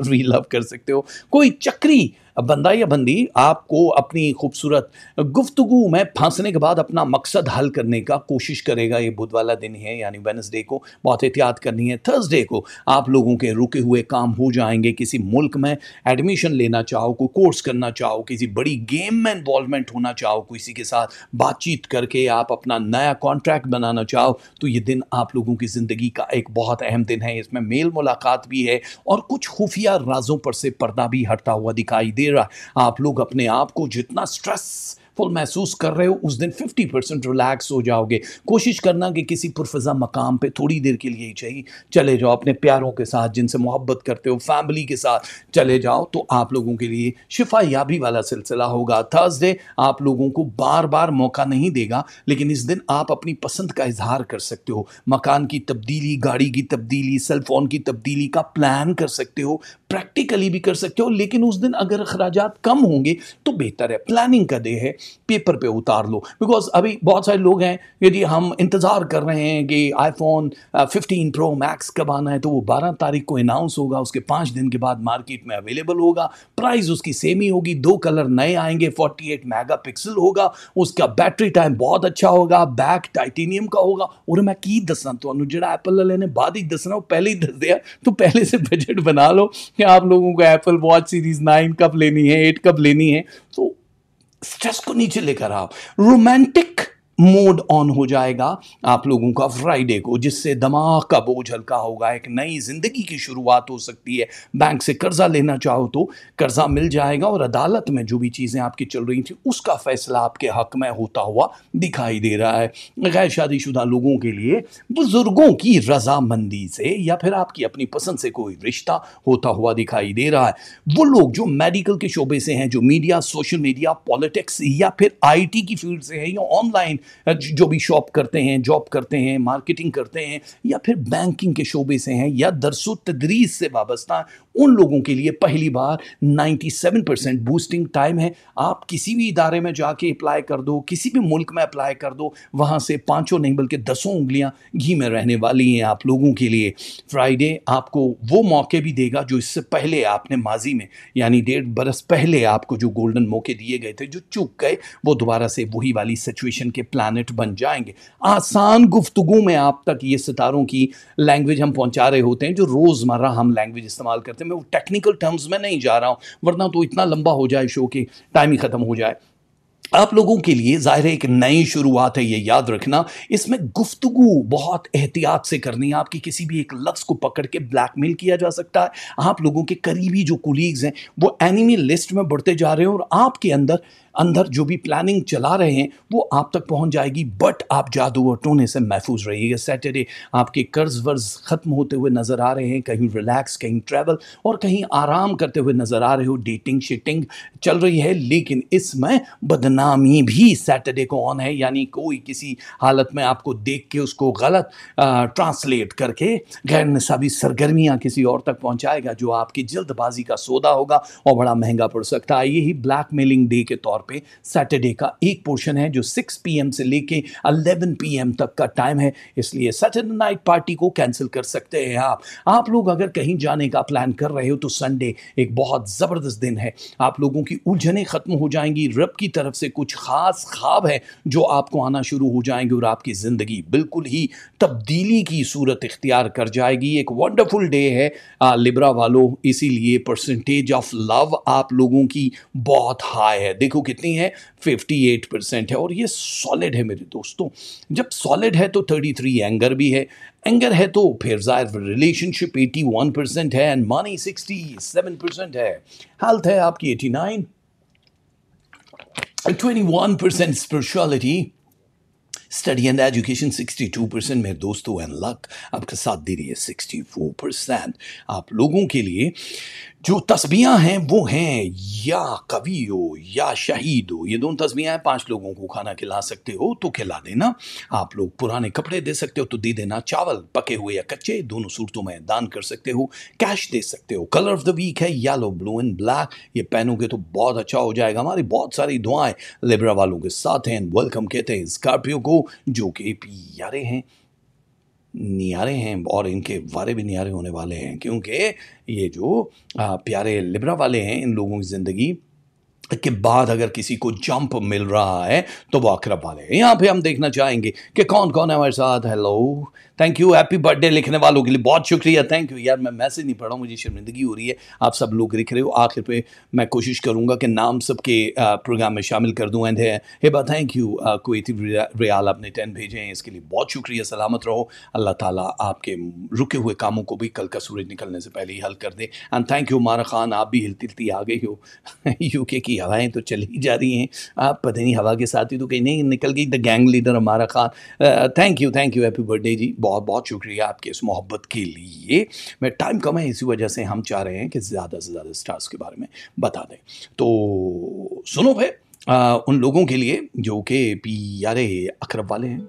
री लव कर सकते हो कोई चक्री बंदा या बंदी आपको अपनी खूबसूरत गुफ्तगु में फांसने के बाद अपना मकसद हल करने का कोशिश करेगा ये बुध वाला दिन है यानी वेनसडे को बहुत एहतियात करनी है थर्सडे को आप लोगों के रुके हुए काम हो जाएंगे किसी मुल्क में एडमिशन लेना चाहो कोई कोर्स करना चाहो किसी बड़ी गेम में इन्वॉल्वमेंट होना चाहो किसी के साथ बातचीत करके आप अपना नया कॉन्ट्रैक्ट बनाना चाहो तो ये दिन आप लोगों की ज़िंदगी का एक बहुत अहम दिन है इसमें मेल मुलाकात भी है और कुछ खुफिया राजों पर से पर्दा भी हटता हुआ दिखाई दे दे रहा आप लोग अपने आप को जितना स्ट्रेस फुल महसूस कर रहे हो उस दिन 50 परसेंट रिलैक्स हो जाओगे कोशिश करना कि किसी पुरफजा मकाम पे थोड़ी देर के लिए ही चाहिए चले जाओ अपने प्यारों के साथ जिनसे मोहब्बत करते हो फैमिली के साथ चले जाओ तो आप लोगों के लिए शिफा याबी वाला सिलसिला होगा थर्सडे आप लोगों को बार बार मौका नहीं देगा लेकिन इस दिन आप अपनी पसंद का इजहार कर सकते हो मकान की तब्दीली गाड़ी की तब्दीली सेलफोन की तब्दीली का प्लान कर सकते हो प्रैक्टिकली भी कर सकते हो लेकिन उस दिन अगर अखराज कम होंगे तो बेहतर है प्लानिंग का दे है पेपर पे उतार लो बिकॉज अभी बहुत सारे लोग हैं यदि हम इंतज़ार कर रहे हैं कि आईफोन 15 प्रो मैक्स कब आना है तो वो 12 तारीख को अनाउंस होगा उसके पाँच दिन के बाद मार्केट में अवेलेबल होगा प्राइस उसकी सेम ही होगी दो कलर नए आएंगे 48 मेगापिक्सल होगा उसका बैटरी टाइम बहुत अच्छा होगा बैक टाइटेनियम का होगा और मैं की दसा तो ਜਿਹੜਾ एप्पल ਵਾਲੇ ਨੇ ਬਾਅਦ ਹੀ ਦੱਸਣਾ ਉਹ पहले ही दस दिया तो पहले से बजट बना लो कि आप लोगों को एप्पल वॉच सीरीज़ नाइन कब लेनी है एट कब लेनी है तो स्ट्रेस को नीचे लेकर आओ रोमांटिक मोड ऑन हो जाएगा आप लोगों का फ्राइडे को जिससे दिमाग का बोझ हल्का होगा एक नई ज़िंदगी की शुरुआत हो सकती है बैंक से कर्ज़ा लेना चाहो तो कर्ज़ा मिल जाएगा और अदालत में जो भी चीज़ें आपकी चल रही थी उसका फैसला आपके हक में होता हुआ दिखाई दे रहा है गैर शादीशुदा लोगों के लिए बुज़ुर्गों की रजामंदी से या फिर आपकी अपनी पसंद से कोई रिश्ता होता हुआ दिखाई दे रहा है वो लोग जो मेडिकल के शोबे से हैं जो मीडिया सोशल मीडिया पॉलिटिक्स या फिर आई की फील्ड से हैं या ऑनलाइन जो भी शॉप करते हैं जॉब करते हैं मार्केटिंग करते हैं या फिर बैंकिंग के शोबे से हैं या दरसो तदरीस से वाबस्ता उन लोगों के लिए पहली बार 97 परसेंट बूस्टिंग टाइम है आप किसी भी इदारे में जाके अप्लाई कर दो किसी भी मुल्क में अप्लाई कर दो वहाँ से पाँचों नहीं बल्कि दसों उंगलियाँ घी में रहने वाली हैं आप लोगों के लिए फ्राइडे आपको वो मौके भी देगा जो इससे पहले आपने माजी में यानी डेढ़ बरस पहले आपको जो गोल्डन मौके दिए गए थे जो चूक गए वो दोबारा से वही वाली सिचुएशन के प्लानट बन जाएंगे आसान गुफ्तु में आप तक ये सितारों की लैंग्वेज हम पहुंचा रहे होते हैं जो रोज़मर्रा हम लैंग्वेज इस्तेमाल करते हैं मैं वो टेक्निकल टर्म्स में नहीं जा रहा हूँ वरना तो इतना लंबा हो जाए शो के टाइम ही ख़त्म हो जाए आप लोगों के लिए ज़ाहिर एक नई शुरुआत है ये याद रखना इसमें गुफ्तगु बहुत एहतियात से करनी है आपकी किसी भी एक लफ्स को पकड़ के ब्लैकमेल किया जा सकता है आप लोगों के करीबी जो कुलीग्स हैं वो एनिमी लिस्ट में बढ़ते जा रहे हैं और आपके अंदर अंदर जो भी प्लानिंग चला रहे हैं वो आप तक पहुंच जाएगी बट आप जादू और टोने से महफूज रहिएगा सैटरडे आपके कर्ज वर्ज ख़त्म होते हुए नज़र आ रहे हैं कहीं रिलैक्स कहीं ट्रैवल और कहीं आराम करते हुए नज़र आ रहे हो डेटिंग शेटिंग चल रही है लेकिन इसमें बदनामी भी सैटरडे को ऑन है यानी कोई किसी हालत में आपको देख के उसको गलत ट्रांसलेट करके गैर नसाबी सरगर्मियाँ किसी और तक पहुँचाएगा जो आपकी जल्दबाजी का सौदा होगा और बड़ा महंगा पड़ सकता है यही ब्लैक मेलिंग डे के तौर यहाँ पे सैटरडे का एक पोर्शन है जो 6 पीएम से लेके 11 पीएम तक का टाइम है इसलिए सैटरडे नाइट पार्टी को कैंसिल कर सकते हैं आप आप लोग अगर कहीं जाने का प्लान कर रहे हो तो संडे एक बहुत ज़बरदस्त दिन है आप लोगों की उलझने ख़त्म हो जाएंगी रब की तरफ से कुछ ख़ास ख्वाब है जो आपको आना शुरू हो जाएंगे और आपकी ज़िंदगी बिल्कुल ही तब्दीली की सूरत इख्तियार कर जाएगी एक वंडरफुल डे है लिब्रा वालों इसीलिए परसेंटेज ऑफ लव आप लोगों की बहुत हाई है देखो कि कितनी है 58 परसेंट है और ये सॉलिड है मेरे दोस्तों जब सॉलिड है तो 33 एंगर भी है एंगर है तो फिर जाहिर रिलेशनशिप 81 परसेंट है एंड मनी 67 परसेंट है हेल्थ है आपकी 89 21 percent spirituality study and education 62 percent मेरे दोस्तों एंड लक आपका साथ दे रही है 64 परसेंट आप लोगों के लिए जो तस्बियाँ हैं वो हैं या कवि हो या शहीद हो ये दोनों तस्बियाँ हैं पांच लोगों को खाना खिला सकते हो तो खिला देना आप लोग पुराने कपड़े दे सकते हो तो दे देना चावल पके हुए या कच्चे दोनों सूरतों में दान कर सकते हो कैश दे सकते हो कलर ऑफ द वीक है येलो ब्लू एंड ब्लैक ये पहनोगे तो बहुत अच्छा हो जाएगा हमारी बहुत सारी दुआएं लिब्रा वालों के साथ हैं वेलकम कहते हैं स्कॉर्पियो को जो कि प्यारे हैं नियारे हैं और इनके वारे भी नियारे होने वाले हैं क्योंकि ये जो प्यारे लिब्रा वाले हैं इन लोगों की ज़िंदगी के बाद अगर किसी को जंप मिल रहा है तो वो अकरब वाले यहाँ पे हम देखना चाहेंगे कि कौन कौन है हमारे साथ hello thank you happy birthday लिखने वालों के लिए बहुत शुक्रिया थैंक यू यार मैं मैसेज नहीं पढ़ रहा मुझे शर्मिंदगी हो रही है आप सब लोग लिख रहे हो आखिर पे मैं कोशिश करूँगा कि नाम सबके प्रोग्राम में शामिल कर दूँ एंड हेबा थैंक यू कोएतिव रियाल आपने टेन भेजे हैं इसके लिए बहुत शुक्रिया सलामत रहो अल्लाह ताला आपके रुके हुए कामों को भी कल का सूरज निकलने से पहले ही हल कर दे एंड थैंक यू मारा खान आप भी हिलती हिलती आ गई हो यू की की हवाएं तो चली ही जा रही हैं आप पता नहीं हवा के साथ ही तो कहीं नहीं निकल गई द गैंग लीडर हमारा Khan thank you thank you happy birthday जी बहुत बहुत शुक्रिया आपके इस मोहब्बत के लिए मैं टाइम कम है इसी वजह से हम चाह रहे हैं कि ज़्यादा से ज़्यादा स्टार्स के बारे में बता दें तो सुनो भाई आ, उन लोगों के लिए जो के पी आर ए अखरब वाले हैं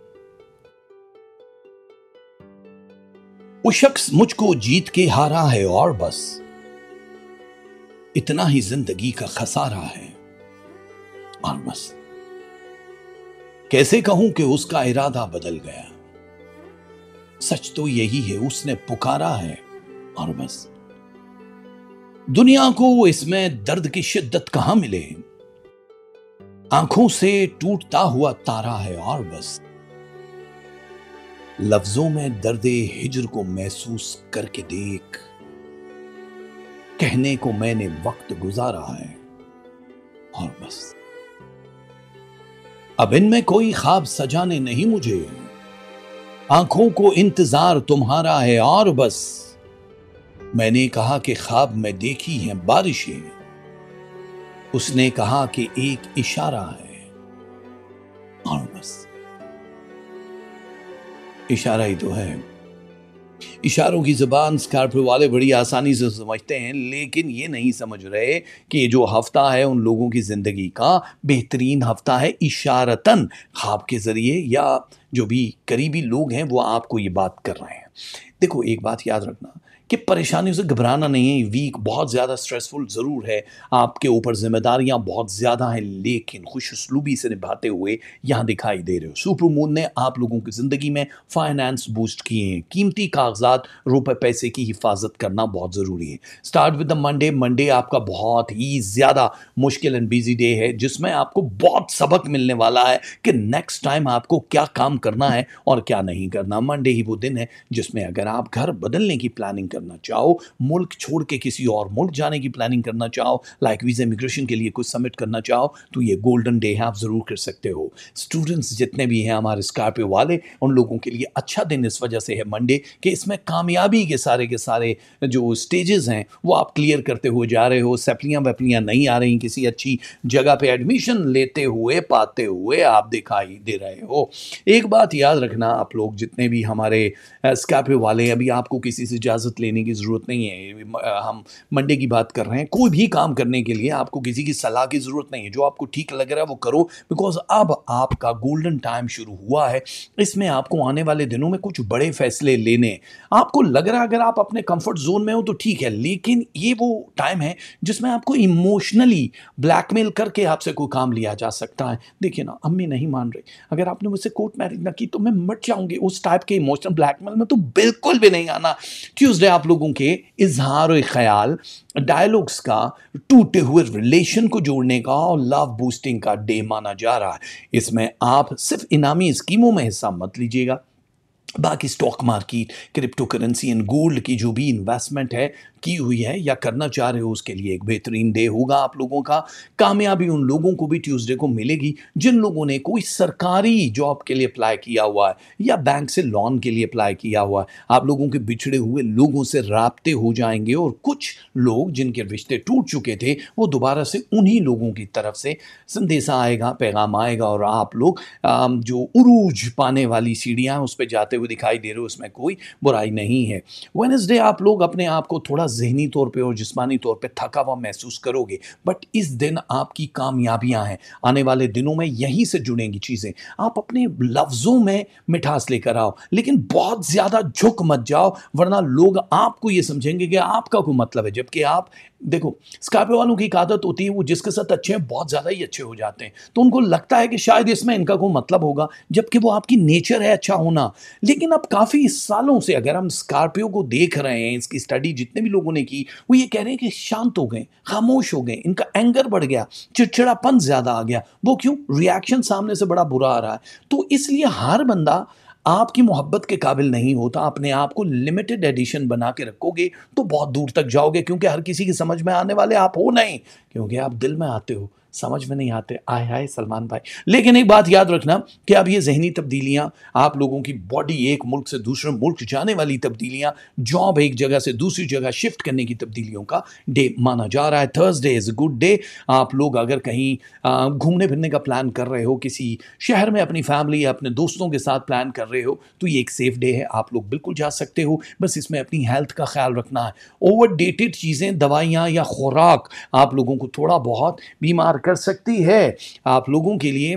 वो शख्स मुझको जीत के हारा है और बस इतना ही जिंदगी का खसारा है और बस कैसे कहूं कि उसका इरादा बदल गया सच तो यही है उसने पुकारा है और बस दुनिया को इसमें दर्द की शिद्दत कहां मिले आंखों से टूटता हुआ तारा है और बस लफ्जों में दर्द हिजर को महसूस करके देख कहने को मैंने वक्त गुजारा है और बस अब इनमें कोई ख्वाब सजाने नहीं मुझे आंखों को इंतजार तुम्हारा है और बस मैंने कहा कि ख्वाब में देखी है बारिशें उसने कहा कि एक इशारा है और बस इशारा ही तो है इशारों की ज़बान स्कॉर्पियो वाले बड़ी आसानी से समझते हैं लेकिन ये नहीं समझ रहे कि ये जो हफ्ता है उन लोगों की ज़िंदगी का बेहतरीन हफ्ता है इशारतन ख्वाब के ज़रिए या जो भी करीबी लोग हैं वो आपको ये बात कर रहे हैं देखो एक बात याद रखना कि परेशानियों से घबराना नहीं है वीक बहुत ज़्यादा स्ट्रेसफुल ज़रूर है आपके ऊपर ज़िम्मेदारियाँ बहुत ज़्यादा हैं लेकिन खुश उसलूबी से निभाते हुए यहाँ दिखाई दे रहे हो सुपर मून ने आप लोगों की ज़िंदगी में फाइनेंस बूस्ट किए हैं कीमती कागजात रुपए पैसे की हिफाजत करना बहुत ज़रूरी है start with the Monday Monday आपका बहुत ही ज़्यादा मुश्किल एंड बिजी डे है जिसमें आपको बहुत सबक मिलने वाला है कि नेक्स्ट टाइम आपको क्या काम करना है और क्या नहीं करना मंडे ही वो दिन है जिसमें अगर आप घर बदलने की प्लानिंग करना चाहो मुल्क छोड़ के किसी और मुल्क जाने की प्लानिंग करना चाहो लाइक वीज़ा इमिग्रेशन के लिए कुछ सबमिट करना चाहो तो ये गोल्डन डे है आप ज़रूर कर सकते हो स्टूडेंट्स जितने भी हैं हमारे स्कॉर्पियो वाले उन लोगों के लिए अच्छा दिन इस वजह से है मंडे कि इसमें कामयाबी के सारे के सारे जो स्टेजेस हैं वो आप क्लियर करते हुए जा रहे हो सैपलियाँ वैपलियाँ नहीं आ रही किसी अच्छी जगह पर एडमिशन लेते हुए पाते हुए आप दिखाई दे रहे हो एक बात याद रखना आप लोग जितने भी हमारे स्कॉर्पियो वाले अभी आपको किसी से इजाज़त ले लेने की ज़रूरत नहीं है हम मंडे की बात कर रहे हैं कोई भी काम करने के लिए आपको किसी की सलाह की ज़रूरत नहीं है जो आपको ठीक लग रहा है वो करो बिकॉज अब आपका गोल्डन टाइम शुरू हुआ है इसमें आपको आने वाले दिनों में कुछ बड़े फैसले लेने आपको लग रहा है अगर आप अपने कंफर्ट जोन में हो तो ठीक है लेकिन ये वो टाइम है जिसमें आपको इमोशनली ब्लैकमेल करके आपसे कोई काम लिया जा सकता है देखिए ना अम्मी नहीं मान रही अगर आपने मुझसे कोर्ट मैरिज ना की तो मैं मर जाऊंगी उस टाइप के इमोशनल ब्लैकमेल में तो बिल्कुल भी नहीं आना ट्यूजडे आप लोगों के इजहार ख्याल डायलॉग्स का टूटे हुए रिलेशन को जोड़ने का और लव बूस्टिंग का डे माना जा रहा है इसमें आप सिर्फ इनामी स्कीमों में हिस्सा मत लीजिएगा बाकी stock market crypto currency and gold की जो भी इन्वेस्टमेंट है की हुई है या करना चाह रहे हो उसके लिए एक बेहतरीन डे होगा आप लोगों का कामयाबी उन लोगों को भी ट्यूसडे को मिलेगी जिन लोगों ने कोई सरकारी जॉब के लिए अप्लाई किया हुआ है या बैंक से लोन के लिए अप्लाई किया हुआ है आप लोगों के बिछड़े हुए लोगों से रबते हो जाएंगे और कुछ लोग जिनके रिश्ते टूट चुके थे वो दोबारा से उन्हीं लोगों की तरफ से संदेशा आएगा पैगाम आएगा और आप लोग जो उरूज पाने वाली सीढ़ियाँ उस पर जाते हुए दिखाई दे रहे हो उसमें कोई बुराई नहीं है वेनसडे आप लोग अपने आप को थोड़ा ज़्यादा जहनी तौर पे और जिसमानी तौर पे थका हुआ महसूस करोगे बट इस दिन आपकी कामयाबियां हैं आने वाले दिनों में यहीं से जुड़ेंगी चीज़ें आप अपने लफ्ज़ों में मिठास लेकर आओ लेकिन बहुत ज़्यादा झुक मत जाओ वरना लोग आपको ये समझेंगे कि आपका कोई मतलब है जबकि आप देखो स्कॉर्पियो वालों की एक आदत होती है वो जिसके साथ अच्छे हैं बहुत ज़्यादा ही अच्छे हो जाते हैं तो उनको लगता है कि शायद इसमें इनका कोई मतलब होगा जबकि वो आपकी नेचर है अच्छा होना लेकिन अब काफ़ी सालों से अगर हम स्कॉर्पियो को देख रहे हैं इसकी स्टडी जितने भी लोगों ने की वो ये कह रहे हैं कि शांत हो गए खामोश हो गए इनका एंगर बढ़ गया चिड़चिड़ापन ज़्यादा आ गया वो क्यों रिएक्शन सामने से बड़ा बुरा आ रहा है तो इसलिए हर बंदा आपकी मोहब्बत के काबिल नहीं होता अपने आप को लिमिटेड एडिशन बना के रखोगे तो बहुत दूर तक जाओगे क्योंकि हर किसी की समझ में आने वाले आप हो नहीं क्योंकि आप दिल में आते हो समझ में नहीं आते आए हाय सलमान भाई लेकिन एक बात याद रखना कि अब ये जहनी तब्दीलियाँ आप लोगों की बॉडी एक मुल्क से दूसरे मुल्क जाने वाली तब्दीलियाँ जॉब एक जगह से दूसरी जगह शिफ्ट करने की तब्दीलियों का डे माना जा रहा है थर्सडे इज़ गुड डे आप लोग अगर कहीं घूमने फिरने का प्लान कर रहे हो किसी शहर में अपनी फैमिली या अपने दोस्तों के साथ प्लान कर रहे हो तो ये एक सेफ डे है आप लोग बिल्कुल जा सकते हो बस इसमें अपनी हेल्थ का ख्याल रखना है ओवर डेटेड चीज़ें दवाइयाँ या खुराक आप लोगों को थोड़ा बहुत बीमार कर सकती है आप लोगों के लिए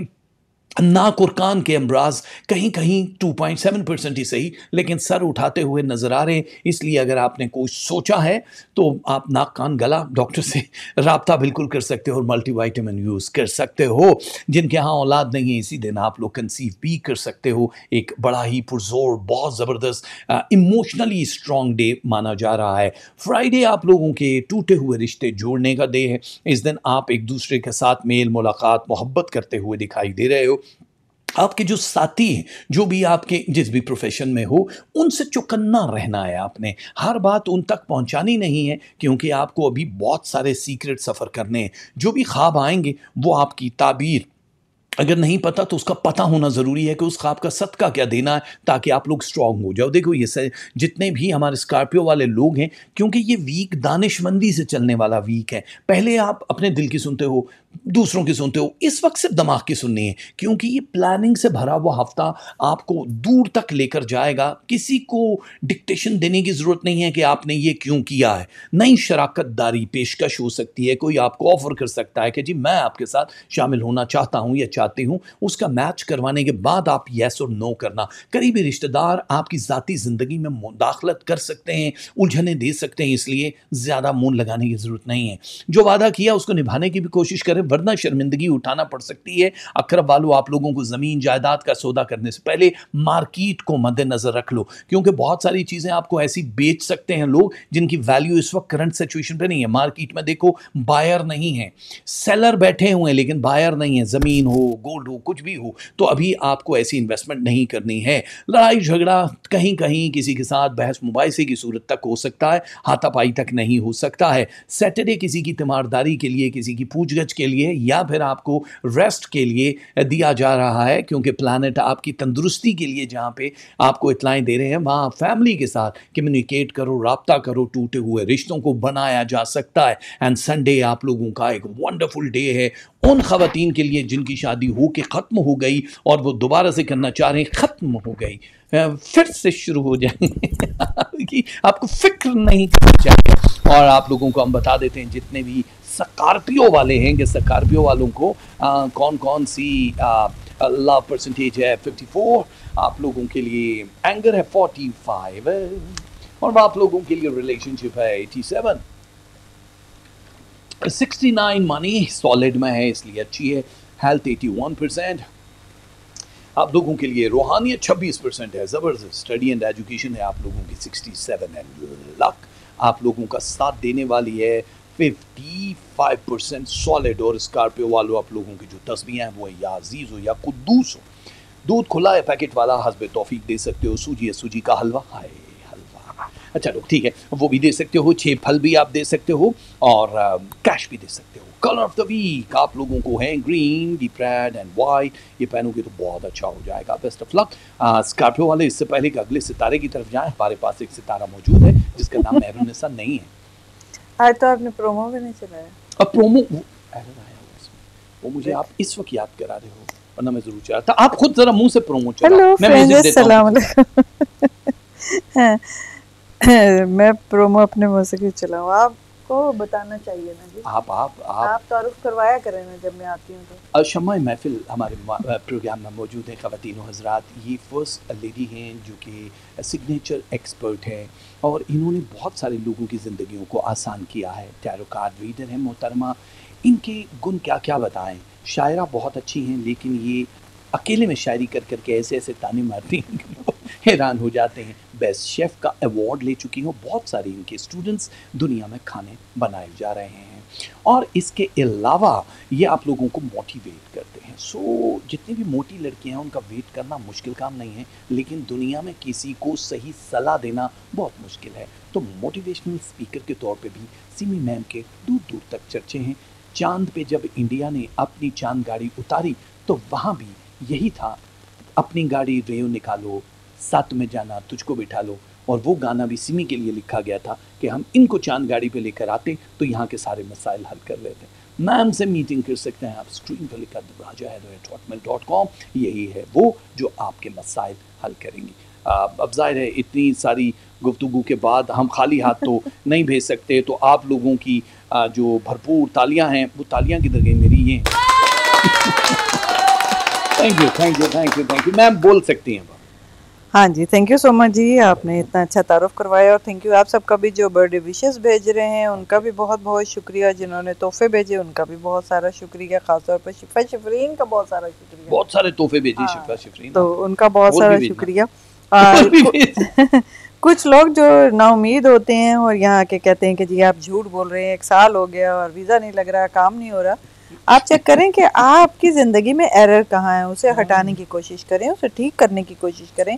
नाक और कान के अमराज कहीं कहीं 2.7 परसेंट ही सही लेकिन सर उठाते हुए नज़र आ रहे हैं इसलिए अगर आपने कुछ सोचा है तो आप नाक कान गला डॉक्टर से रबता बिल्कुल कर सकते हो और मल्टीवाइटामिन यूज़ कर सकते हो जिनके यहाँ औलाद नहीं है इसी दिन आप लोग कंसीव भी कर सकते हो एक बड़ा ही पुरजोर बहुत ज़बरदस्त इमोशनली स्ट्रॉन्ग डे माना जा रहा है फ्राइडे आप लोगों के टूटे हुए रिश्ते जोड़ने का डे है इस दिन आप एक दूसरे के साथ मेल मुलाकात मोहब्बत करते हुए दिखाई दे रहे हो आपके जो साथी हैं जो भी आपके जिस भी प्रोफेशन में हो उनसे चुकन्ना रहना है आपने हर बात उन तक पहुंचानी नहीं है क्योंकि आपको अभी बहुत सारे सीक्रेट सफ़र करने हैं जो भी ख्वाब आएंगे वो आपकी ताबीर अगर नहीं पता तो उसका पता होना ज़रूरी है कि उस ख्वाब का सदका क्या देना है ताकि आप लोग स्ट्रांग हो जाओ देखो ये सर जितने भी हमारे स्कॉर्पियो वाले लोग हैं क्योंकि ये वीक दानिशमंदी से चलने वाला वीक है पहले आप अपने दिल की सुनते हो दूसरों की सुनते हो इस वक्त सिर्फ दिमाग की सुननी है क्योंकि ये प्लानिंग से भरा हुआ हफ्ता आपको दूर तक लेकर जाएगा किसी को डिक्टेशन देने की ज़रूरत नहीं है कि आपने ये क्यों किया है नई शराकत दारी पेशकश हो सकती है कोई आपको ऑफ़र कर सकता है कि जी मैं आपके साथ शामिल होना चाहता हूँ या चाहती हूँ उसका मैच करवाने के बाद आप येस और नो करना करीबी रिश्तेदार आपकी ज़ाती ज़िंदगी में मुदाखलत कर सकते हैं उलझने दे सकते हैं इसलिए ज़्यादा मून लगाने की ज़रूरत नहीं है जो वादा किया उसको निभाने की भी कोशिश करें है वरना शर्मिंदगी उठाना पड़ सकती है अक्रब वालों आप लोगों को ज़मीन जायदाद का सौदा करने से पहले मार्किट को मद्देनज़र रख लो क्योंकि बहुत सारी चीज़ें आपको ऐसी बेच सकते हैं लोग जिनकी वैल्यू इस वक्त करंट सिचुएशन पर नहीं है मार्किट में देखो बायर नहीं है सेलर बैठे हुए हैं लेकिन बायर नहीं है ज़मीन हो गोल्ड हो कुछ भी हो तो अभी आपको ऐसी इन्वेस्टमेंट नहीं करनी है लड़ाई झगड़ा कहीं कहीं किसी के साथ बहस मुबाइसे की सूरत तक हो सकता है हाथापाई तक नहीं हो सकता है सैटरडे किसी की तीमारदारी के लिए किसी की पूछगछ के लिए या फिर आपको रेस्ट के लिए दिया जा रहा है क्योंकि प्लानट आपकी तंदुरुस्ती के लिए जहाँ पे आपको इतलाएँ दे रहे हैं वहाँ फैमिली के साथ कम्युनिकेट करो रबता करो टूटे हुए रिश्तों को बनाया जा सकता है एंड संडे आप लोगों का एक वंडरफुल डे है उन खातन के लिए जिनकी शादी हो के ख़त्म हो गई और वो दोबारा से करना चाह रहे हैं ख़त्म हो गई फिर से शुरू हो जाएंगे आपको फिक्र नहीं करना चाहिए और आप लोगों को हम बता देते हैं जितने भी स्कॉर्पियो वाले हैं कि स्कॉर्पियो वालों को आ, कौन कौन सी लव परसेंटेज है 54 आप लोगों के लिए एंगर है 45 और आप लोगों के लिए रिलेशनशिप है 87 69 मनी सॉलिड में है इसलिए अच्छी है हेल्थ 81 परसेंट आप लोगों के लिए रूहानियत 26 परसेंट है ज़बरदस्त स्टडी एंड एजुकेशन है आप लोगों की 67 एंड लक आप लोगों का साथ देने वाली है 55 परसेंट सॉलिड और स्कॉर्पियो वालों आप लोगों की जो तस्वीरें हैं वो है या अजीज़ हो या कुदूस हो दूध खुला है पैकेट वाला हसब तोफीक दे सकते हो सूजी है सूजी का हलवा हाय अच्छा लोग ठीक है वो भी दे सकते हो छः फल भी आप दे सकते हो और कैश भी दे सकते हो कलर ऑफ द वीक आप लोगों को है green deep red and white ये पहनोगे तो बहुत अच्छा हो जाएगा बेस्ट ऑफ लक स्कॉर्पियो वाले इससे पहले कि अगले सितारे की तरफ जाएं हमारे पास एक सितारा मौजूद है जिसका नाम एरोनेसा नहीं है आज तो आपने प्रोमो भी नहीं चलाया अब प्रोमो एरर आया हुआ इसमें वो मुझे आप इस वक्त याद करा रहे हो वरना मैं जरूर चला था आप खुद जरा मुंह से प्रोमो चला मैं मैसेज देता हूं हेलो हाँ। मैं प्रोमो अपने मुंह से क्यों आपको बताना चाहिए ना जी आप आप आप, आप तारुफ करवाया करें ना जब मैं आती हूँ तो शमा महफिल हमारे प्रोग्राम में मौजूद हैं ख़वान हजरात ये फर्स्ट लेडी हैं जो कि सिग्नेचर एक्सपर्ट हैं और इन्होंने बहुत सारे लोगों की ज़िंदगियों को आसान किया है टैरो कार्ड रीडर हैं मोहतरमा इनके गुण क्या क्या बताएं शायरा बहुत अच्छी हैं लेकिन ये अकेले में शायरी कर करके ऐसे ऐसे ताने मारती हैं हैरान हो जाते हैं बेस्ट शेफ़ का अवार्ड ले चुकी हूँ बहुत सारे इनके स्टूडेंट्स दुनिया में खाने बनाए जा रहे हैं और इसके अलावा ये आप लोगों को मोटिवेट करते हैं सो so, जितनी भी मोटी लड़कियां हैं उनका वेट करना मुश्किल काम नहीं है लेकिन दुनिया में किसी को सही सलाह देना बहुत मुश्किल है तो मोटिवेशनल स्पीकर के तौर पे भी सिमी मैम के दूर दूर तक चर्चे हैं चांद पे जब इंडिया ने अपनी चांद गाड़ी उतारी तो वहाँ भी यही था अपनी गाड़ी रेव निकालो साथ में जाना तुझको बिठा लो और वो गाना भी सिमी के लिए लिखा गया था कि हम इनको चांद गाड़ी पे लेकर आते तो यहाँ के सारे मसाइल हल कर लेते मैम से मीटिंग कर सकते हैं आप स्क्रीन पर लिखा राजा एट डॉट कॉम यही है वो जो आपके मसाइल हल करेंगी अब जाहिर है इतनी सारी गुफ्तु के बाद हम खाली हाथ तो नहीं भेज सकते तो आप लोगों की जो भरपूर तालियां हैं वो तालियां किधर गई मेरी ये thank you thank you thank you thank you ma'am बोल सकती हैं हाँ जी थैंक यू सो मच जी आपने इतना अच्छा तारुफ करवाया और थैंक यू आप सबका भी जो बर्थडे विशेस भेज रहे हैं उनका भी बहुत बहुत शुक्रिया जिन्होंने तोहफे भेजे उनका भी बहुत सारा शुक्रिया खासतौर पर शिफा शिफरीन का बहुत सारा शुक्रिया बहुत सारे तोहफे भेजे हाँ, शिफा शिफरीन तो उनका बहुत सारा शुक्रिया और कुछ लोग जो नाउमीद होते हैं और यहाँ आके कहते हैं कि जी आप झूठ बोल रहे हैं एक साल हो गया और वीज़ा नहीं लग रहा काम नहीं हो रहा आप चेक करें कि आपकी ज़िंदगी में एरर कहाँ है उसे हटाने की कोशिश करें उसे ठीक करने की कोशिश करें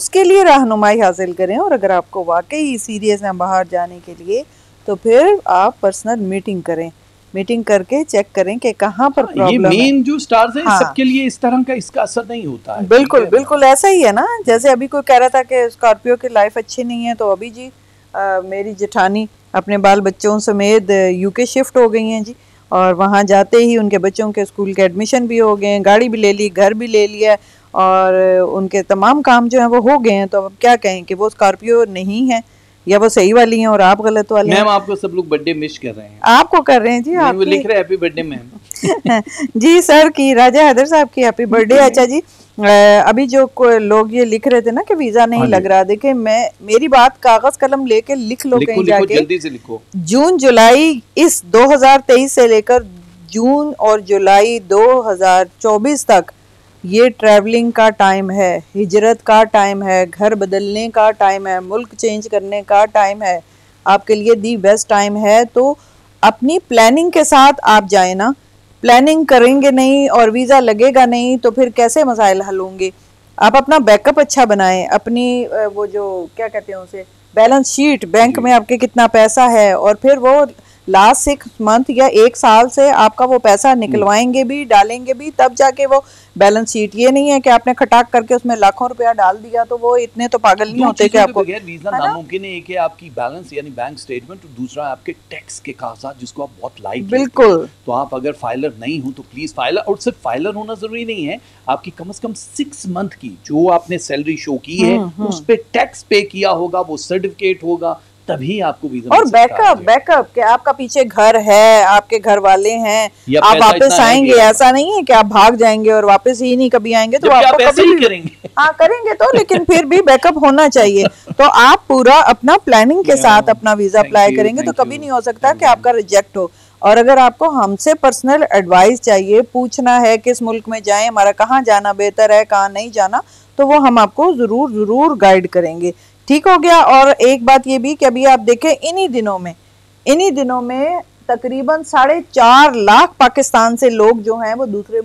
उसके लिए रहनुमाई हासिल करें और अगर आपको वाकई सीरियस है बाहर जाने के लिए तो फिर आप पर्सनल मीटिंग करें मीटिंग करके चेक करें कि कहाँ पर प्रॉब्लम हाँ, ये मेन जो स्टार्स हैं हाँ। सबके लिए इस तरह का इसका असर नहीं होता है बिल्कुल बिल्कुल ऐसा ही है ना जैसे अभी कोई कह रहा था कि स्कॉर्पियो की लाइफ अच्छी नहीं है तो अभी जी आ, मेरी जेठानी अपने बाल बच्चों समेत यूके शिफ्ट हो गई हैं जी और वहाँ जाते ही उनके बच्चों के स्कूल के एडमिशन भी हो गए हैं गाड़ी भी ले ली घर भी ले लिया और उनके तमाम काम जो हैं वो हो गए हैं तो अब क्या कहें कि वो स्कॉर्पियो नहीं है या वो सही वाली हैं और आप गलत वाली मैम आपको सब लोग बर्थडे मिस कर रहे हैं आपको कर रहे हैं जी आप लिख रहे हैं हैप्पी बर्थडे मैम जी सर की राजा हैदर साहब की हैप्पी बर्थडे अच्छा जी अभी जो लोग ये लिख रहे थे ना कि वीजा नहीं हाँ लग रहा देखे मैं मेरी बात कागज कलम लेके लिख लो कहीं जाके जल्दी से लिखो जून जुलाई इस 2023 से लेकर जून और जुलाई 2024 तक ये ट्रैवलिंग का टाइम है हिजरत का टाइम है घर बदलने का टाइम है मुल्क चेंज करने का टाइम है आपके लिए दी बेस्ट टाइम है तो अपनी प्लानिंग के साथ आप जाए ना प्लानिंग करेंगे नहीं और वीज़ा लगेगा नहीं तो फिर कैसे मसाइल हल होंगे आप अपना बैकअप अच्छा बनाएं अपनी वो जो क्या कहते हैं उसे बैलेंस शीट बैंक में आपके कितना पैसा है और फिर वो लास्ट सिक्स मंथ या एक साल से आपका वो पैसा हम्म। निकलवाएंगे भी डालेंगे भी तब जाके वो बैलेंस शीट ये नहीं है कि आपने खटाक करके उसमें लाखों रुपया डाल दिया तो वो इतने तो पागल नहीं होते कि आपको रीजन नामुमकिन है कि आपकी बैलेंस यानी बैंक स्टेटमेंट और दूसरा आपके टैक्स के कागजात जिसको आप बहुत लाइक बिल्कुल तो आप अगर फाइलर नहीं हो तो प्लीज फाइलर और सिर्फ फाइलर होना जरूरी नहीं है आपकी कम से कम सिक्स मंथ की जो आपने सैलरी शो की है हम्म, हम्म। उस पर टैक्स पे किया होगा वो सर्टिफिकेट होगा तभी आपको वीजा और बैकअप बैकअप कि आपका पीछे घर है आपके घर वाले हैं आप वापस आएंगे ऐसा नहीं है कि आप भाग जाएंगे और वापस ही नहीं कभी आएंगे तो आपको आप करेंगे हाँ करेंगे तो लेकिन फिर भी बैकअप होना चाहिए तो आप पूरा अपना प्लानिंग के साथ अपना वीजा अप्लाई करेंगे तो कभी नहीं हो सकता कि आपका रिजेक्ट हो और अगर आपको हमसे पर्सनल एडवाइस चाहिए पूछना है किस मुल्क में जाएं हमारा कहाँ जाना बेहतर है कहाँ नहीं जाना तो वो हम आपको ज़रूर ज़रूर गाइड करेंगे ठीक हो गया और एक बात ये भी कि अभी आप देखें इन्हीं दिनों में इन्हीं दिनों में तकरीबन साढ़े चार लाख पाकिस्तान से लोग जो हैं वो दूसरे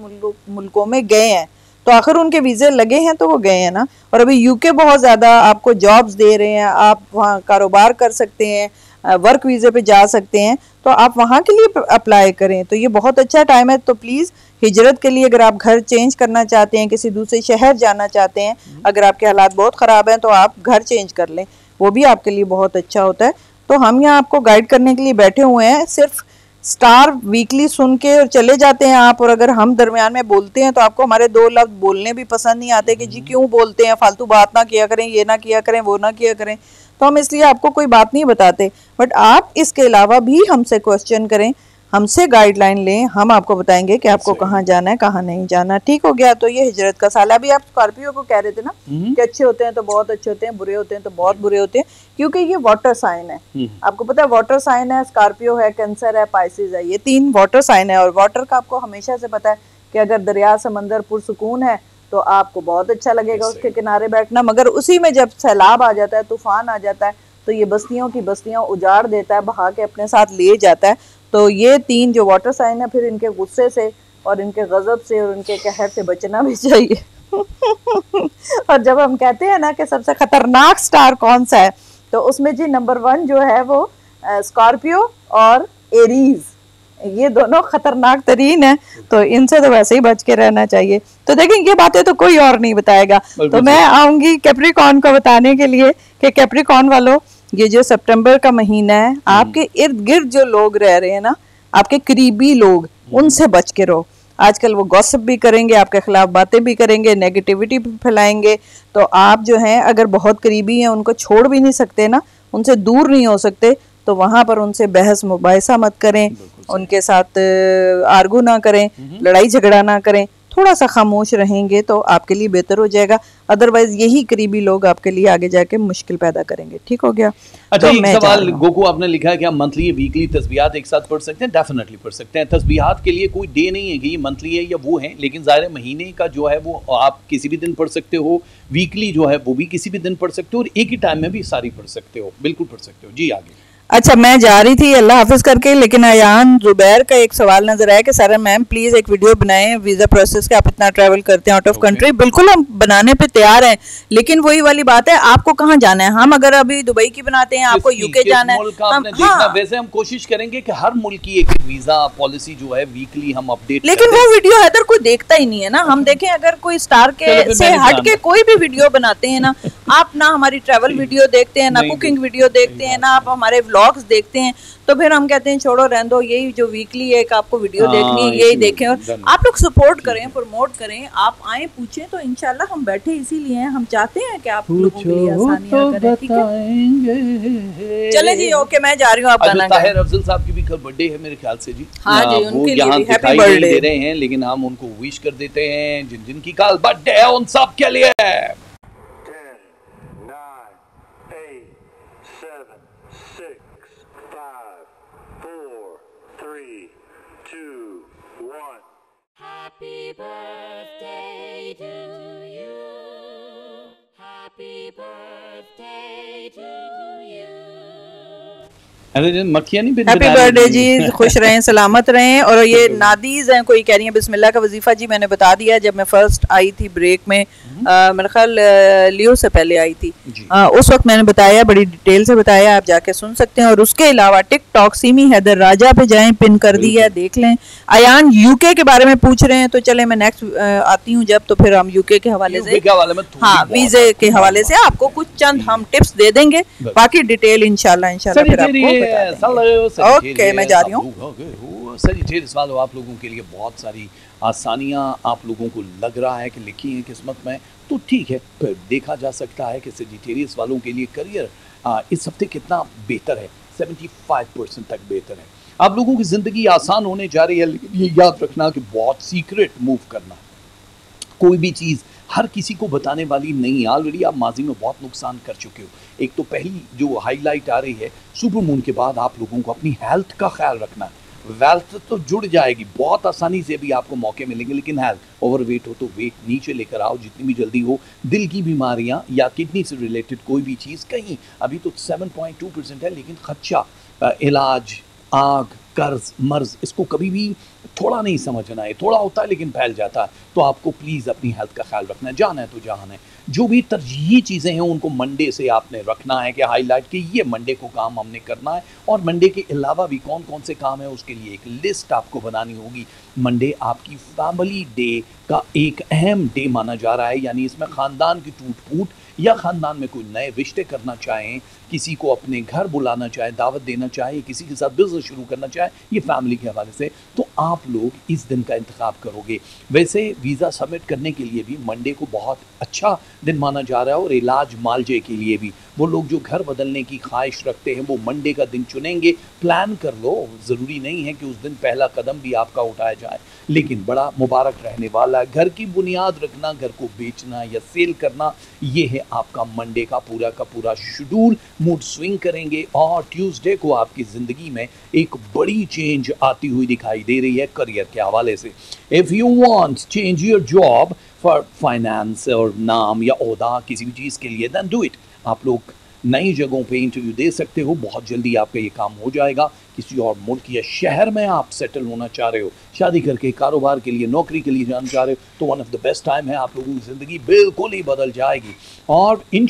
मुल्कों में गए हैं तो आखिर उनके वीज़े लगे हैं तो वो गए हैं ना और अभी यूके बहुत ज़्यादा आपको जॉब्स दे रहे हैं आप वहाँ कारोबार कर सकते हैं वर्क वीज़े पे जा सकते हैं तो आप वहाँ के लिए अप्लाई करें तो ये बहुत अच्छा टाइम है तो प्लीज़ हिजरत के लिए अगर आप घर चेंज करना चाहते हैं किसी दूसरे शहर जाना चाहते हैं अगर आपके हालात बहुत ख़राब हैं तो आप घर चेंज कर लें वो भी आपके लिए बहुत अच्छा होता है तो हम यहाँ आपको गाइड करने के लिए बैठे हुए हैं सिर्फ स्टार वीकली सुन के और चले जाते हैं आप और अगर हम दरमियान में बोलते हैं तो आपको हमारे दो लफ्ज बोलने भी पसंद नहीं आते कि जी हम्म। क्यों बोलते हैं फालतू बात ना किया करें ये ना किया करें वो ना किया करें तो हम इसलिए आपको कोई बात नहीं बताते बट आप इसके अलावा भी हमसे क्वेश्चन करें हमसे गाइडलाइन लें हम आपको बताएंगे कि आपको कहाँ जाना है कहाँ नहीं जाना ठीक हो गया तो ये हिजरत का साल अभी आप स्कॉर्पियो को कह रहे थे ना हम्म। कि अच्छे होते हैं तो बहुत अच्छे होते हैं बुरे होते हैं तो बहुत बुरे होते हैं क्योंकि ये वाटर साइन है हम्म। आपको पता है वाटर साइन है स्कॉर्पियो है कैंसर है पाइसिस है ये तीन वाटर साइन है और वाटर का आपको हमेशा से पता है कि अगर दरिया समंदर पुरसकून है तो आपको बहुत अच्छा लगेगा उसके किनारे बैठना मगर उसी में जब सैलाब आ जाता है तूफान आ जाता है तो ये बस्तियों की बस्तियां उजाड़ देता है बहा के अपने साथ ले जाता है तो ये तीन जो वाटर साइन है फिर इनके गुस्से से और इनके गज़ब से और इनके कहर से बचना भी चाहिए और जब हम कहते हैं ना कि सबसे ख़तरनाक स्टार कौन सा है तो उसमें जी नंबर वन जो है वो स्कॉर्पियो और एरीज़ ये दोनों खतरनाक तरीन है तो इनसे तो वैसे ही बच के रहना चाहिए तो देखें ये बातें तो कोई और नहीं बताएगा तो मैं आऊंगी कैप्रिकॉन को बताने के लिए कि कैप्रिकॉन वालों ये जो सितंबर का महीना है हम्म। आपके इर्द गिर्द जो लोग रह रहे हैं ना आपके करीबी लोग हम्म। उनसे बच के रहो आजकल वो गॉसिप भी करेंगे आपके खिलाफ बातें भी करेंगे नेगेटिविटी भी फैलाएंगे तो आप जो हैं अगर बहुत करीबी हैं उनको छोड़ भी नहीं सकते ना उनसे दूर नहीं हो सकते तो वहाँ पर उनसे बहस मुबासा मत करें उनके साथ आर्गू ना करें हम्म। लड़ाई झगड़ा ना करें थोड़ा सा खामोश रहेंगे तो आपके लिए बेहतर हो जाएगा अदरवाइज यही करीबी लोग आपके लिए आगे जाके मुश्किल पैदा करेंगे ठीक हो गया अच्छा तो एक सवाल गोकू आपने लिखा है कि आप मंथली वीकली तस्बीहात एक साथ पढ़ सकते हैं डेफिनेटली पढ़ सकते हैं तस्बीहात के लिए कोई डे नहीं है कि ये मंथली है या वो है लेकिन ज़ाहिर महीने का जो है वो आप किसी भी दिन पढ़ सकते हो वीकली जो है वो भी किसी भी दिन पढ़ सकते हो और एक ही टाइम में भी सारी पढ़ सकते हो बिल्कुल पढ़ सकते हो जी आगे अच्छा मैं जा रही थी अल्लाह हाफिज़ करके लेकिन अयान जुबैर का एक सवाल नज़र आया कि सर मैम प्लीज़ एक वीडियो बनाएं वीज़ा प्रोसेस के आप इतना ट्रैवल करते हैं आउट ऑफ कंट्री बिल्कुल हम बनाने पे तैयार हैं लेकिन वही वाली बात है आपको कहाँ जाना है हम अगर अभी दुबई की बनाते हैं आपको यूके जाना है हम, हाँ। वैसे हम कोशिश करेंगे की हर मुल्क की एक वीज़ा पॉलिसी जो है वीकली हम अपडेट लेकिन वो वीडियो है कोई देखता ही नहीं है ना हम देखें अगर कोई स्टार के से हट के कोई भी वीडियो बनाते हैं ना आप ना हमारी ट्रेवल वीडियो देखते हैं ना कुकिंग वीडियो देखते हैं ना आप हमारे ब्लॉग्स देखते हैं तो फिर हम कहते हैं छोड़ो रहने दो यही जो वीकली एक आपको वीडियो हाँ, देखनी है यही देखें और आप लोग सपोर्ट करें प्रमोट करें आप आए पूछें तो इनशाला हम बैठे इसीलिए हैं हम चाहते हैं कि आप लोगों के लिए तो चले जी ओके मैं जा रही हूँ आप ताहिर अफजल साहब की भी कल बर्थडे है मेरे ख्याल से जी हाँ, हाँ जी उनके लिए हैप्पी बर्थडे दे रहे हैं लेकिन हम उनको विश कर देते हैं जिन जिन की कल बर्थडे है उन सब के लिए Happy birthday to you. Happy birthday to you. नहीं हैप्पी बर्थडे जी खुश रहें सलामत रहें और ये नादीज हैं कोई कह रही है बिस्मिल्लाह का वजीफा जी मैंने बता दिया जब मैं फर्स्ट आई थी ब्रेक में हम्म। मेरे ख्याल लियो से पहले आई थी आ, उस वक्त मैंने बताया बड़ी डिटेल से बताया आप जाके सुन सकते हैं और उसके अलावा टिकटॉक सीमी हैदर राजा पे जाए पिन कर दिया देख लें अयान यूके के बारे में पूछ रहे हैं तो चले मैं नेक्स्ट आती हूँ जब तो फिर हम यूके के हवाले से हाँ वीजे के हवाले से आपको कुछ चंद हम टिप्स दे देंगे बाकी डिटेल इनशाला इनशाला सर जी जा सवाल हो आप लोगों के लिए बहुत सारी आसानियाँ आप लोगों को लग रहा है कि लिखी हैं किस्मत में तो ठीक है पर देखा जा सकता है कि सर जी सजिटेरियस वालों के लिए करियर इस हफ्ते कितना बेहतर है 75 परसेंट तक बेहतर है आप लोगों की ज़िंदगी आसान होने जा रही है लेकिन ये याद रखना कि बहुत सीक्रेट मूव करना कोई भी चीज़ हर किसी को बताने वाली नहीं है ऑलरेडी आप माजी में बहुत नुकसान कर चुके हो एक तो पहली जो हाईलाइट आ रही है सुपर मून के बाद आप लोगों को अपनी हेल्थ का ख्याल रखना है वेल्थ तो जुड़ जाएगी बहुत आसानी से भी आपको मौके मिलेंगे लेकिन हेल्थ ओवर वेट हो तो वेट नीचे लेकर आओ जितनी भी जल्दी हो दिल की बीमारियां या किडनी से रिलेटेड कोई भी चीज़ कहीं अभी तो 7.2 परसेंट है लेकिन खर्चा इलाज आग कर्ज मर्ज इसको कभी भी थोड़ा नहीं समझना है थोड़ा होता है लेकिन फैल जाता है तो आपको प्लीज़ अपनी हेल्थ का ख्याल रखना है जाना है तो जहाँ है जो भी तरजीही चीज़ें हैं उनको मंडे से आपने रखना है कि हाईलाइट कि ये मंडे को काम हमने करना है और मंडे के अलावा भी कौन कौन से काम है उसके लिए एक लिस्ट आपको बनानी होगी मंडे आपकी फैमिली डे का एक अहम डे माना जा रहा है यानी इसमें ख़ानदान की टूट फूट या ख़ानदान में कोई नए रिश्ते करना चाहें किसी को अपने घर बुलाना चाहे दावत देना चाहे किसी के साथ बिजनेस शुरू करना चाहे ये फैमिली के हवाले से तो आप लोग इस दिन का इंतखब करोगे वैसे वीज़ा सबमिट करने के लिए भी मंडे को बहुत अच्छा दिन माना जा रहा है और इलाज मालजे के लिए भी वो लोग जो घर बदलने की ख्वाहिश रखते हैं वो मंडे का दिन चुनेंगे प्लान कर लो ज़रूरी नहीं है कि उस दिन पहला कदम भी आपका उठाया जाए लेकिन बड़ा मुबारक रहने वाला है घर की बुनियाद रखना घर को बेचना या सेल करना ये है आपका मंडे का पूरा का पूरा शेड्यूल मूड स्विंग करेंगे और ट्यूसडे को आपकी ज़िंदगी में एक बड़ी चेंज आती हुई दिखाई दे रही है करियर के हवाले से if you want change your job for finance और नाम या किसी भी चीज़ के लिए दैन डू इट आप लोग नई जगहों पे इंटरव्यू दे सकते हो बहुत जल्दी आपका ये काम हो जाएगा किसी और मुल्क या शहर में आप सेटल होना चाह रहे हो शादी करके कारोबार के लिए नौकरी के लिए जाना चाह रहे हो तो one of the best time है आप लोगों की ज़िंदगी बिल्कुल ही बदल जाएगी और इन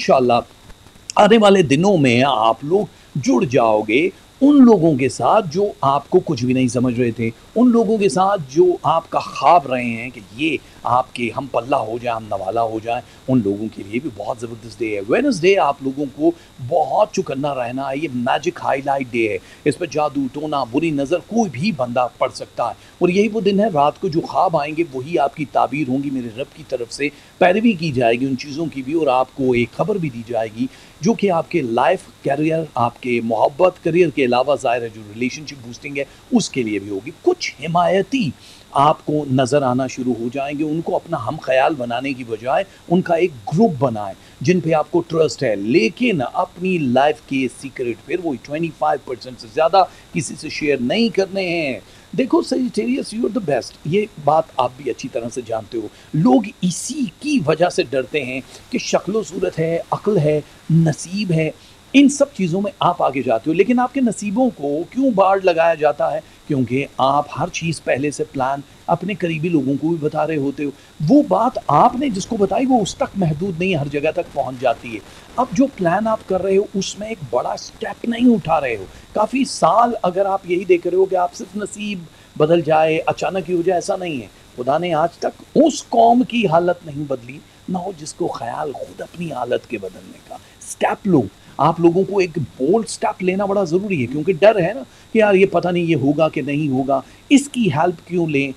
आने वाले दिनों में आप लोग जुड़ जाओगे उन लोगों के साथ जो आपको कुछ भी नहीं समझ रहे थे उन लोगों के साथ जो आपका ख्वाब रहे हैं कि ये आपके हम पल्ला हो जाए हम नवाला हो जाए उन लोगों के लिए भी बहुत ज़बरदस्त डे है वेनसडे आप लोगों को बहुत चुकन्ना रहना है ये मैजिक हाईलाइट डे है इस पर जादू टोना बुरी नज़र कोई भी बंदा पड़ सकता है और यही वो दिन है रात को जो ख्वाब आएंगे वही आपकी ताबीर होंगी मेरे रब की तरफ से पैरवी की जाएगी उन चीज़ों की भी और आपको एक खबर भी दी जाएगी जो कि आपके लाइफ करियर आपके मोहब्बत करियर के अलावा ज़ाहिर है जो रिलेशनशिप बूस्टिंग है उसके लिए भी होगी कुछ हिमायती आपको नज़र आना शुरू हो जाएंगे उनको अपना हम ख्याल बनाने की बजाय उनका एक ग्रुप बनाएं जिन पे आपको ट्रस्ट है लेकिन अपनी लाइफ के सीक्रेट फिर वो 25 परसेंट से ज़्यादा किसी से शेयर नहीं करने हैं देखो Sagittarius you are the best ये बात आप भी अच्छी तरह से जानते हो लोग इसी की वजह से डरते हैं कि शक्लो सूरत है अक्ल है नसीब है इन सब चीज़ों में आप आगे जाते हो लेकिन आपके नसीबों को क्यों बाढ़ लगाया जाता है क्योंकि आप हर चीज़ पहले से प्लान अपने करीबी लोगों को भी बता रहे होते हो वो बात आपने जिसको बताई वो उस तक महदूद नहीं हर जगह तक पहुंच जाती है अब जो प्लान आप कर रहे हो उसमें एक बड़ा स्टेप नहीं उठा रहे हो काफ़ी साल अगर आप यही देख रहे हो कि आप सिर्फ नसीब बदल जाए अचानक ही हो जाए ऐसा नहीं है खुदा ने आज तक उस कौम की हालत नहीं बदली ना हो जिसको ख्याल खुद अपनी हालत के बदलने का स्टेप लो आप लोगों को एक बोल्ड स्टेप लेना बड़ा ज़रूरी है क्योंकि डर है ना कि यार ये पता नहीं ये होगा कि नहीं होगा इसकी हेल्प क्यों लें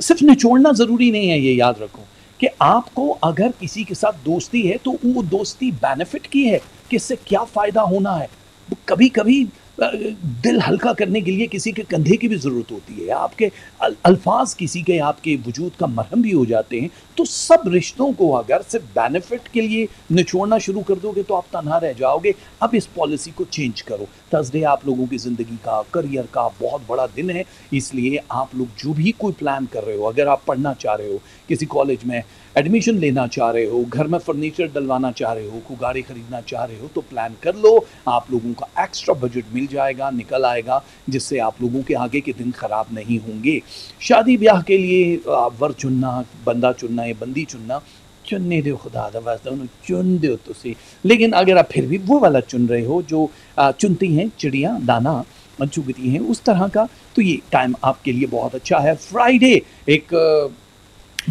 सिर्फ निचोड़ना ज़रूरी नहीं है ये याद रखो कि आपको अगर किसी के साथ दोस्ती है तो वो दोस्ती बेनिफिट की है कि इससे क्या फ़ायदा होना है कभी कभी दिल हल्का करने के लिए किसी के कंधे की भी ज़रूरत होती है आपके अल, अल्फाज किसी के आपके वजूद का मरहम भी हो जाते हैं तो सब रिश्तों को अगर सिर्फ बेनिफिट के लिए निचोड़ना शुरू कर दोगे तो आप तनहा रह जाओगे अब इस पॉलिसी को चेंज करो थर्सडे आप लोगों की ज़िंदगी का करियर का बहुत बड़ा दिन है इसलिए आप लोग जो भी कोई प्लान कर रहे हो अगर आप पढ़ना चाह रहे हो किसी कॉलेज में एडमिशन लेना चाह रहे हो घर में फर्नीचर डलवाना चाह रहे हो को गाड़ी खरीदना चाह रहे हो तो प्लान कर लो आप लोगों का एक्स्ट्रा बजट मिल जाएगा निकल आएगा जिससे आप लोगों के आगे के दिन ख़राब नहीं होंगे शादी ब्याह के लिए वर चुनना बंदा चुनना या बंदी चुनना चुनने दो खुदा का चुन दो तुसी लेकिन अगर आप फिर भी वो वाला चुन रहे हो जो चुनती हैं चिड़िया दाना चुगती हैं उस तरह का तो ये टाइम आपके लिए बहुत अच्छा है फ्राइडे एक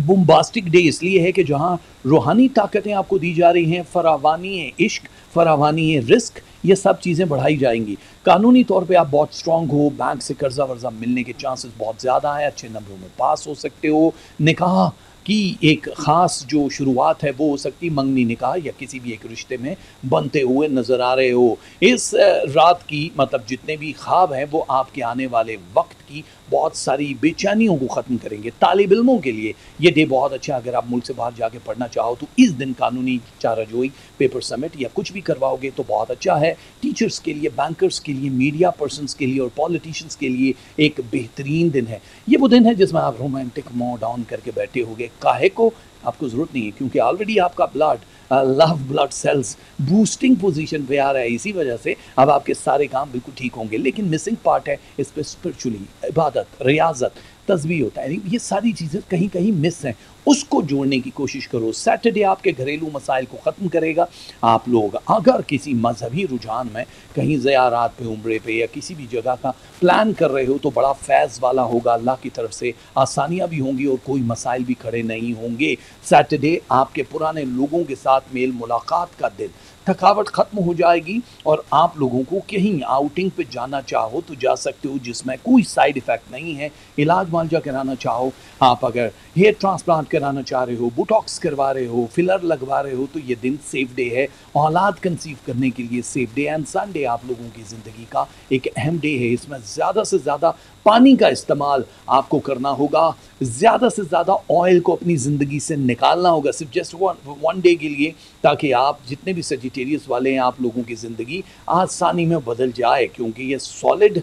बुम्बास्टिक डे इसलिए है कि जहाँ रूहानी ताकतें आपको दी जा रही हैं फरावानी है इश्क फरावानी है रिस्क ये सब चीज़ें बढ़ाई जाएंगी कानूनी तौर पे आप बहुत स्ट्रांग हो बैंक से कर्जा वर्जा मिलने के चांसेस बहुत ज़्यादा हैं अच्छे नंबरों में पास हो सकते हो निकाह की एक ख़ास जो शुरुआत है वो हो सकती मंगनी निकाह या किसी भी एक रिश्ते में बनते हुए नज़र आ रहे हो इस रात की मतलब जितने भी ख्वाब हैं वो आपके आने वाले वक्त की बहुत सारी बेचैनियों को ख़त्म करेंगे तालब इलमों के लिए ये डे बहुत अच्छा है अगर आप मुल्क से बाहर जाके पढ़ना चाहो तो इस दिन कानूनी चाराजोई पेपर समिट या कुछ भी करवाओगे तो बहुत अच्छा है टीचर्स के लिए बैंकर्स के लिए मीडिया पर्सनस के लिए और पॉलिटिशियंस के लिए एक बेहतरीन दिन है ये वो दिन है जिसमें आप रोमांटिक मोड ऑन करके बैठे हो गए काहे को आपको ज़रूरत नहीं है क्योंकि ऑलरेडी आपका blood love blood cells boosting position पे आ रहा है इसी वजह से अब आपके सारे काम बिल्कुल ठीक होंगे लेकिन मिसिंग पार्ट है इस पर स्परिचुअली इबादत रियाजत तस्वीर होता है ये सारी चीज़ें कहीं कहीं मिस हैं उसको जोड़ने की कोशिश करो सैटरडे आपके घरेलू मसाइल को ख़त्म करेगा आप लोग अगर किसी मजहबी रुझान में कहीं ज़्यारात पे उम्रे पे या किसी भी जगह का प्लान कर रहे हो तो बड़ा फैज़ वाला होगा अल्लाह की तरफ से आसानियाँ भी होंगी और कोई मसाइल भी खड़े नहीं होंगे सैटरडे आपके पुराने लोगों के साथ मेल मुलाकात का दिन थकावट खत्म हो जाएगी और आप लोगों को कहीं आउटिंग पे जाना चाहो तो जा सकते हो जिसमें कोई साइड इफेक्ट नहीं है इलाज मालजा कराना चाहो आप अगर हेयर ट्रांसप्लांट कराना चाह रहे हो बुटॉक्स करवा रहे हो फिलर लगवा रहे हो तो ये दिन सेफ डे है औलाद कंसीव करने के लिए सेफ डे एंड संडे आप लोगों की ज़िंदगी का एक अहम डे है इसमें ज़्यादा से ज़्यादा पानी का इस्तेमाल आपको करना होगा ज़्यादा से ज़्यादा ऑयल को अपनी ज़िंदगी से निकालना होगा सिर्फ जस्ट वन वन डे के लिए ताकि आप जितने भी सजी मिस्टीरियस वाले हैं आप लोगों की ज़िंदगी आसानी में बदल जाए क्योंकि ये सॉलिड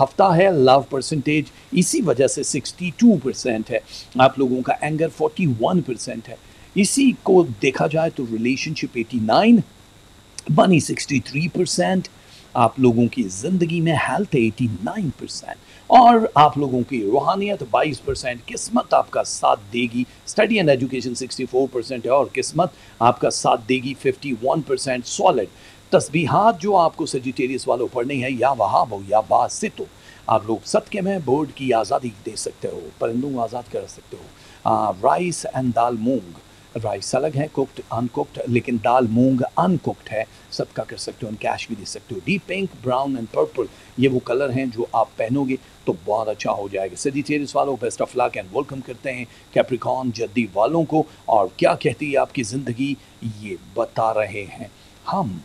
हफ्ता है लव परसेंटेज इसी वजह से 62 परसेंट है आप लोगों का एंगर 41 परसेंट है इसी को देखा जाए तो रिलेशनशिप 89 मनी 63 परसेंट आप लोगों की ज़िंदगी में हेल्थ 89 परसेंट और आप लोगों की रूहानियत 22 परसेंट किस्मत आपका साथ देगी स्टडी एंड एजुकेशन 64 परसेंट है और किस्मत आपका साथ देगी 51 परसेंट सॉलिड तस्बीहात जो आपको सजिटेरियस वालों पढ़ने है या वहा हो या बासित तो आप लोग सदके में बोर्ड की आज़ादी दे सकते हो परिंदों को आज़ाद कर सकते हो आ, rice and dal moong rice अलग है कुकड अनकुकड लेकिन दाल मूंग अनकुकड है सबका कर सकते हो कैश भी दे सकते हो deep pink brown and purple ये वो कलर हैं जो आप पहनोगे तो बहुत अच्छा हो जाएगा सदी चेरिस वालों best of luck and welcome करते हैं कैप्रिकॉन जद्दी वालों को और क्या कहती है आपकी ज़िंदगी ये बता रहे हैं हम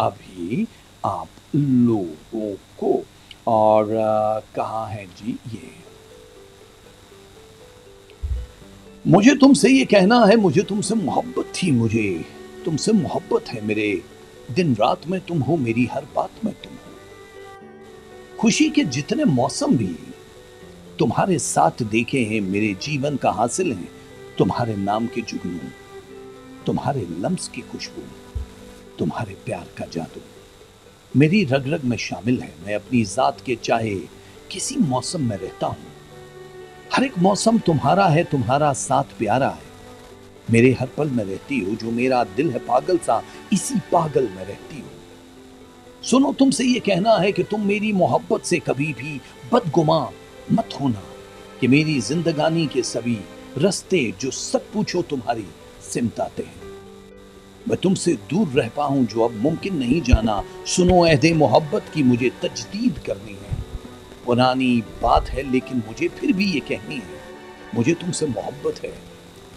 अभी आप लोगों को और कहाँ है जी ये मुझे तुमसे ये कहना है मुझे तुमसे मोहब्बत थी मुझे तुमसे मोहब्बत है मेरे दिन रात में तुम हो मेरी हर बात में तुम हो खुशी के जितने मौसम भी तुम्हारे साथ देखे हैं मेरे जीवन का हासिल है तुम्हारे नाम के जुगनू तुम्हारे लम्स की खुशबू तुम्हारे प्यार का जादू मेरी रग रग में शामिल है मैं अपनी जात के चाहे किसी मौसम में रहता हूं हर एक मौसम तुम्हारा है तुम्हारा साथ प्यारा है मेरे हर पल में रहती हो जो मेरा दिल है पागल सा इसी पागल में रहती हो सुनो तुमसे ये कहना है कि तुम मेरी मोहब्बत से कभी भी बदगुमा मत होना कि मेरी जिंदगानी के सभी रस्ते जो सब पूछो तुम्हारी सिमताते हैं मैं तुमसे दूर रह पाऊं जो अब मुमकिन नहीं जाना सुनो अहदे मोहब्बत की मुझे तजदीद करनी है पुरानी बात है लेकिन मुझे फिर भी ये कहनी है मुझे तुमसे मोहब्बत है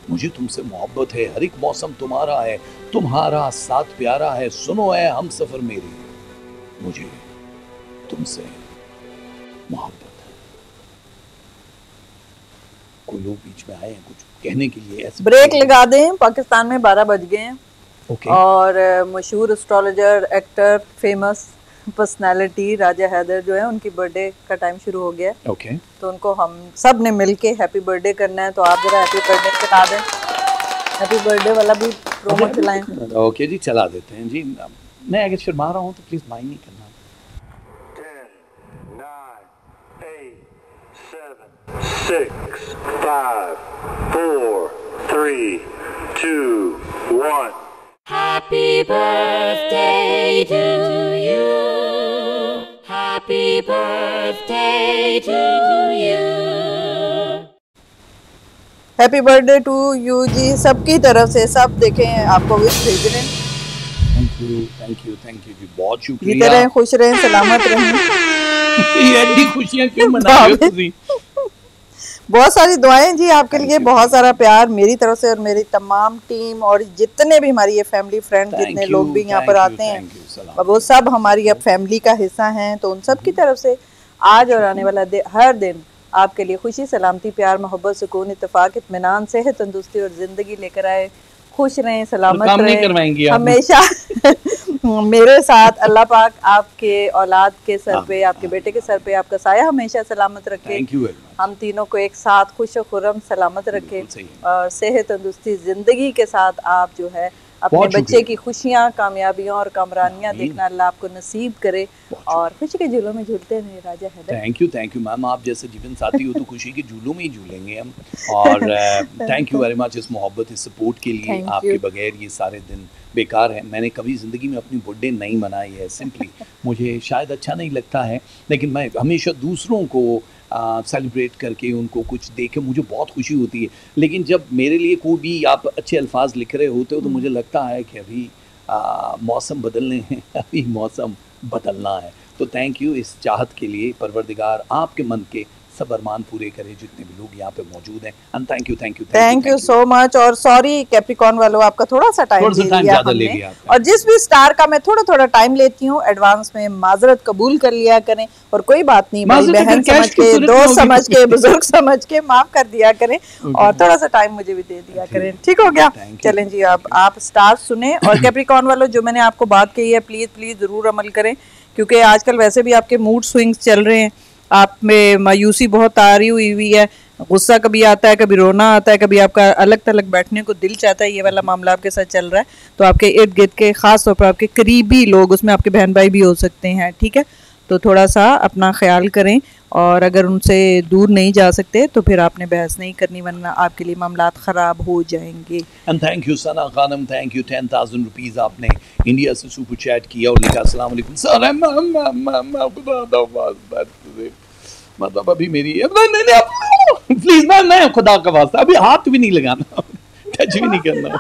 मुझे तुमसे मोहब्बत है हर एक मौसम तुम्हारा है तुम्हारा साथ प्यारा है सुनो है हम सफर मेरे मुझे तुमसे मोहब्बत है कोई लोग बीच में आए हैं कुछ कहने के लिए ऐसे ब्रेक लगा दें पाकिस्तान में बारह बज गए हैं okay. और मशहूर astrologer actor famous personality Raja Haider जो है उनकी बर्थडे का टाइम शुरू हो गया है ओके okay. तो उनको हम सब ने मिल के हैप्पी बर्थडे करना है तो आप जरा हैप्पी बर्थडे चला दें हैप्पी बर्थडे वाला भी प्रोमो चलाएं ओके जी चला देते हैं जी मैं अगर शर्मा रहा हूँ तो प्लीज़ माइंड नहीं करना Ten, nine, eight, seven, six, five, four, three, two, one. Happy birthday to you. Happy birthday to you. Happy birthday to you जी सबकी तरफ से सब हैं आपको विश भेज रहे हैं thank you thank you thank you जी बहुत शुक्रिया जीते रहें खुश रहें सलामत रहें ये खुशियां क्यों मना रहे हो बहुत सारी दुआएं जी आपके लिए बहुत सारा प्यार मेरी तरफ से और मेरी तमाम टीम और जितने भी हमारी ये फैमिली फ्रेंड जितने लोग भी यहाँ पर आते हैं वो सब हमारी अब फैमिली का हिस्सा हैं तो उन सब की hmm. तरफ से आज और आने hmm. वाला हर दिन आपके लिए खुशी सलामती प्यार मोहब्बत सुकून इतफाक़ इतमान सेहत तंदुरुस्ती और ज़िंदगी लेकर आए खुश रहें सलामत रहें हमेशा मेरे साथ अल्लाह पाक आपके औलाद के सर हाँ, पे हाँ। आपके बेटे के सर पे आपका साया हमेशा सलामत रखे हम तीनों को एक साथ खुश खुरम सलामत रखे और सेहत तंदुरुस्ती ज़िंदगी के साथ आप जो है अपने बच्चे की खुशियाँ कामयाबियाँ और कामरानियाँ देखना अल्लाह आपको नसीब करे और खुशी के झूलों में झूलते रहे राजा है thank you thank you ma'am आप जैसे जीवन साथी हो तो खुशी के झूलों में ही झूलेंगे हम और थैंक यू वेरी मच इस मोहब्बत इस सपोर्ट के लिए आपके बगैर ये सारे दिन बेकार है मैंने कभी ज़िंदगी में अपनी बर्थडे नहीं मनाई है सिंपली मुझे शायद अच्छा नहीं लगता है लेकिन मैं हमेशा दूसरों को सेलिब्रेट करके उनको कुछ दे के मुझे बहुत खुशी होती है लेकिन जब मेरे लिए कोई भी आप अच्छे अल्फाज लिख रहे होते हो तो हम्म। मुझे लगता है कि अभी मौसम बदलने हैं अभी मौसम बदलना है तो थैंक यू इस चाहत के लिए परवरदिगार आपके मन के सब अरमान पूरे करें जितने भी लोग यहाँ पे मौजूद हैं and thank you thank you thank you so much और सॉरी कैप्रिकॉन वालों आपका थोड़ा सा टाइम ले लिया और जिस भी स्टार का मैं थोड़ा थोड़ा टाइम लेती हूँ एडवांस में माजरत कबूल कर लिया करें और कोई बात नहीं भाई बहन समझ के दोस्त समझ के बुजुर्ग समझ के माफ कर दिया करें और थोड़ा सा टाइम मुझे भी दे दिया करें ठीक हो गया चलें जी अब आप स्टार सुने और कैप्रिकॉन वालों जो मैंने आपको बात कही है प्लीज प्लीज जरूर अमल करें क्योंकि आजकल वैसे भी आपके मूड स्विंग्स चल रहे हैं आप में मायूसी बहुत आ रही हुई हुई है गुस्सा कभी आता है कभी रोना आता है कभी आपका अलग थलग बैठने को दिल चाहता है ये वाला मामला आपके साथ चल रहा है तो आपके इर्द गिर्द के खास तौर पर आपके करीबी लोग उसमें आपके बहन भाई भी हो सकते हैं ठीक है तो थोड़ा सा अपना ख्याल करें और अगर उनसे दूर नहीं जा सकते तो फिर आपने बहस नहीं करनी वरना आपके लिए मामला ख़राब हो जाएंगे and thank you Sana Khanam thank you ten thousand rupees आपने इंडिया से सुपर चैट किया और लिखा असल मतलब अभी मेरी नहीं नहीं, आप प्लीज मैम नहीं खुदा का वास्ता अभी हाथ भी नहीं लगाना टच भी नहीं करना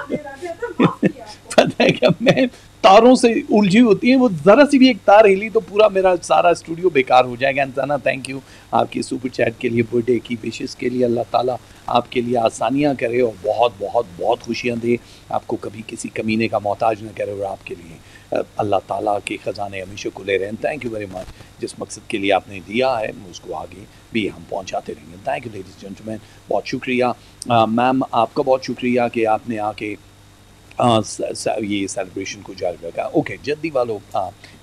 पता है क्या मैं तारों से उलझी होती है वो ज़रा सी भी एक तार हिली तो पूरा मेरा सारा स्टूडियो बेकार हो जाएगा अनसाना थैंक यू आपकी सुपर चैट के लिए बर्थडे की विशेष के लिए अल्लाह ताला आपके लिए आसानियाँ करे और बहुत बहुत बहुत खुशियाँ दे आपको कभी किसी कमीने का मोहताज ना करे और आपके लिए अल्लाह ताला के ख़जाने हमेशा खुले रहें थैंक यू वेरी मच जिस मकसद के लिए आपने दिया है उसको आगे भी हम पहुँचाते रहेंगे थैंक यू लेडीज़ जेंटमैन बहुत शुक्रिया मैम आपका बहुत शुक्रिया कि आपने आके ये सेलिब्रेशन को जारी रखा ओके जद्दी वालों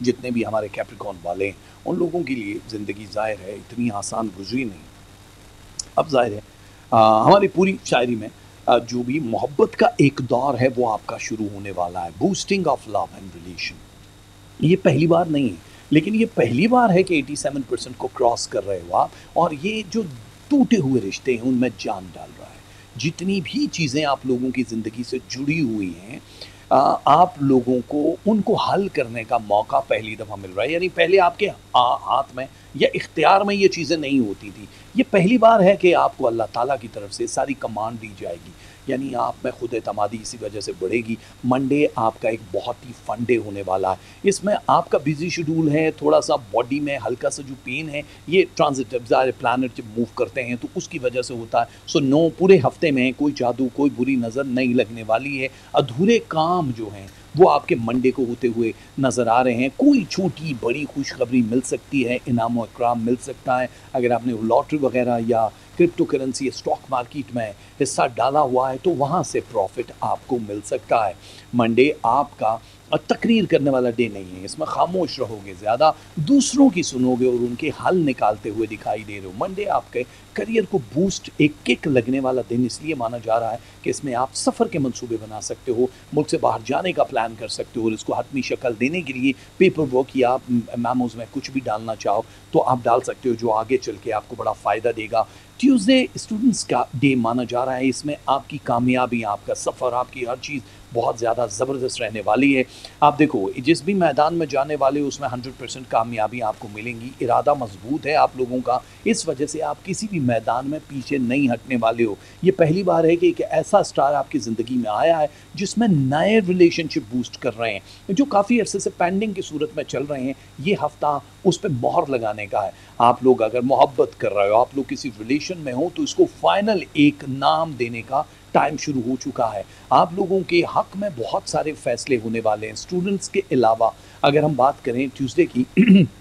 जितने भी हमारे कैप्रिकॉन वाले हैं उन लोगों के लिए ज़िंदगी ज़ाहिर है इतनी आसान गुजरी नहीं अब ज़ाहिर है हमारी पूरी शायरी में जो भी मोहब्बत का एक दौर है वो आपका शुरू होने वाला है boosting of love and relation ये पहली बार नहीं है लेकिन ये पहली बार है कि 87 परसेंट को क्रॉस कर रहे हो आप और ये जो टूटे हुए रिश्ते हैं उनमें जान डाल रहे जितनी भी चीज़ें आप लोगों की ज़िंदगी से जुड़ी हुई हैं आप लोगों को उनको हल करने का मौका पहली दफ़ा मिल रहा है यानी पहले आपके हाथ में या इख्तियार में ये चीज़ें नहीं होती थी ये पहली बार है कि आपको अल्लाह ताला की तरफ से सारी कमांड दी जाएगी यानी आप में खुद अतमादी इसी वजह से बढ़ेगी मंडे आपका एक बहुत ही फन डे होने वाला है इसमें आपका बिजी शेड्यूल है थोड़ा सा बॉडी में हल्का सा जो पेन है ये ट्रांजिट प्लानट जब मूव करते हैं तो उसकी वजह से होता है सो नो पूरे हफ्ते में कोई जादू कोई बुरी नज़र नहीं लगने वाली है अधूरे काम जो हैं वो आपके मंडे को होते हुए नज़र आ रहे हैं कोई छोटी बड़ी खुशखबरी मिल सकती है इनाम और इकराम मिल सकता है अगर आपने लॉटरी वगैरह या क्रिप्टो करेंसी स्टॉक मार्केट में हिस्सा डाला हुआ है तो वहाँ से प्रॉफिट आपको मिल सकता है मंडे आपका और तकरीर करने वाला डे नहीं है इसमें खामोश रहोगे ज़्यादा दूसरों की सुनोगे और उनके हल निकालते हुए दिखाई दे रहे हो मंडे आपके करियर को बूस्ट एक किक लगने वाला दिन इसलिए माना जा रहा है कि इसमें आप सफ़र के मंसूबे बना सकते हो मुल्क से बाहर जाने का प्लान कर सकते हो और इसको हतमी शक्ल देने के लिए पेपर वर्क या मेमोज में कुछ भी डालना चाहो तो आप डाल सकते हो जो आगे चल के आपको बड़ा फ़ायदा देगा ट्यूसडे स्टूडेंट्स का डे माना जा रहा है इसमें आपकी कामयाबी आपका सफ़र आपकी हर चीज़ बहुत ज़्यादा ज़बरदस्त रहने वाली है आप देखो जिस भी मैदान में जाने वाले उसमें हंड्रेड परसेंट कामयाबी आपको मिलेंगी इरादा मजबूत है आप लोगों का इस वजह से आप किसी भी मैदान में पीछे नहीं हटने वाले हो ये पहली बार है कि एक ऐसा स्टार आपकी ज़िंदगी में आया है जिसमें नए रिलेशनशिप बूस्ट कर रहे हैं जो काफ़ी अर्से से पेंडिंग की सूरत में चल रहे हैं ये हफ्ता उस पर मोहर लगाने का है आप लोग अगर मोहब्बत कर रहे हो आप लोग किसी रिलेशन में हो तो इसको फाइनल एक नाम देने का टाइम शुरू हो चुका है आप लोगों के हक में बहुत सारे फैसले होने वाले हैं स्टूडेंट्स के अलावा अगर हम बात करें ट्यूसडे की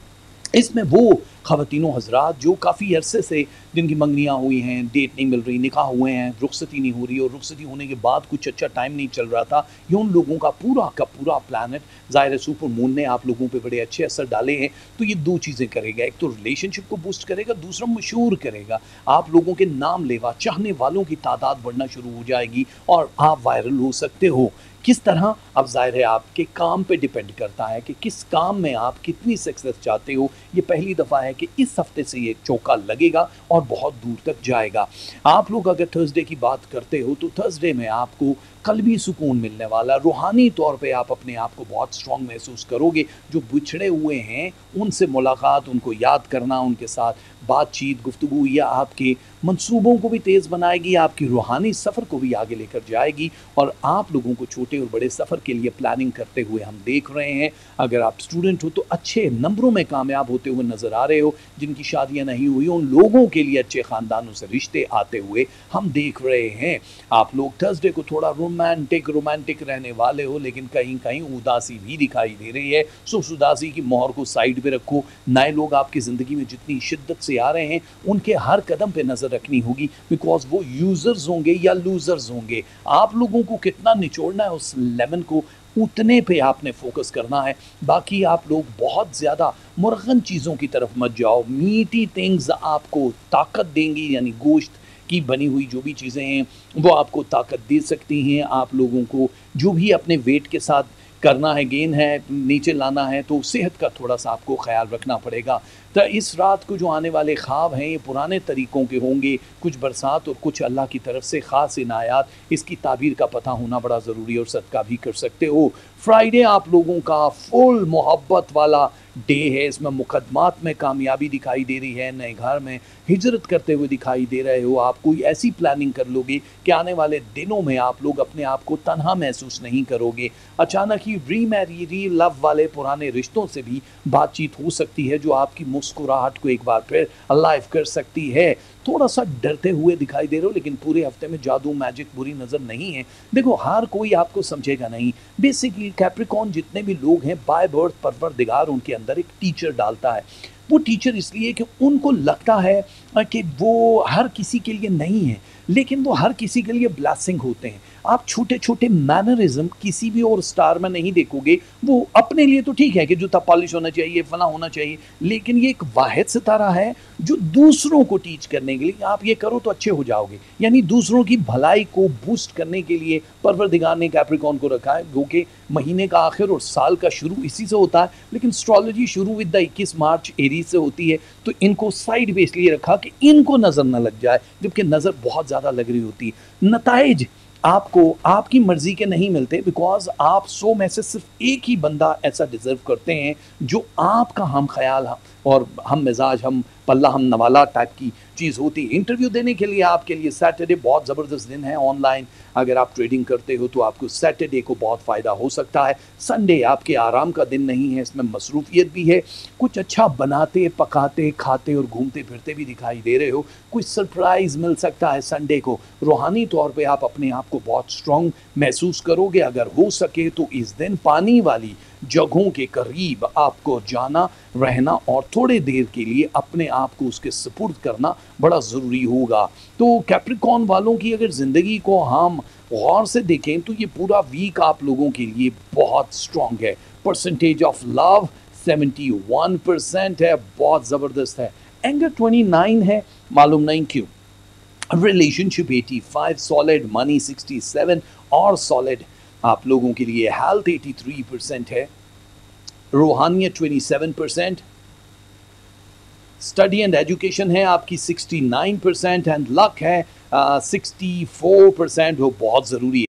इसमें वो खातिनों हजरात जो काफ़ी अरसे से जिनकी मंगनियाँ हुई हैं डेट नहीं मिल रही निकाह हुए हैं रुखसती नहीं हो रही और रुखसती होने के बाद कुछ अच्छा टाइम नहीं चल रहा था ये उन लोगों का पूरा का पूरा प्लानट ज़ाहिर सुपर मून ने आप लोगों पे बड़े अच्छे असर डाले हैं तो ये दो चीज़ें करेगा एक तो रिलेशनशिप को बूस्ट करेगा दूसरा मशहूर करेगा आप लोगों के नाम लेवा चाहने वालों की तादाद बढ़ना शुरू हो जाएगी और आप वायरल हो सकते हो किस तरह अब जाहिर है आपके काम पे डिपेंड करता है कि किस काम में आप कितनी सक्सेस चाहते हो ये पहली दफ़ा है कि इस हफ्ते से ये चौका लगेगा और बहुत दूर तक जाएगा आप लोग अगर थर्सडे की बात करते हो तो थर्सडे में आपको कलबी सुकून मिलने वाला रूहानी तौर पे आप अपने आप को बहुत स्ट्रॉन्ग महसूस करोगे जो बिछड़े हुए हैं उनसे मुलाकात उनको याद करना उनके साथ बातचीत गुफ्तु या आपके मंसूबों को भी तेज़ बनाएगी आपकी रूहानी सफ़र को भी आगे लेकर जाएगी और आप लोगों को छोटे और बड़े सफ़र के लिए प्लानिंग करते हुए हम देख रहे हैं अगर आप स्टूडेंट हो तो अच्छे नंबरों में कामयाब होते हुए नज़र आ रहे हो जिनकी शादियाँ नहीं हुई उन लोगों के लिए अच्छे ख़ानदानों से रिश्ते आते हुए हम देख रहे हैं आप लोग थर्सडे को थोड़ा रूम रोमांटिक रोमांटिक रहने वाले हो लेकिन कहीं कहीं उदासी भी दिखाई दे रही है सो उदासी की मोहर को साइड पे रखो नए लोग आपकी ज़िंदगी में जितनी शिद्दत से आ रहे हैं उनके हर कदम पे नज़र रखनी होगी बिकॉज वो यूज़र्स होंगे या लूज़र्स होंगे आप लोगों को कितना निचोड़ना है उस लेमन को उतने पे आपने फोकस करना है बाकी आप लोग बहुत ज़्यादा मुर्गन चीज़ों की तरफ मत जाओ मीठी थिंग्स आपको ताकत देंगी यानी गोश्त की बनी हुई जो भी चीज़ें हैं वो आपको ताकत दे सकती हैं आप लोगों को जो भी अपने वेट के साथ करना है गेन है नीचे लाना है तो सेहत का थोड़ा सा आपको ख्याल रखना पड़ेगा तो इस रात को जो आने वाले ख्वाब हैं ये पुराने तरीक़ों के होंगे कुछ बरसात और कुछ अल्लाह की तरफ से ख़ास इनायात इसकी ताबीर का पता होना बड़ा ज़रूरी और सदका भी कर सकते हो फ्राइडे आप लोगों का फुल मोहब्बत वाला डे है इसमें मुकदमात में कामयाबी दिखाई दे रही है नए घर में हिजरत करते हुए दिखाई दे रहे हो आप कोई ऐसी प्लानिंग कर लोगे कि आने वाले दिनों में आप लोग अपने आप को तनहा महसूस नहीं करोगे अचानक ही री मैरी री लव वाले पुराने रिश्तों से भी बातचीत हो सकती है जो आपकी मुस्कुराहट को एक बार फिर लाइव कर सकती है थोड़ा सा डरते हुए दिखाई दे रहे हो लेकिन पूरे हफ्ते में जादू मैजिक बुरी नज़र नहीं है देखो हार कोई आपको समझेगा नहीं बेसिकली कैप्रिकॉन जितने भी लोग हैं बाय बर्थ परवर दिगार उनके अंदर एक टीचर डालता है वो टीचर इसलिए कि उनको लगता है कि वो हर किसी के लिए नहीं है लेकिन वो हर किसी के लिए ब्लैसिंग होते हैं आप छोटे छोटे मैनरिज्म किसी भी और स्टार में नहीं देखोगे वो अपने लिए तो ठीक है कि जूता पॉलिश होना चाहिए फला होना चाहिए लेकिन ये एक वाहिद सितारा है जो दूसरों को टीच करने के लिए आप ये करो तो अच्छे हो जाओगे यानी दूसरों की भलाई को बूस्ट करने के लिए परवरदिगार ने कैप्रिकॉन को रखा है जो कि महीने का आखिर और साल का शुरू इसी से होता है लेकिन एस्ट्रोलॉजी शुरू विद द इक्कीस मार्च एरीज से होती है तो इनको साइड पे इसलिए रखा कि इनको नज़र ना लग जाए जबकि नज़र बहुत ज़्यादा लग रही होती है नतज आपको आपकी मर्जी के नहीं मिलते बिकॉज आप सो में से सिर्फ एक ही बंदा ऐसा डिजर्व करते हैं जो आपका हम ख्याल और हम मिजाज हम पल्ला हम नवाला टाइप की चीज़ होती है इंटरव्यू देने के लिए आपके लिए सैटरडे बहुत ज़बरदस्त दिन है ऑनलाइन अगर आप ट्रेडिंग करते हो तो आपको सैटरडे को बहुत फ़ायदा हो सकता है संडे आपके आराम का दिन नहीं है इसमें मसरूफियत भी है कुछ अच्छा बनाते पकाते खाते और घूमते फिरते भी दिखाई दे रहे हो कुछ सरप्राइज़ मिल सकता है संडे को रूहानी तौर पर आप अपने आप को बहुत स्ट्रॉन्ग महसूस करोगे अगर हो सके तो इस दिन पानी वाली जगहों के करीब आपको जाना रहना और थोड़े देर के लिए अपने आपको उसके सपुर्द करना बड़ा ज़रूरी होगा तो कैप्रिकॉन वालों की अगर ज़िंदगी को हम गौर से देखें तो ये पूरा वीक आप लोगों के लिए बहुत स्ट्रॉन्ग है परसेंटेज ऑफ लव 71 परसेंट है बहुत ज़बरदस्त है एंगर 29 है मालूम नहीं क्यों रिलेशनशिप 85 सॉलिड मनी 67 और सॉलिड आप लोगों के लिए हेल्थ 83 परसेंट है रूहानियत 27 परसेंट स्टडी एंड एजुकेशन है आपकी 69 परसेंट एंड लक है आ, 64 परसेंट वो बहुत ज़रूरी है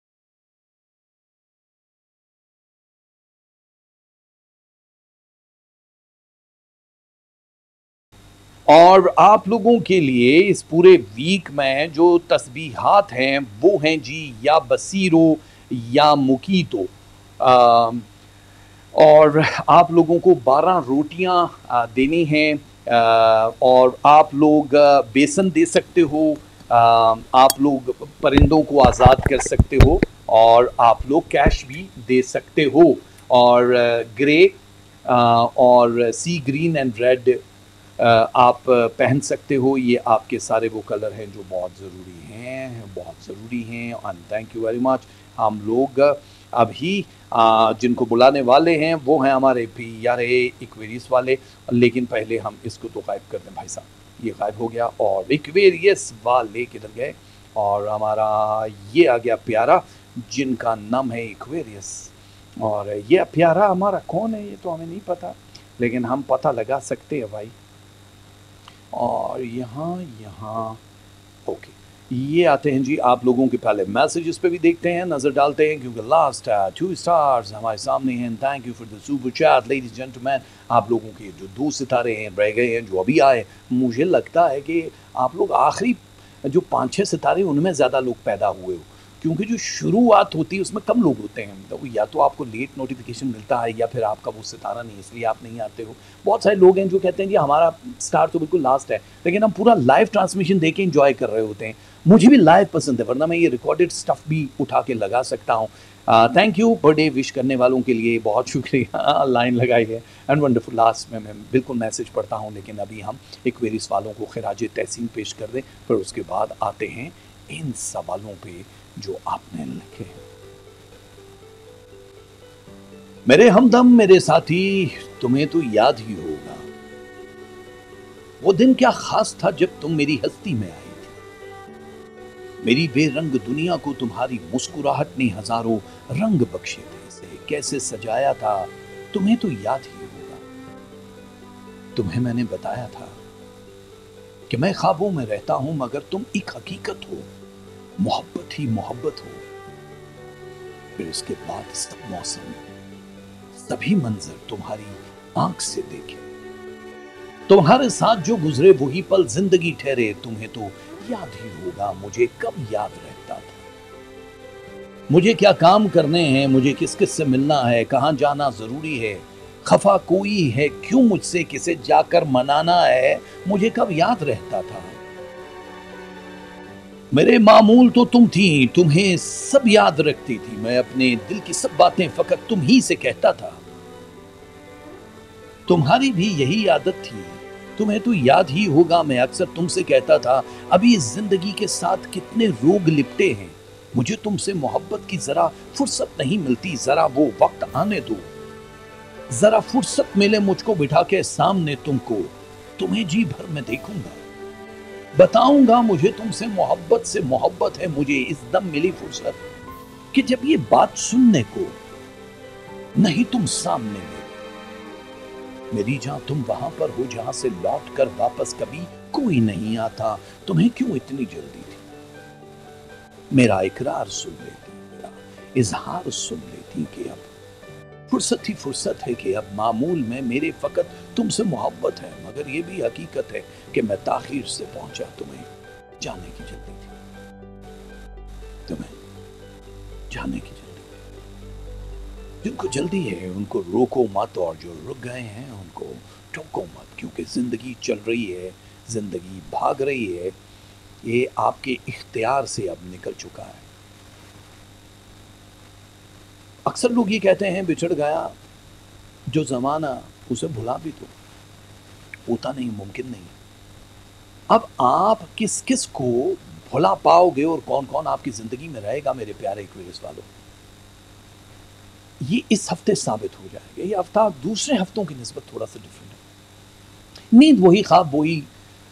और आप लोगों के लिए इस पूरे वीक में जो तस्बीहात हैं वो हैं जी या बसीरो या मुकीतो और आप लोगों को 12 रोटियां देनी हैं और आप लोग बेसन दे सकते हो आप लोग परिंदों को आज़ाद कर सकते हो और आप लोग कैश भी दे सकते हो और ग्रे और सी ग्रीन एंड रेड आप पहन सकते हो ये आपके सारे वो कलर हैं जो बहुत ज़रूरी हैं बहुत ज़रूरी हैं and thank you very much हम लोग अभी जिनको बुलाने वाले हैं वो हैं हमारे पी आर एक्वेरियस इक्वेरियस वाले लेकिन पहले हम इसको तो गायब कर दें भाई साहब ये गायब हो गया और इक्वेरियस वाले किधर गए और हमारा ये आ गया प्यारा जिनका नाम है इक्वेरियस और ये प्यारा हमारा कौन है ये तो हमें नहीं पता लेकिन हम पता लगा सकते हैं भाई और यहाँ यहाँ ओके ये आते हैं जी आप लोगों के पहले मैसेजेस पे भी देखते हैं नज़र डालते हैं क्योंकि लास्ट है टू स्टार्स हमारे सामने हैं thank you for the super chat ladies gentleman आप लोगों के जो दो सितारे हैं रह गए हैं जो अभी आए मुझे लगता है कि आप लोग आखिरी जो पाँच छः सितारे उनमें ज़्यादा लोग पैदा हुए हो क्योंकि जो शुरुआत होती है उसमें कम लोग होते हैं तो या तो आपको लेट नोटिफिकेशन मिलता है या फिर आपका वो सितारा नहीं इसलिए आप नहीं आते हो बहुत सारे लोग हैं जो कहते हैं कि हमारा स्टार तो बिल्कुल लास्ट है लेकिन हम पूरा लाइव ट्रांसमिशन देख के इन्जॉय कर रहे होते हैं मुझे भी लाइव पसंद है वरना मैं ये रिकॉर्डेड स्टफ भी उठा के लगा सकता हूँ थैंक यू बर्थडे विश करने वालों के लिए बहुत शुक्रिया लाइन लगाई है एंड वंडरफुल लास्ट में मैं बिल्कुल मैसेज पढ़ता हूँ लेकिन अभी हम एक वेरिस वालों को खराज तहसीन पेश कर दें फिर उसके बाद आते हैं इन सवालों पे जो आपने लिखे हैं मेरे हमदम मेरे साथी तुम्हें तो याद ही होगा वो दिन क्या खास था जब तुम मेरी हस्ती में आए मेरी बेरंग दुनिया को तुम्हारी मुस्कुराहट ने हजारों रंग बख्शे थे इसे कैसे सजाया था तुम्हें तो याद ही होगा तुम्हें मैंने बताया था कि मैं ख्वाबों में रहता हूं मगर तुम एक हकीकत हो मोहब्बत ही मोहब्बत हो फिर उसके बाद सब मौसम सभी मंजर तुम्हारी आंख से देखे तुम्हारे साथ जो गुजरे वही पल जिंदगी ठहरे तुम्हें तो याद ही होगा मुझे कब याद रहता था मुझे क्या काम करने हैं मुझे किस किस से मिलना है कहाँ जाना ज़रूरी है खफा कोई है क्यों मुझसे किसे जाकर मनाना है मुझे कब याद रहता था मेरे मामूल तो तुम थी तुम्हें सब याद रखती थी मैं अपने दिल की सब बातें फकत तुम ही से कहता था तुम्हारी भी यही आदत थी तुम्हें तो याद ही होगा मैं अक्सर तुमसे कहता था अभी इस जिंदगी के साथ कितने रोग लिपटे हैं मुझे तुमसे मोहब्बत की जरा फुर्सत नहीं मिलती जरा वो वक्त आने दो जरा फुर्सत मिले मुझको बिठा के सामने तुमको तुम्हें जी भर में देखूंगा बताऊंगा मुझे तुमसे मोहब्बत से मोहब्बत है मुझे इस दम मिली फुर्सत कि जब ये बात सुनने को नहीं तुम सामने मिले मेरी जहाँ तुम वहां पर हो जहाँ से लौट कर वापस कभी कोई नहीं आता तुम्हें क्यों इतनी जल्दी थी मेरा इकरार सुन लेती इजहार सुन लेती कि अब फुर्सत ही फुर्सत है कि अब मामूल में मेरे फकत तुमसे मोहब्बत है मगर ये भी हकीकत है कि मैं ताखिर से पहुंचा तुम्हें जाने की जल्दी थी तुम्हें जाने की जिनको जल्दी है उनको रोको मत और जो रुक गए हैं उनको टोको मत क्योंकि ज़िंदगी चल रही है ज़िंदगी भाग रही है ये आपके इख्तियार से अब निकल चुका है अक्सर लोग ये कहते हैं बिछड़ गया जो ज़माना उसे भुला भी दो होता नहीं मुमकिन नहीं अब आप किस किस को भुला पाओगे और कौन कौन आपकी ज़िंदगी में रहेगा मेरे प्यारे वालों ये इस हफ्ते साबित हो जाएगा ये अवतार दूसरे हफ्तों की नस्बत थोड़ा सा डिफरेंट है नींद वही ख्वाब वही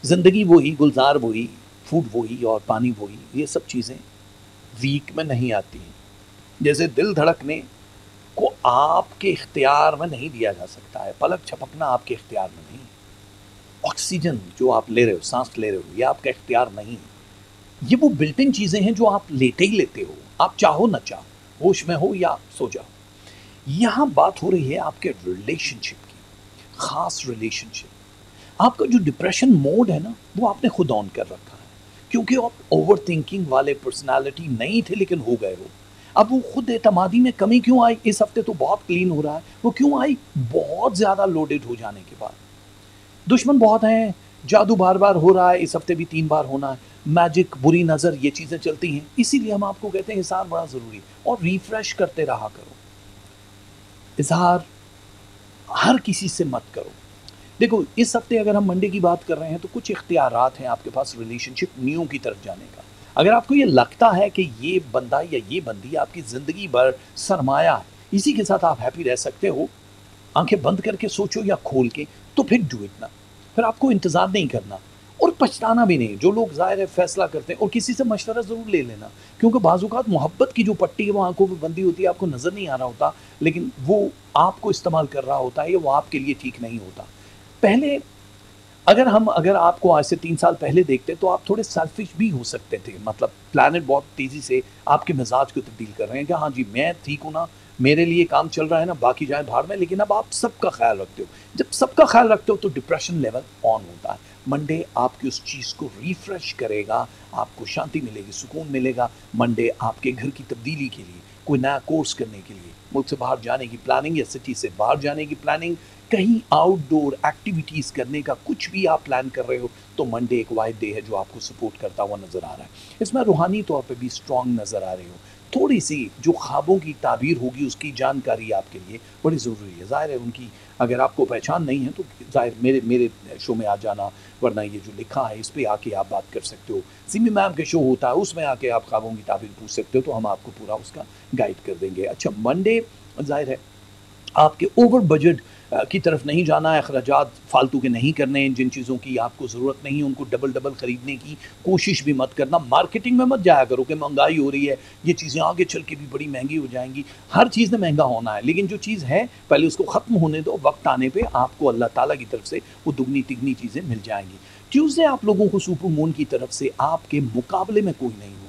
ज़िंदगी वही गुलजार वही फूड वही और पानी वही ये सब चीज़ें वीक में नहीं आती हैं जैसे दिल धड़कने को आपके इख्तियार में नहीं दिया जा सकता है पलक छपकना आपके इख्तियार में नहीं ऑक्सीजन जो आप ले रहे हो सांस ले रहे हो ये आपका इख्तियार नहीं है ये वो बिल्टिन चीज़ें हैं जो आप लेते ही लेते हो आप चाहो ना चाहो होश में हो या सो जाओ यहां बात हो रही है आपके रिलेशनशिप की ख़ास रिलेशनशिप आपका जो डिप्रेशन मोड है ना वो आपने खुद ऑन कर रखा है क्योंकि आप ओवर थिंकिंग वाले पर्सनैलिटी नहीं थे लेकिन हो गए हो अब वो खुद एतमादी में कमी क्यों आई इस हफ्ते तो बहुत क्लीन हो रहा है वो क्यों आई बहुत ज़्यादा लोडेड हो जाने के बाद दुश्मन बहुत हैं जादू बार बार हो रहा है इस हफ्ते भी तीन बार होना है मैजिक बुरी नज़र ये चीज़ें चलती हैं इसीलिए हम आपको कहते हैं हिसार बड़ा ज़रूरी है और रिफ़्रेश करते रहा करो इजहार हर किसी से मत करो देखो इस हफ्ते अगर हम मंडे की बात कर रहे हैं तो कुछ इख्तियार हैं आपके पास रिलेशनशिप न्यू की तरफ जाने का अगर आपको ये लगता है कि ये बंदा या ये बंदी आपकी ज़िंदगी भर सरमाया है इसी के साथ आप हैप्पी रह सकते हो आंखें बंद करके सोचो या खोल के तो फिर डू इट ना फिर आपको इंतज़ार नहीं करना और पछताना भी नहीं जो लोग ज़ाहिर है फैसला करते हैं और किसी से मशवरा ज़रूर ले लेना क्योंकि बाजूकात मोहब्बत की जो पट्टी है वो आंखों पर बंदी होती है आपको नज़र नहीं आ रहा होता लेकिन वो आपको इस्तेमाल कर रहा होता है या वो आपके लिए ठीक नहीं होता पहले अगर हम अगर आपको आज से तीन साल पहले देखते तो आप थोड़े सेल्फिश भी हो सकते थे मतलब प्लानट बहुत तेज़ी से आपके मिजाज को तब्दील कर रहे हैं कि हाँ जी मैं ठीक हूँ ना मेरे लिए काम चल रहा है ना बाकी जाए बाहर में लेकिन अब आप सबका ख्याल रखते हो जब सबका ख्याल रखते हो तो डिप्रेशन लेवल ऑन होता है मंडे आपकी उस चीज़ को रिफ्रेश करेगा आपको शांति मिलेगी सुकून मिलेगा मंडे आपके घर की तब्दीली के लिए कोई नया कोर्स करने के लिए मुल्क से बाहर जाने की प्लानिंग या सिटी से बाहर जाने की प्लानिंग कहीं आउटडोर एक्टिविटीज़ करने का कुछ भी आप प्लान कर रहे हो तो मंडे एक वाइड डे है जो आपको सपोर्ट करता हुआ नज़र आ रहा है इसमें रूहानी तौर पर भी स्ट्रॉन्ग नज़र आ रहे हो थोड़ी सी जो ख्वाबों की ताबीर होगी उसकी जानकारी आपके लिए बड़ी ज़रूरी है ज़ाहिर है उनकी अगर आपको पहचान नहीं है तो ज़ाहिर मेरे मेरे शो में आ जाना वरना ये जो लिखा है इस पर आके आप बात कर सकते हो सिमी मैम के शो होता है उसमें आके आप ख्वाबों की ताबीर पूछ सकते हो तो हम आपको पूरा उसका गाइड कर देंगे अच्छा मंडे ज़ाहिर है आपके ओवर बजट की तरफ नहीं जाना है अखराज फालतू के नहीं करने हैं जिन चीज़ों की आपको ज़रूरत नहीं है उनको डबल डबल ख़रीदने की कोशिश भी मत करना मार्केटिंग में मत जाया करो कि महंगाई हो रही है ये चीज़ें आगे चल के भी बड़ी महंगी हो जाएंगी हर चीज़ ने महंगा होना है लेकिन जो चीज़ है पहले उसको ख़त्म होने दो वक्त आने पर आपको अल्लाह ताली की तरफ से वो दुगनी तिगनी चीज़ें मिल जाएंगी ट्यूज़डे आप लोगों को सुपर मून की तरफ से आपके मुकाबले में कोई नहीं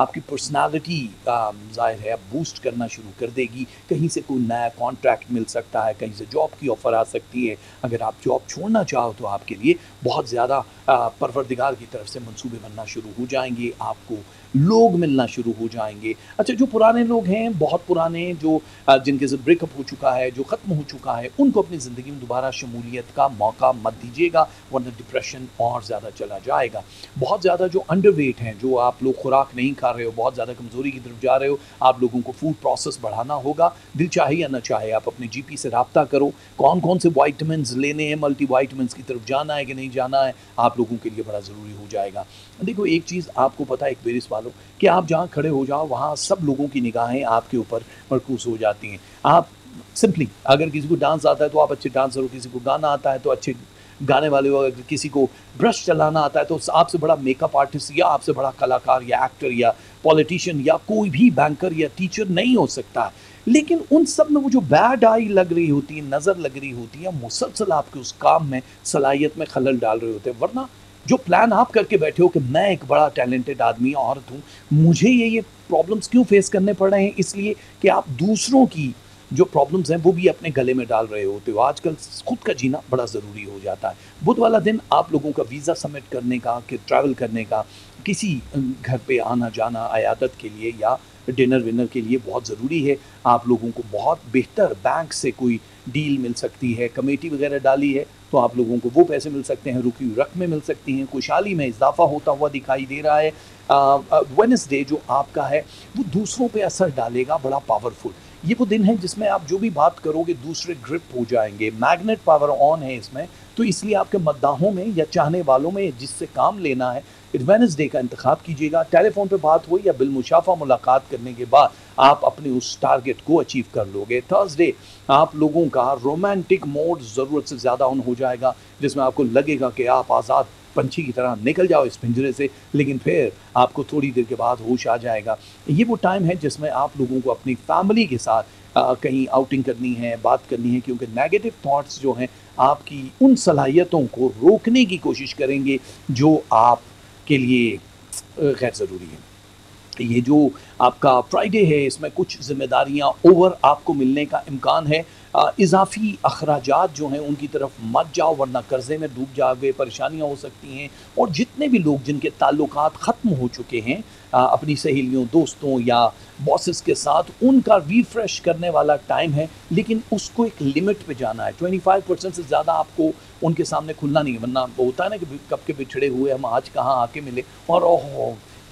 आपकी पर्सनालिटी um, जाहिर है बूस्ट करना शुरू कर देगी कहीं से कोई नया कॉन्ट्रैक्ट मिल सकता है कहीं से जॉब की ऑफ़र आ सकती है अगर आप जॉब छोड़ना चाहो तो आपके लिए बहुत ज़्यादा uh, परवरदिगार की तरफ से मनसूबे बनना शुरू हो जाएंगे आपको लोग मिलना शुरू हो जाएंगे अच्छा जो पुराने लोग हैं बहुत पुराने जो uh, जिनके से ब्रेकअप हो चुका है जो ख़त्म हो चुका है उनको अपनी ज़िंदगी में दोबारा शमूलियत का मौका मत दीजिएगा वरना डिप्रेशन और ज़्यादा चला जाएगा बहुत ज़्यादा जो अंडरवेट हैं जो आप लोग खुराक नहीं खा कर रहे हो बहुत ज़्यादा कमज़ोरी की तरफ जा रहे हो आप लोगों को फूड प्रोसेस बढ़ाना होगा दिल चाहे या ना चाहे आप अपने जी से रबता करो कौन कौन से वाइटमिन लेने हैं मल्टी वाइटमिन की तरफ जाना है कि नहीं जाना है आप लोगों के लिए बड़ा ज़रूरी हो जाएगा देखो एक चीज़ आपको पता है एक बेरिस वालों कि आप जहाँ खड़े हो जाओ वहाँ सब लोगों की निगाहें आपके ऊपर मरकूज हो जाती हैं आप सिंपली अगर किसी को डांस आता है तो आप अच्छे डांसर हो किसी को गाना आता है तो अच्छे गाने वाले हो अगर किसी को ब्रश चलाना आता है तो आपसे बड़ा मेकअप आर्टिस्ट या आपसे बड़ा कलाकार या एक्टर या पॉलिटिशियन या कोई भी बैंकर या टीचर नहीं हो सकता है लेकिन उन सब में वो जो बैड आई लग रही होती है नज़र लग रही होती है मुसलसल आपके उस काम में सलाहियत में खलल डाल रहे होते हैं वरना जो प्लान आप करके बैठे हो कि मैं एक बड़ा टैलेंटेड आदमी औरत हूँ मुझे ये ये प्रॉब्लम्स क्यों फेस करने पड़ रहे हैं इसलिए कि आप दूसरों की जो प्रॉब्लम्स हैं वो भी अपने गले में डाल रहे होते हो आजकल खुद का जीना बड़ा ज़रूरी हो जाता है बुध वाला दिन आप लोगों का वीज़ा सबमिट करने का कि ट्रैवल करने का किसी घर पे आना जाना अयादत के लिए या डिनर विनर के लिए बहुत ज़रूरी है आप लोगों को बहुत बेहतर बैंक से कोई डील मिल सकती है कमेटी वगैरह डाली है तो आप लोगों को वो पैसे मिल सकते हैं रुकी हुई रकमें मिल सकती हैं खुशहाली में इजाफा होता हुआ दिखाई दे रहा है वेनसडे जो आपका है वो दूसरों पे असर डालेगा बड़ा पावरफुल ये वो दिन है जिसमें आप जो भी बात करोगे दूसरे ग्रिप हो जाएंगे मैग्नेट पावर ऑन है इसमें तो इसलिए आपके मद्दाहों में या चाहने वालों में जिससे काम लेना है वेनसडे का इंतखब कीजिएगा टेलीफोन पर बात हुई या बिलमुशाफा मुलाकात करने के बाद आप अपने उस टारगेट को अचीव कर लोगे थर्सडे आप लोगों का रोमांटिक मोड ज़रूरत से ज़्यादा ऑन हो जाएगा जिसमें आपको लगेगा कि आप आज़ाद पंछी की तरह निकल जाओ इस पिंजरे से लेकिन फिर आपको थोड़ी देर के बाद होश आ जाएगा ये वो टाइम है जिसमें आप लोगों को अपनी फैमिली के साथ आ, कहीं आउटिंग करनी है बात करनी है क्योंकि नेगेटिव थॉट्स जो हैं आपकी उन सलाहियतों को रोकने की कोशिश करेंगे जो आप के लिए गैर ज़रूरी है ये जो आपका फ्राइडे है इसमें कुछ जिम्मेदारियां ओवर आपको मिलने का इम्कान है इजाफी अखराज जो हैं उनकी तरफ मत जाओ वरना कर्जे में डूब जाओगे परेशानियाँ हो सकती हैं और जितने भी लोग जिनके ताल्लुक ख़त्म हो चुके हैं अपनी सहेलियों दोस्तों या बॉसेस के साथ उनका रिफ्रेश करने वाला टाइम है लेकिन उसको एक लिमिट पे जाना है 25 परसेंट से ज़्यादा आपको उनके सामने खुलना नहीं है वरना होता है ना कि कब के बिछड़े हुए हम आज कहाँ आके मिले और ओह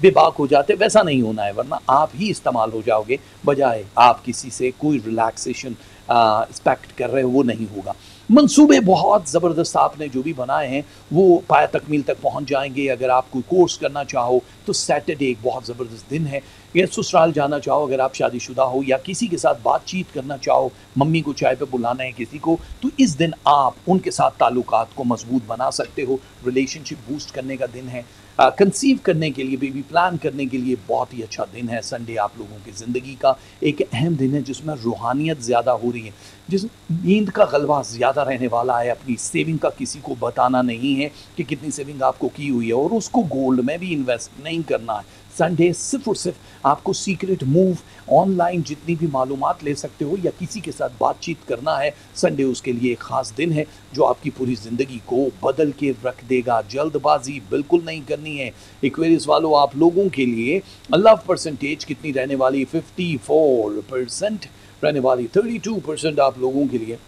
बेबाक हो जाते वैसा नहीं होना है वरना आप ही इस्तेमाल हो जाओगे बजाय आप किसी से कोई रिलैक्सेशन एक्सपेक्ट कर रहे हैं वो नहीं होगा मंसूबे बहुत ज़बरदस्त आपने जो भी बनाए हैं वो पाया तकमील तक पहुंच जाएंगे अगर आप कोई कोर्स करना चाहो तो सैटरडे एक बहुत ज़बरदस्त दिन है या ससुराल जाना चाहो अगर आप शादीशुदा हो या किसी के साथ बातचीत करना चाहो मम्मी को चाय पे बुलाना है किसी को तो इस दिन आप उनके साथ ताल्लुक को मजबूत बना सकते हो रिलेशनशिप बूस्ट करने का दिन है कंसीव करने के लिए बेबी प्लान करने के लिए बहुत ही अच्छा दिन है संडे आप लोगों की ज़िंदगी का एक अहम दिन है जिसमें रूहानियत ज़्यादा हो रही है जिस नींद का गलबा ज़्यादा रहने वाला है अपनी सेविंग का किसी को बताना नहीं है कि कितनी सेविंग आपको की हुई है और उसको गोल्ड में भी इन्वेस्ट नहीं करना है संडे सिर्फ और सिर्फ आपको सीक्रेट मूव ऑनलाइन जितनी भी मालूम ले सकते हो या किसी के साथ बातचीत करना है संडे उसके लिए एक ख़ास दिन है जो आपकी पूरी ज़िंदगी को बदल के रख देगा जल्दबाजी बिल्कुल नहीं करनी है इक्वेरिस वालों आप लोगों के लिए लव परसेंटेज कितनी रहने वाली फोर परसेंट रहने वाली टू परसेंट आप लोगों के लिए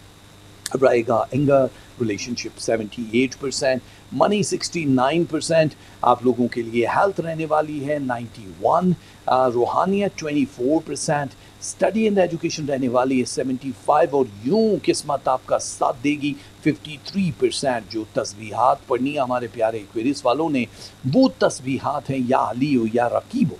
रहेगा anger relationship 78 percent money 69 percent आप लोगों के लिए हेल्थ रहने वाली है 91 रूहानियत 24 परसेंट स्टडी एंड एजुकेशन रहने वाली है 75 और यूं किस्मत आपका साथ देगी 53 परसेंट जो तस्वीहात पढ़नी हमारे प्यारे क्वेरीज वालों ने वो तस्वीहात हैं या अली हो या रकीब हो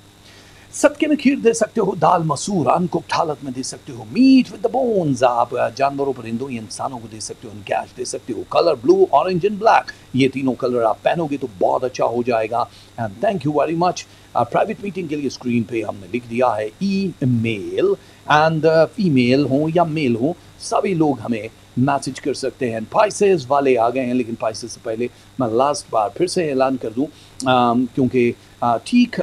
सदके में खीर दे सकते हो दाल मसूर अनकुक्ड हालत में दे सकते हो मीट विद द बोन्स आप जानवरों परिंदों या इंसानों को दे सकते हो कैश दे सकते हो colour blue orange and black ये तीनों कलर आप पहनोगे तो बहुत अच्छा हो जाएगा and thank you very much private meeting के लिए स्क्रीन पे हमने लिख दिया है ई मेल एंड फीमेल हो या मेल हो सभी लोग हमें मैसेज कर सकते हैं पाइसेस वाले आ गए हैं लेकिन पाइसेस से पहले मैं लास्ट बार फिर से ऐलान कर दूँ क्योंकि ठीक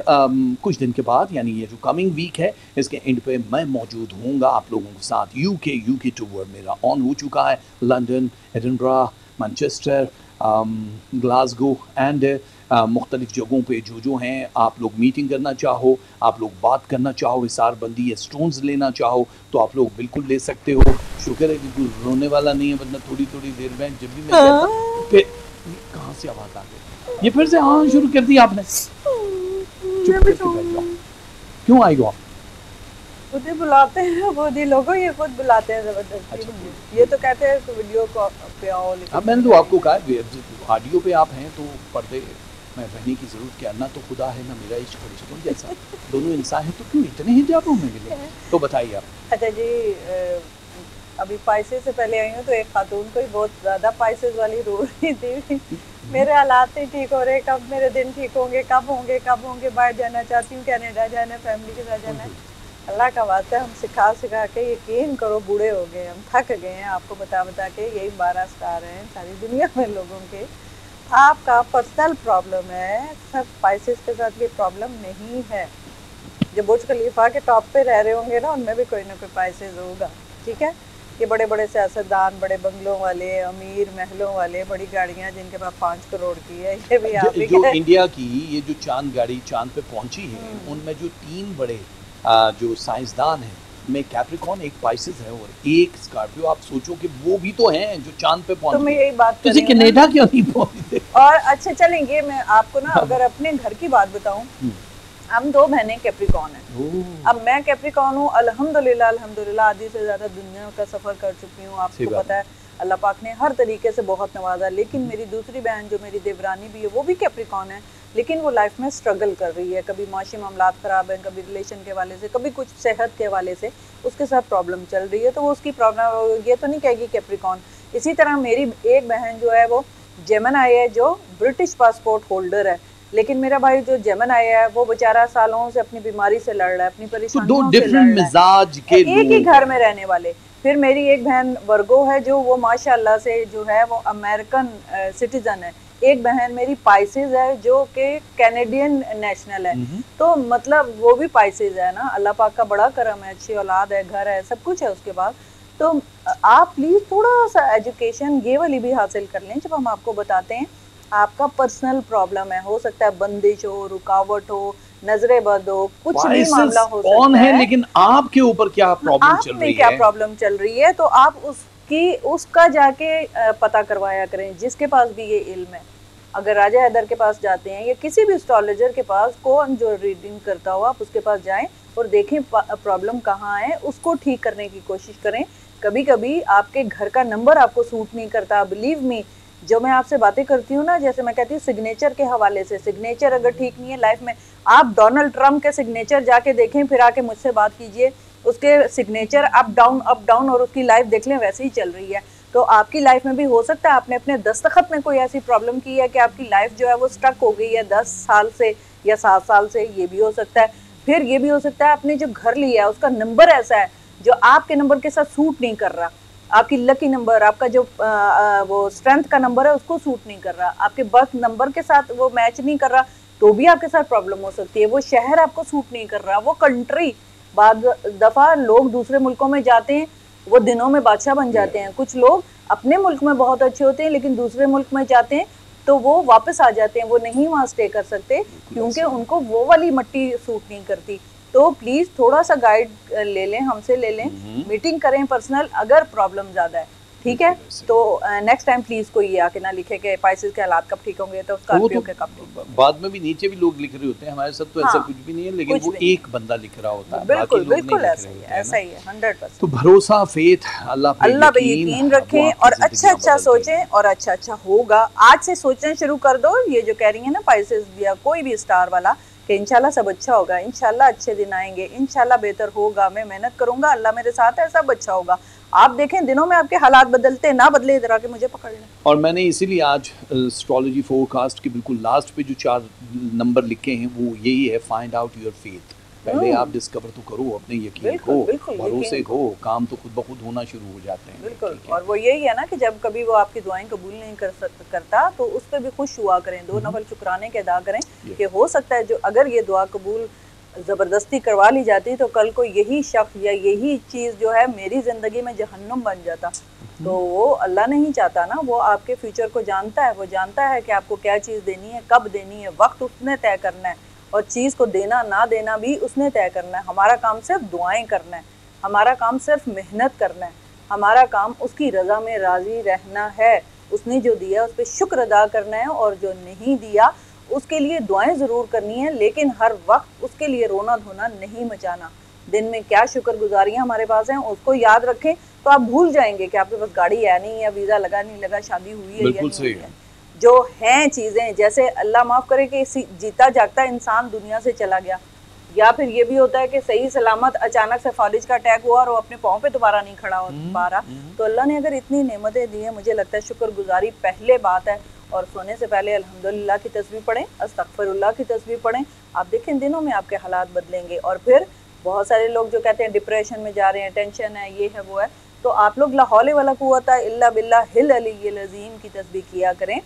कुछ दिन के बाद यानी ये जो कमिंग वीक है इसके एंड पे मैं मौजूद होऊंगा आप लोगों के साथ यूके यूके टूर मेरा ऑन हो चुका है London Edinburgh Manchester Glasgow and मुख्तलिफ़ जगहों पर जो जो हैं आप लोग मीटिंग करना चाहो आप लोग बात करना चाहो हिसार बंदी या स्टोन्स लेना चाहो तो आप लोग बिल्कुल ले सकते हो शुक्र है कि कोई रोने वाला नहीं है वरना थोड़ी थोड़ी देर में जब भी मैं हाँ। फिर कहाँ से आवाज़ आ गई ये फिर से हाँ शुरू कर दी आपने चुप क्यों आई आप खुद ही बुलाते हैं खुद ही लोगों ये खुद बुलाते हैं जबरदस्ती अच्छा। ये तो कहते हैं वीडियो को पे आओ लेकिन अब मैंने तो आपको कहा ऑडियो पे आप हैं तो पर्दे मैं रहने की जरूरत क्या ना तो खुदा है ना मेरा इश्क फरिश्तों जैसा दोनों इंसान है तो क्यों इतने ही जाबों में मिले तो बताइए आप अच्छा जी अभी पाइसेस से पहले आई हूँ तो एक खातून को ही बहुत ज़्यादा पाइसेस वाली रो रही थी मेरे हालात नहीं ठीक हो रहे कब मेरे दिन ठीक होंगे कब होंगे कब होंगे बाहर जाना चाहती हूँ कैनेडा जाना है फैमिली के साथ जाना है अल्लाह का वास्ता हम सिखा सिखा के यकीन करो बूढ़े हो गए हम थक गए हैं आपको बता बता के यही बारह स्टार हैं सारी दुनिया में लोगों के आपका पर्सनल प्रॉब्लम है सब स्पाइसेस के साथ ये प्रॉब्लम नहीं है जो बुर्ज खलीफा के टॉप पे रह रहे होंगे ना उनमें भी कोई ना कोई स्पाइसेस होगा ठीक है ये बड़े बड़े सियासतदान बड़े बंगलों वाले अमीर महलों वाले बड़ी गाड़ियाँ जिनके पास पाँच करोड़ की है ये भी आप जो इंडिया की ये जो चांद गाड़ी चांद पे पहुंची है हम्म। उनमें जो तीन बड़े जो साइंसदान हैं में कैप्रिकॉन एक पाइसिस है और एक स्कॉर्पियो आप सोचो कि वो भी तो हैं जो चांद पे पहुंच तो मैं यही बात तुझे तो कनाडा क्यों नहीं पहुंचे और अच्छा चलेंगे मैं आपको ना हाँ। अगर अपने घर की बात बताऊं हम्म। हम दो बहनें कैप्रिकॉन हैं अब मैं कैप्रिकॉन हूं अल्हम्दुलिल्लाह अल्हम्दुलिल्लाह आधी से ज़्यादा दुनिया का सफ़र कर चुकी हूँ आपको पता है अल्लाह पाक ने हर तरीके से बहुत नवाजा लेकिन हम्म। मेरी दूसरी बहन जो मेरी देवरानी भी है वो भी कैप्रिकॉन है लेकिन वो लाइफ में स्ट्रगल कर रही है कभी माशी मामला ख़राब हैं कभी रिलेशन के वाले से कभी कुछ सेहत के वाले से उसके साथ प्रॉब्लम चल रही है तो वो उसकी प्रॉब्लम ये तो नहीं कहेगी कैप्रिकॉन इसी तरह मेरी एक बहन जो है वो जेमन आई है जो ब्रिटिश पासपोर्ट होल्डर है लेकिन मेरा भाई जो जेमन आया है वो बेचारा सालों से अपनी बीमारी से लड़ रहा है अपनी परेशानी तो दो डिफरेंट के एक ही घर में रहने वाले फिर मेरी एक बहन वर्गो है जो वो माशाल्लाह से जो है वो अमेरिकन सिटीजन है एक बहन मेरी पाइसिस है जो कि कैनेडियन नेशनल है हम्म। तो मतलब वो भी पाइसिस है ना अल्लाह पाक का बड़ा करम है अच्छी औलाद है घर है सब कुछ है उसके पास तो आप प्लीज़ थोड़ा सा एजुकेशन ये वाली भी हासिल कर लें जब हम आपको बताते हैं आपका पर्सनल प्रॉब्लम है हो सकता है बंदिश हो रुकावट हो नजरे बद हो कुछ भी मामला हो सकता है, है लेकिन आपके ऊपर क्या प्रॉब्लम चल रही है क्या प्रॉब्लम चल रही है तो आप उस कि उसका जाके पता करवाया करें जिसके पास भी ये इल्म है अगर राजा हैदर के पास जाते हैं या किसी भी स्ट्रॉलोजर के पास कौन जो रीडिंग करता हो आप उसके पास जाएं और देखें प्रॉब्लम कहाँ है उसको ठीक करने की कोशिश करें कभी कभी आपके घर का नंबर आपको सूट नहीं करता बिलीव मी जो मैं आपसे बातें करती हूँ ना जैसे मैं कहती हूँ सिग्नेचर के हवाले से सिग्नेचर अगर ठीक नहीं है लाइफ में आप डोनाल्ड ट्रम्प के सिग्नेचर जाके देखें फिर आके मुझसे बात कीजिए उसके signature up down up down और उसकी लाइफ देख लें वैसे ही चल रही है तो आपकी लाइफ में भी हो सकता है आपने अपने दस्तखत में कोई ऐसी प्रॉब्लम की है कि आपकी लाइफ जो है वो स्ट्रक हो गई है दस साल से या सात साल से ये भी हो सकता है फिर ये भी हो सकता है आपने जो घर लिया है उसका नंबर ऐसा है जो आपके नंबर के साथ सूट नहीं कर रहा आपकी लकी नंबर आपका जो आ, आ, वो स्ट्रेंथ का नंबर है उसको सूट नहीं कर रहा आपके बर्थ नंबर के साथ वो मैच नहीं कर रहा तो भी आपके साथ प्रॉब्लम हो सकती है वो शहर आपको सूट नहीं कर रहा वो कंट्री बाद दफ़ा लोग दूसरे मुल्कों में जाते हैं वो दिनों में बादशाह बन जाते हैं कुछ लोग अपने मुल्क में बहुत अच्छे होते हैं लेकिन दूसरे मुल्क में जाते हैं तो वो वापस आ जाते हैं वो नहीं वहाँ स्टे कर सकते क्योंकि उनको वो वाली मट्टी सूट नहीं करती तो प्लीज़ थोड़ा सा गाइड ले लें हमसे ले लें मीटिंग mm-hmm. करें पर्सनल अगर प्रॉब्लम ज़्यादा है ठीक है तो नेक्स्ट टाइम प्लीज कोई ये आके ना लिखे कि पाइसिस के हालात कब ठीक होंगे तो स्कॉर्पियो तो के कब बाद में भी नीचे भी लोग लिख रहे होते हैं हमारे साथ तो हाँ, ऐसा कुछ भी नहीं है लेकिन वो एक बंदा लिख रहा होता है बिल्कुल बिल्कुल ऐसा ही है ऐसा ही है हंड्रेड परसेंट तो भरोसा फेथ अल्लाह पे अल्लाह पे यकीन रखें और अच्छा अच्छा सोचें और अच्छा अच्छा होगा आज से सोचना शुरू कर दो ये जो कह रही है ना पाइसिस या कोई भी स्टार वाला कि इंशाल्लाह सब अच्छा होगा इंशाल्लाह अच्छे दिन आएंगे इंशाल्लाह बेहतर होगा मैं मेहनत करूंगा अल्लाह मेरे साथ है सब अच्छा होगा आप देखें दिनों में आपके हालात बदलते ना बदले इधर आके मुझे पकड़ लें और मैंने इसीलिए आज एस्ट्रोलॉजी फोरकास्ट के बिल्कुल लास्ट पे जो चार नंबर लिखे हैं वो यही है फाइंड आउट योर फेथ पहले hmm. आप डिस्कवर तो करो अपने यकीन को भरोसे को काम तो खुद ब खुद होना शुरू हो जाते हैं बिल्कुल और वो यही है ना कि जब कभी वो आपकी दुआएं कबूल नहीं कर करता तो उस पर भी खुश हुआ करें दो hmm. नफल शुक्राने के अदा करें कि हो सकता है जो अगर ये दुआ कबूल ज़बरदस्ती करवा ली जाती तो कल को यही शख्स या यही चीज़ जो है मेरी ज़िंदगी में जहन्नुम बन जाता हम्म। तो वो अल्लाह नहीं चाहता ना वो आपके फ्यूचर को जानता है वो जानता है कि आपको क्या चीज़ देनी है कब देनी है वक्त उसने तय करना है और चीज़ को देना ना देना भी उसने तय करना है हमारा काम सिर्फ दुआएँ करना है हमारा काम सिर्फ मेहनत करना है हमारा काम उसकी रज़ा में राज़ी रहना है उसने जो दिया उस पर शुक्र अदा करना है और जो नहीं दिया उसके लिए दुआएं ज़रूर करनी है लेकिन हर वक्त उसके लिए रोना धोना नहीं मचाना दिन में क्या शुक्रगुजारियां हमारे पास हैं उसको याद रखें तो आप भूल जाएंगे कि आपके पास गाड़ी है नहीं या वीज़ा लगा नहीं लगा शादी हुई है या नहीं है जो हैं चीज़ें जैसे अल्लाह माफ़ करे कि जीता जागता इंसान दुनिया से चला गया या फिर ये भी होता है कि सही सलामत अचानक से फारिज का अटैक हुआ और वो अपने पाँव पे दोबारा नहीं खड़ा हो हम्म, पा रहा हम्म। तो अल्लाह ने अगर इतनी नेमतें दी हैं मुझे लगता है शुक्रगुजारी पहले बात है और सोने से पहले अल्हम्दुलिल्लाह की तस्वीर पढ़ें अस्तफरुल्ला की तस्वीर पढ़ें आप देखें दिनों में आपके हालात बदलेंगे और फिर बहुत सारे लोग जो कहते हैं डिप्रेशन में जा रहे हैं टेंशन है ये है वो है तो आप लोग लाहौल वाला कुत अल्ला बिल्ला हिल अली लजीम की तस्वीर किया करें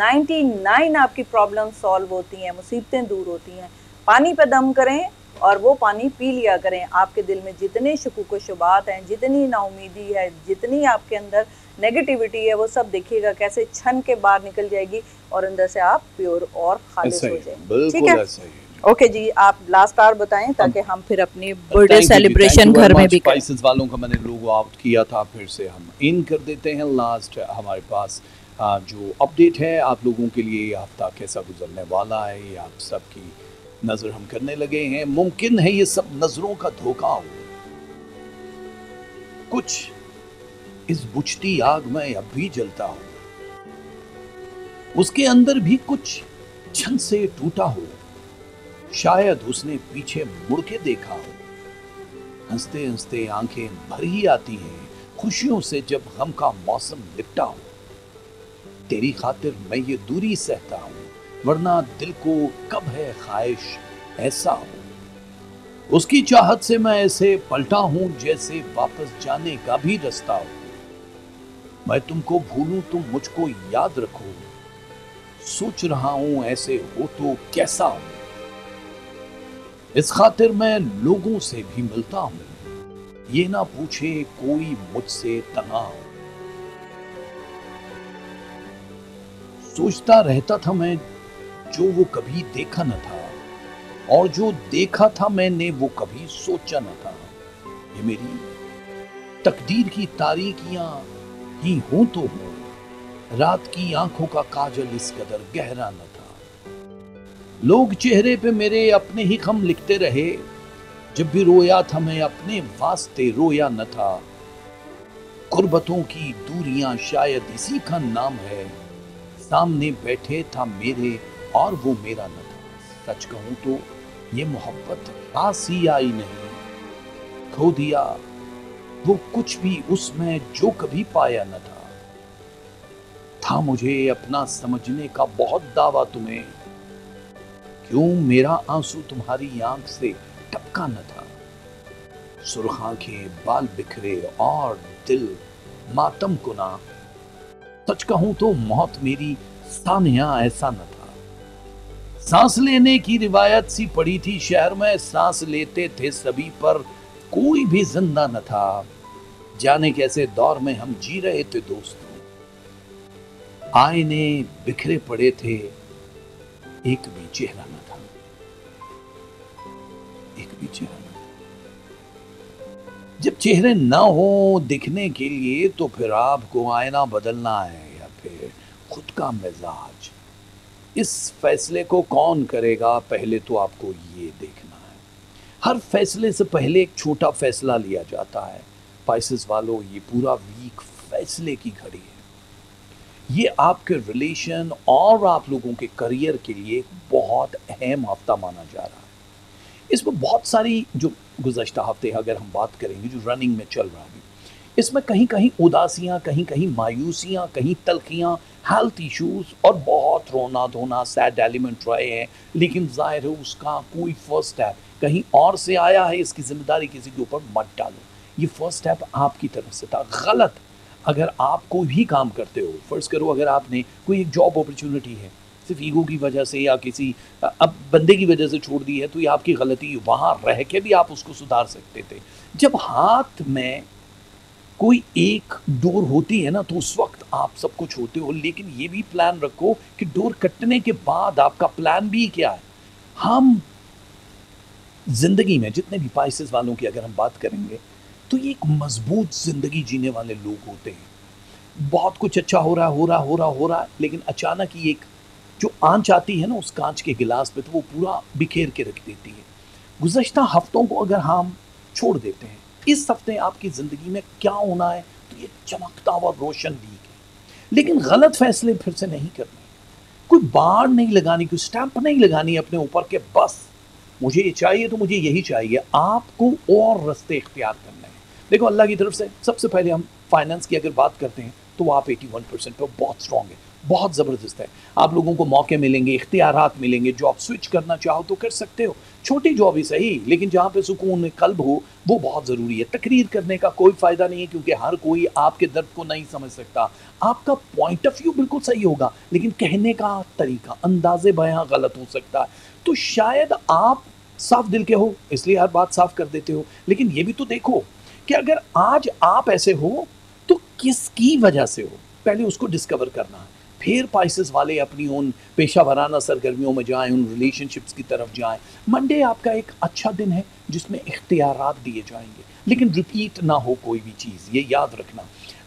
99 आपकी प्रॉब्लम सॉल्व होती हैं मुसीबतें दूर होती हैं पानी पे दम करें और वो पानी पी लिया करें आपके दिल में जितने शकूक शुबात हैं जितनी नाउमीदी है जितनी आपके अंदर नेगेटिविटी है वो सब देखिएगा कैसे छन के बाहर निकल जाएगी और अंदर से आप प्योर और खालिश हो जाएंगे ठीक है ओके जी आप लास्ट आवर बताएं ताकि हम फिर अपने बर्थडे सेलिब्रेशन घर में भी स्पाइसेस वालों का मैंने लोगो आउट किया था फिर से हम इन कर देते हैं लास्ट हमारे पास जो अपडेट है आप लोगों के लिए हफ्ता कैसा गुजरने वाला है आप सबकी नजर हम करने लगे हैं मुमकिन है ये सब नजरों का धोखा हो कुछ इस बुझती आग में अब भी जलता हो उसके अंदर भी कुछ छन से टूटा हो शायद उसने पीछे मुड़ के देखा हो हंसते हंसते आंखें भर ही आती हैं खुशियों से जब गम का मौसम निपटा हो तेरी खातिर मैं ये दूरी सहता हूं वरना दिल को कब है ख्वाहिश ऐसा हो उसकी चाहत से मैं ऐसे पलटा हूं जैसे वापस जाने का भी रास्ता हो मैं तुमको भूलूं तुम मुझको याद रखो सोच रहा हूं ऐसे हो तो कैसा हो इस खातिर मैं लोगों से भी मिलता हूं ये ना पूछे कोई मुझसे तनाव सोचता रहता था मैं जो वो कभी देखा न था और जो देखा था मैंने वो कभी सोचा न था ये मेरी तकदीर की तारीखियां ही हो तो हो रात की आंखों का काजल इस कदर गहरा न था लोग चेहरे पे मेरे अपने ही खम लिखते रहे जब भी रोया था मैं अपने वास्ते रोया न था गुर्बतों की दूरियां शायद इसी का नाम है सामने बैठे था मेरे और वो मेरा न था सच कहूं तो ये मोहब्बत आसी आई नहीं खो दिया वो कुछ भी उसमें जो कभी पाया न था था मुझे अपना समझने का बहुत दावा तुम्हें क्यों मेरा आंसू तुम्हारी आंख से टपका न था सुर्ख आंखें बाल बिखरे और दिल मातम कुना सच कहूं तो मौत मेरी सानिया ऐसा न था सांस लेने की रिवायत सी पड़ी थी शहर में सांस लेते थे सभी पर कोई भी जिंदा न था जाने कैसे दौर में हम जी रहे थे दोस्तों आईने बिखरे पड़े थे एक भी चेहरा न था एक भी चेहरा न था जब चेहरे ना हो दिखने के लिए तो फिर आपको आईना बदलना है या फिर खुद का मिजाज इस फैसले को कौन करेगा पहले तो आपको ये देखना है हर फैसले से पहले एक छोटा फैसला लिया जाता है पाइसिस वालों ये पूरा वीक फैसले की घड़ी है ये आपके रिलेशन और आप लोगों के करियर के लिए बहुत अहम हफ्ता माना जा रहा है इसमें बहुत सारी जो गुजशत हफ्ते अगर हम बात करेंगे जो रनिंग में चल रहा है इसमें कहीं कहीं उदासियाँ कहीं कहीं मायूसियाँ कहीं तलखियाँ हेल्थ इश्यूज और बहुत रोना धोना सैड एलिमेंट रहे हैं लेकिन जाहिर है उसका कोई फर्स्ट स्टेप कहीं और से आया है इसकी जिम्मेदारी किसी के ऊपर मत डालो ये फर्स्ट स्टेप आपकी तरफ से था गलत अगर आप कोई भी काम करते हो फर्ज करो अगर आपने कोई एक जॉब अपॉर्चुनिटी है सिर्फ ईगो की वजह से या किसी अब बंदे की वजह से छोड़ दी है तो ये आपकी गलती वहाँ रह के भी आप उसको सुधार सकते थे जब हाथ में कोई एक डोर होती है ना तो उस वक्त आप सब कुछ होते हो लेकिन ये भी प्लान रखो कि डोर कटने के बाद आपका प्लान भी क्या है हम जिंदगी में जितने भी पाइसिस वालों की अगर हम बात करेंगे तो ये एक मजबूत जिंदगी जीने वाले लोग होते हैं बहुत कुछ अच्छा हो रहा हो रहा हो रहा हो रहा लेकिन अचानक ही एक जो आंच आती है ना उस कांच के गिलास पे तो वो पूरा बिखेर के रख देती है गुजशत हफ्तों को अगर हम छोड़ देते हैं इस हफ्ते आपकी ज़िंदगी में क्या होना है तो ये चमकता हुआ रोशन वीक है लेकिन गलत फैसले फिर से नहीं करने कोई बाढ़ नहीं लगानी कोई स्टैंप नहीं लगानी अपने ऊपर के बस मुझे ये चाहिए तो मुझे यही चाहिए आपको और रस्ते इख्तियार करने हैं देखो अल्लाह की तरफ से सबसे पहले हम फाइनेंस की अगर बात करते हैं तो आप 81 परसेंट पर बहुत स्ट्रांग है बहुत ज़बरदस्त है आप लोगों को मौके मिलेंगे इख्तियार मिलेंगे जॉब स्विच करना चाहो तो कर सकते हो छोटी जॉब ही सही लेकिन जहाँ पे सुकून कल्ब हो वो बहुत ज़रूरी है तकरीर करने का कोई फ़ायदा नहीं है क्योंकि हर कोई आपके दर्द को नहीं समझ सकता आपका पॉइंट ऑफ व्यू बिल्कुल सही होगा लेकिन कहने का तरीका अंदाजे बयां गलत हो सकता है तो शायद आप साफ दिल के हो इसलिए हर बात साफ कर देते हो लेकिन ये भी तो देखो कि अगर आज आप ऐसे हो तो किसकी वजह से हो पहले उसको डिस्कवर करना फिर पाइसिस वाले अपनी उन पेशा वराना सरगर्मियों में जाएं उन रिलेशनशिप्स की तरफ जाएं मंडे आपका एक अच्छा दिन है जिसमें इख्तियार दिए जाएंगे लेकिन रिपीट ना हो कोई भी चीज़ ये याद रखना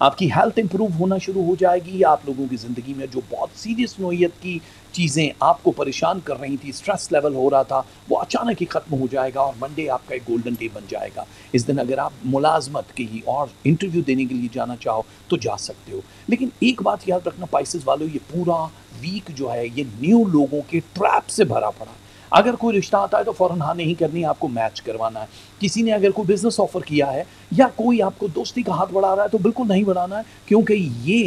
आपकी हेल्थ इंप्रूव होना शुरू हो जाएगी आप लोगों की ज़िंदगी में जो बहुत सीरियस नोयत की चीज़ें आपको परेशान कर रही थी स्ट्रेस लेवल हो रहा था वो अचानक ही ख़त्म हो जाएगा और मंडे आपका एक गोल्डन डे बन जाएगा इस दिन अगर आप मुलाजमत ही और इंटरव्यू देने के लिए जाना चाहो तो जा सकते हो लेकिन एक बात याद रखना पाइसिस वालों ये पूरा वीक जो है ये न्यू लोगों के ट्रैप से भरा पड़ा अगर कोई रिश्ता आता है तो फ़ौरन हाँ नहीं करनी आपको मैच करवाना है किसी ने अगर कोई बिज़नेस ऑफर किया है या कोई आपको दोस्ती का हाथ बढ़ा रहा है तो बिल्कुल नहीं बढ़ाना है क्योंकि ये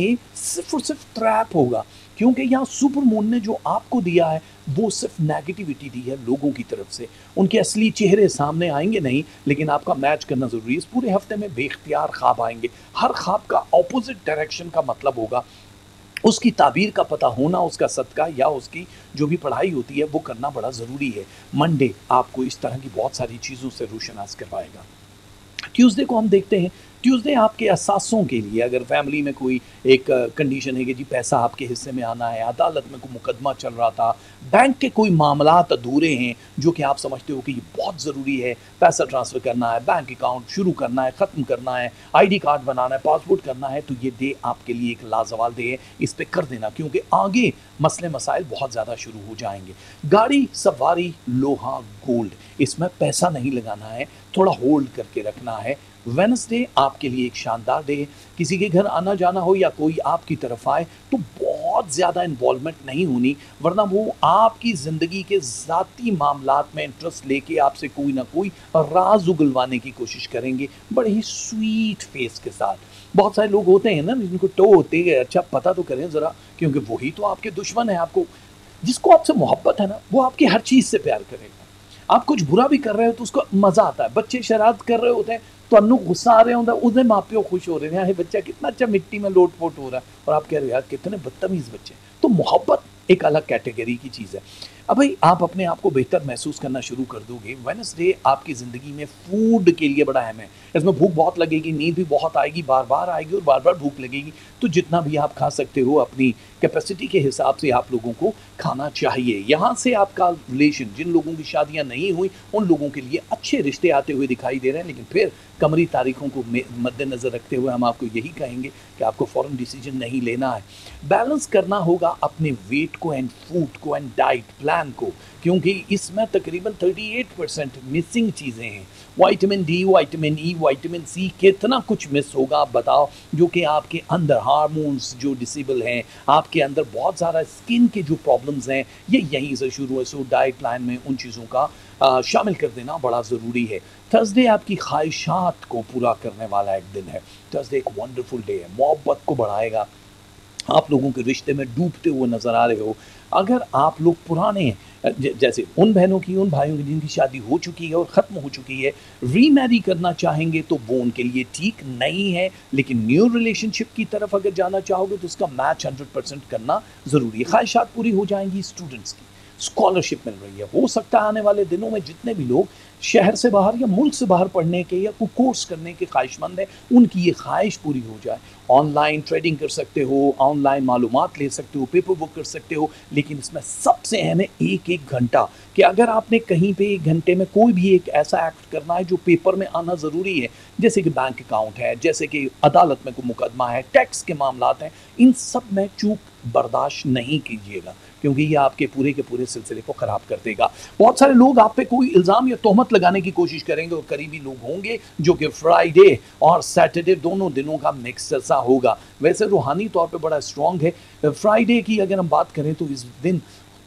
सिर्फ और सिर्फ ट्रैप होगा क्योंकि यहाँ सुपर मून ने जो आपको दिया है वो सिर्फ नेगेटिविटी दी है लोगों की तरफ से उनके असली चेहरे सामने आएंगे नहीं लेकिन आपका मैच करना ज़रूरी है इस पूरे हफ्ते में बेख्तियार ख्वाब आएंगे हर ख्वाब का अपोजिट डायरेक्शन का मतलब होगा उसकी ताबीर का पता होना उसका सदका या उसकी जो भी पढ़ाई होती है वो करना बड़ा ज़रूरी है मंडे आपको इस तरह की बहुत सारी चीज़ों से रोशनास करवाएगा ट्यूसडे को हम देखते हैं ट्यूसडे आपके असासों के लिए अगर फैमिली में कोई एक कंडीशन है कि जी पैसा आपके हिस्से में आना है अदालत में कोई मुकदमा चल रहा था बैंक के कोई मामला अधूरे हैं जो कि आप समझते हो कि ये बहुत ज़रूरी है पैसा ट्रांसफ़र करना है बैंक अकाउंट शुरू करना है ख़त्म करना है आईडी कार्ड बनाना है पासपोर्ट करना है तो ये डे आपके लिए एक लाजवाल डे है इस पर कर देना क्योंकि आगे मसले मसाइल बहुत ज़्यादा शुरू हो जाएंगे गाड़ी सवारी लोहा गोल्ड इसमें पैसा नहीं लगाना है थोड़ा होल्ड करके रखना है वेनसडे आपके लिए एक शानदार डे है किसी के घर आना जाना हो या कोई आपकी तरफ आए तो बहुत ज़्यादा इन्वॉलमेंट नहीं होनी वरना वो आपकी ज़िंदगी के ज़ाती मामला में इंटरेस्ट लेके आपसे कोई ना कोई राज उगलवाने की कोशिश करेंगे बड़े ही स्वीट फेस के साथ बहुत सारे लोग होते हैं ना जिनको टो तो होते हैं अच्छा पता तो करें ज़रा क्योंकि वही तो आपके दुश्मन है आपको जिसको आपसे मोहब्बत है ना वो आपकी हर चीज़ से प्यार करेगा आप कुछ बुरा भी कर रहे हो तो उसको मज़ा आता है बच्चे शरारत कर रहे होते हैं गुस्सा आ रहा ਰਿਹਾ ਹੁੰਦਾ माँ प्यो खुश हो रहे हैं ਇਹ ਬੱਚਾ ਕਿੰਨਾ ਅੱਛਾ ਮਿੱਟੀ में लोट पोट हो रहा है और आप कह रहे हो यार कितने बदतमीज बच्चे तो मोहब्बत एक अलग कैटेगरी की चीज़ है अब भाई आप अपने आप को बेहतर महसूस करना शुरू कर दोगे वेनसडे आपकी ज़िंदगी में फूड के लिए बड़ा अहम है इसमें भूख बहुत लगेगी नींद भी बहुत आएगी बार बार आएगी और बार बार भूख लगेगी तो जितना भी आप खा सकते हो अपनी कैपेसिटी के हिसाब से आप लोगों को खाना चाहिए यहाँ से आपका रिलेशन जिन लोगों की शादियाँ नहीं हुई उन लोगों के लिए अच्छे रिश्ते आते हुए दिखाई दे रहे हैं लेकिन फिर कमरी तारीखों को मद्देनज़र रखते हुए हम आपको यही कहेंगे कि आपको फ़ौरन डिसीजन नहीं लेना है बैलेंस करना होगा अपने वेट को एंड फूड को एंड डाइट प्लान प्लान को क्योंकि इसमें तकरीबन 38 परसेंट मिसिंग चीज़ें हैं vitamin D vitamin E vitamin C कितना कुछ मिस होगा आप बताओ जो कि आपके अंदर हारमोन्स जो डिसेबल हैं आपके अंदर बहुत सारा स्किन के जो प्रॉब्लम्स हैं ये यहीं से शुरू है सो डाइट प्लान में उन चीज़ों का आ, शामिल कर देना बड़ा ज़रूरी है थर्सडे आपकी ख्वाहिशात को पूरा करने वाला एक दिन है थर्सडे एक वंडरफुल डे है मोहब्बत को बढ़ाएगा आप लोगों के रिश्ते में डूबते हुए नज़र आ रहे हो अगर आप लोग पुराने जैसे उन बहनों की उन भाइयों की जिनकी शादी हो चुकी है और ख़त्म हो चुकी है रीमैरी करना चाहेंगे तो वो उनके लिए ठीक नहीं है लेकिन न्यू रिलेशनशिप की तरफ अगर जाना चाहोगे तो उसका मैच हंड्रेड परसेंट करना ज़रूरी है ख्वाहिशात पूरी हो जाएंगी स्टूडेंट्स की स्कॉलरशिप मिल रही है हो सकता है आने वाले दिनों में जितने भी लोग शहर से बाहर या मुल्क से बाहर पढ़ने के या कोई कोर्स करने के ख्वाहिशमंद हैं उनकी ये ख्वाहिश पूरी हो जाए ऑनलाइन ट्रेडिंग कर सकते हो ऑनलाइन मालूम ले सकते हो पेपर बुक कर सकते हो लेकिन इसमें सबसे अहम है एक एक घंटा कि अगर आपने कहीं पे एक घंटे में कोई भी एक ऐसा एक्ट करना है जो पेपर में आना ज़रूरी है जैसे कि बैंक अकाउंट है जैसे कि अदालत में कोई मुकदमा है टैक्स के मामला हैं इन सब में चूक बर्दाश्त नहीं कीजिएगा क्योंकि ये आपके पूरे के पूरे सिलसिले को ख़राब कर देगा बहुत सारे लोग आप पे कोई इल्ज़ाम या तोहमत लगाने की कोशिश करेंगे और करीबी लोग होंगे जो कि फ्राइडे और सैटरडे दोनों दिनों का मिक्स जैसा होगा वैसे रूहानी तौर पर बड़ा स्ट्रॉन्ग है फ्राइडे की अगर हम बात करें तो इस दिन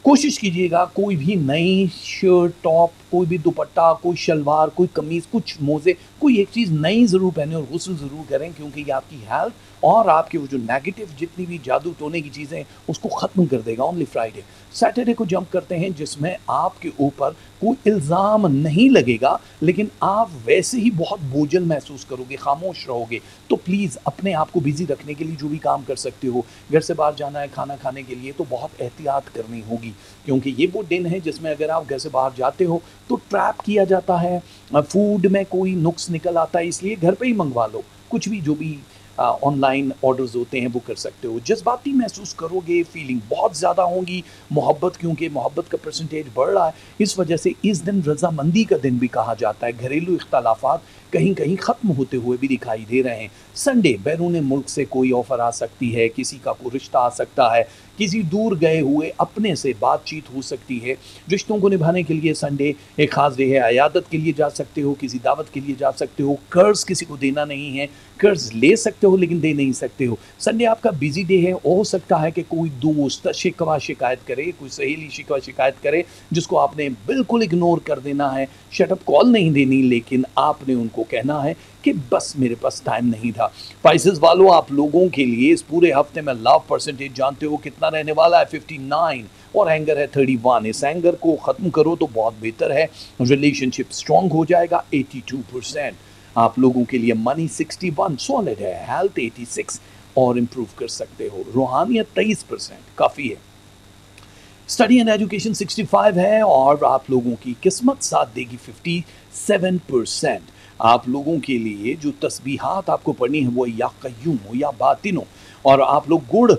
कोशिश कीजिएगा कोई भी नई शर्ट टॉप कोई भी दुपट्टा कोई शलवार कोई कमीज़ कुछ मोज़े कोई एक चीज़ नई ज़रूर पहने और गसल ज़रूर करें क्योंकि ये आपकी हेल्थ और आपके वो जो नेगेटिव जितनी भी जादू टोने की चीज़ें उसको ख़त्म कर देगा ओनली फ्राइडे सैटरडे को जंप करते हैं जिसमें आपके ऊपर कोई इल्ज़ाम नहीं लगेगा लेकिन आप वैसे ही बहुत बोझल महसूस करोगे खामोश रहोगे तो प्लीज़ अपने आप को बिज़ी रखने के लिए जो भी काम कर सकते हो घर से बाहर जाना है खाना खाने के लिए तो बहुत एहतियात करनी होगी क्योंकि ये वो दिन है जिसमें अगर आप घर से बाहर जाते हो तो ट्रैप किया जाता है फूड में कोई नुक्स निकल आता है इसलिए घर पर ही मंगवा लो कुछ भी जो भी ऑनलाइन ऑर्डर्स होते हैं वो कर सकते हो जज्बाती महसूस करोगे फीलिंग बहुत ज़्यादा होंगी मोहब्बत क्योंकि मोहब्बत का परसेंटेज बढ़ रहा है इस वजह से इस दिन रजामंदी का दिन भी कहा जाता है घरेलू इख्तलाफात कहीं कहीं ख़त्म होते हुए भी दिखाई दे रहे हैं संडे बैरून मुल्क से कोई ऑफ़र आ सकती है किसी का कोई रिश्ता आ सकता है किसी दूर गए हुए अपने से बातचीत हो सकती है रिश्तों को निभाने के लिए संडे एक खास डे है अयादत के लिए जा सकते हो किसी दावत के लिए जा सकते हो कर्ज किसी को देना नहीं है कर्ज ले सकते हो लेकिन दे नहीं सकते हो संडे आपका बिजी डे है हो सकता है कि कोई दोस्त शिकवा शिकायत करे कोई सहेली शिकवा शिकायत करे जिसको आपने बिल्कुल इग्नोर कर देना है शटअप कॉल नहीं देनी लेकिन आपने उनको कहना है कि बस मेरे पास टाइम नहीं था प्राइसेस वालों आप लोगों के लिए इस पूरे हफ्ते में लव परसेंटेज जानते हो कितना रहने वाला है 59 और एंगर है 31 इस एंगर को ख़त्म करो तो बहुत बेहतर है रिलेशनशिप स्ट्रांग हो जाएगा 82 परसेंट आप लोगों के लिए मनी 61 सॉलिड है हेल्थ 86 और इम्प्रूव कर सकते हो रूहानियत तेईस परसेंट काफ़ी है स्टडी एंड एजुकेशन 65 है और आप लोगों की किस्मत साथ देगी 57 परसेंट आप लोगों के लिए जो तस्बीहात आपको पढ़नी है वो या कयूम हो या बातिन हो और आप लोग गुड़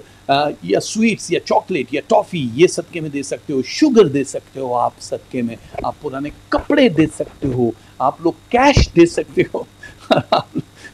या स्वीट्स या चॉकलेट या टॉफ़ी ये सदक़े में दे सकते हो शुगर दे सकते हो आप सदक़े में आप पुराने कपड़े दे सकते हो आप लोग कैश दे सकते हो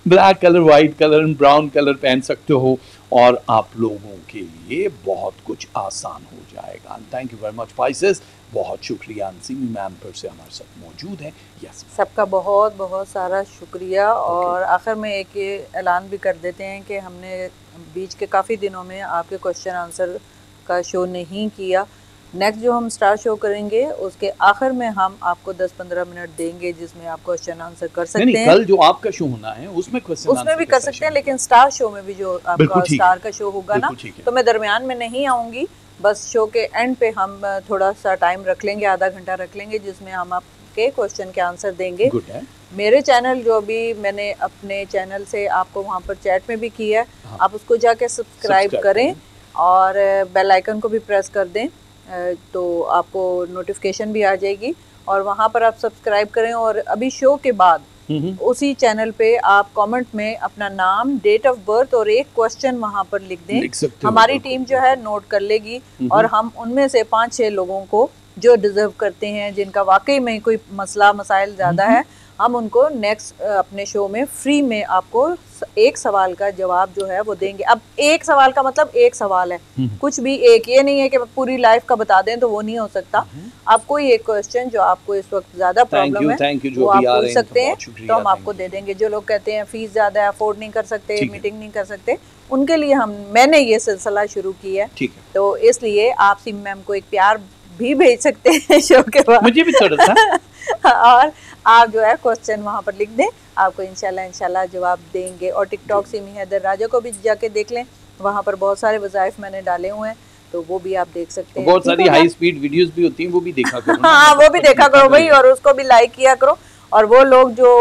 black colour white colour brown colour पहन सकते हो और आप लोगों के लिए बहुत कुछ आसान हो जाएगा थैंक यू वेरी मच फाइसेस बहुत शुक्रिया अंसिमी मैम फिर से हमारे साथ मौजूद हैं यस सबका बहुत बहुत सारा शुक्रिया और okay. आखिर में एक ये ऐलान भी कर देते हैं कि हमने बीच के काफ़ी दिनों में आपके क्वेश्चन आंसर का शो नहीं किया नेक्स्ट जो हम स्टार शो करेंगे उसके आखिर में हम आपको 10-15 मिनट देंगे जिसमें आप क्वेश्चन आंसर कर सकते हैं कल जो आपका शो होना है उसमें क्वेश्चन उसमें भी कर सकते हैं लेकिन स्टार शो में भी जो आपका स्टार का शो होगा ना तो मैं दरमियान में नहीं आऊंगी बस शो के एंड पे हम थोड़ा सा टाइम रख लेंगे आधा घंटा रख लेंगे जिसमें हम आपके क्वेश्चन के आंसर देंगे मेरे चैनल जो भी मैंने अपने चैनल से आपको वहाँ पर चैट में भी किया है हाँ। आप उसको जाके सब्सक्राइब करें और बेल आइकन को भी प्रेस कर दें तो आपको नोटिफिकेशन भी आ जाएगी और वहाँ पर आप सब्सक्राइब करें और अभी शो के बाद हम्म, हम्म। उसी चैनल पे आप कमेंट में अपना नाम डेट ऑफ बर्थ और एक क्वेश्चन वहाँ पर लिख दें हमारी टीम जो है नोट कर लेगी हम्म, और हम उनमें से पांच छह लोगों को जो डिजर्व करते हैं जिनका वाकई में कोई मसला मसाइल ज़्यादा है हम उनको नेक्स्ट अपने शो में फ्री में आपको एक सवाल का जवाब जो है वो देंगे अब एक सवाल का मतलब एक सवाल है हम्म। कुछ भी एक ये नहीं है कि पूरी लाइफ का बता दें तो वो नहीं हो सकता हम्म। आपको एक क्वेश्चन जो आपको इस वक्त ज्यादा प्रॉब्लम है thank you, जो वो आप पूछ सकते हैं तो हम आपको दे देंगे जो लोग कहते हैं फीस ज्यादा है अफोर्ड नहीं कर सकते मीटिंग नहीं कर सकते उनके लिए हम मैंने ये सिलसिला शुरू की है तो इसलिए आप सिम मैम को एक प्यार भी भेज सकते हैं शो के बाद मुझे भी थोड़ा सा और आप जो है क्वेश्चन वहाँ पर लिख दें आपको इनशाला इनशाला जवाब देंगे और टिकटॉक से मी हैदर राजा को भी जाके देख लें वहाँ पर बहुत सारे वज़ायफ मैंने डाले हुए हैं तो वो भी आप देख सकते हैं बहुत सारी हाई स्पीड वीडियोस भी होती हैं वो भी देखा करो हाँ वो भी देखा करो भाई और उसको भी लाइक किया करो और वो लोग जो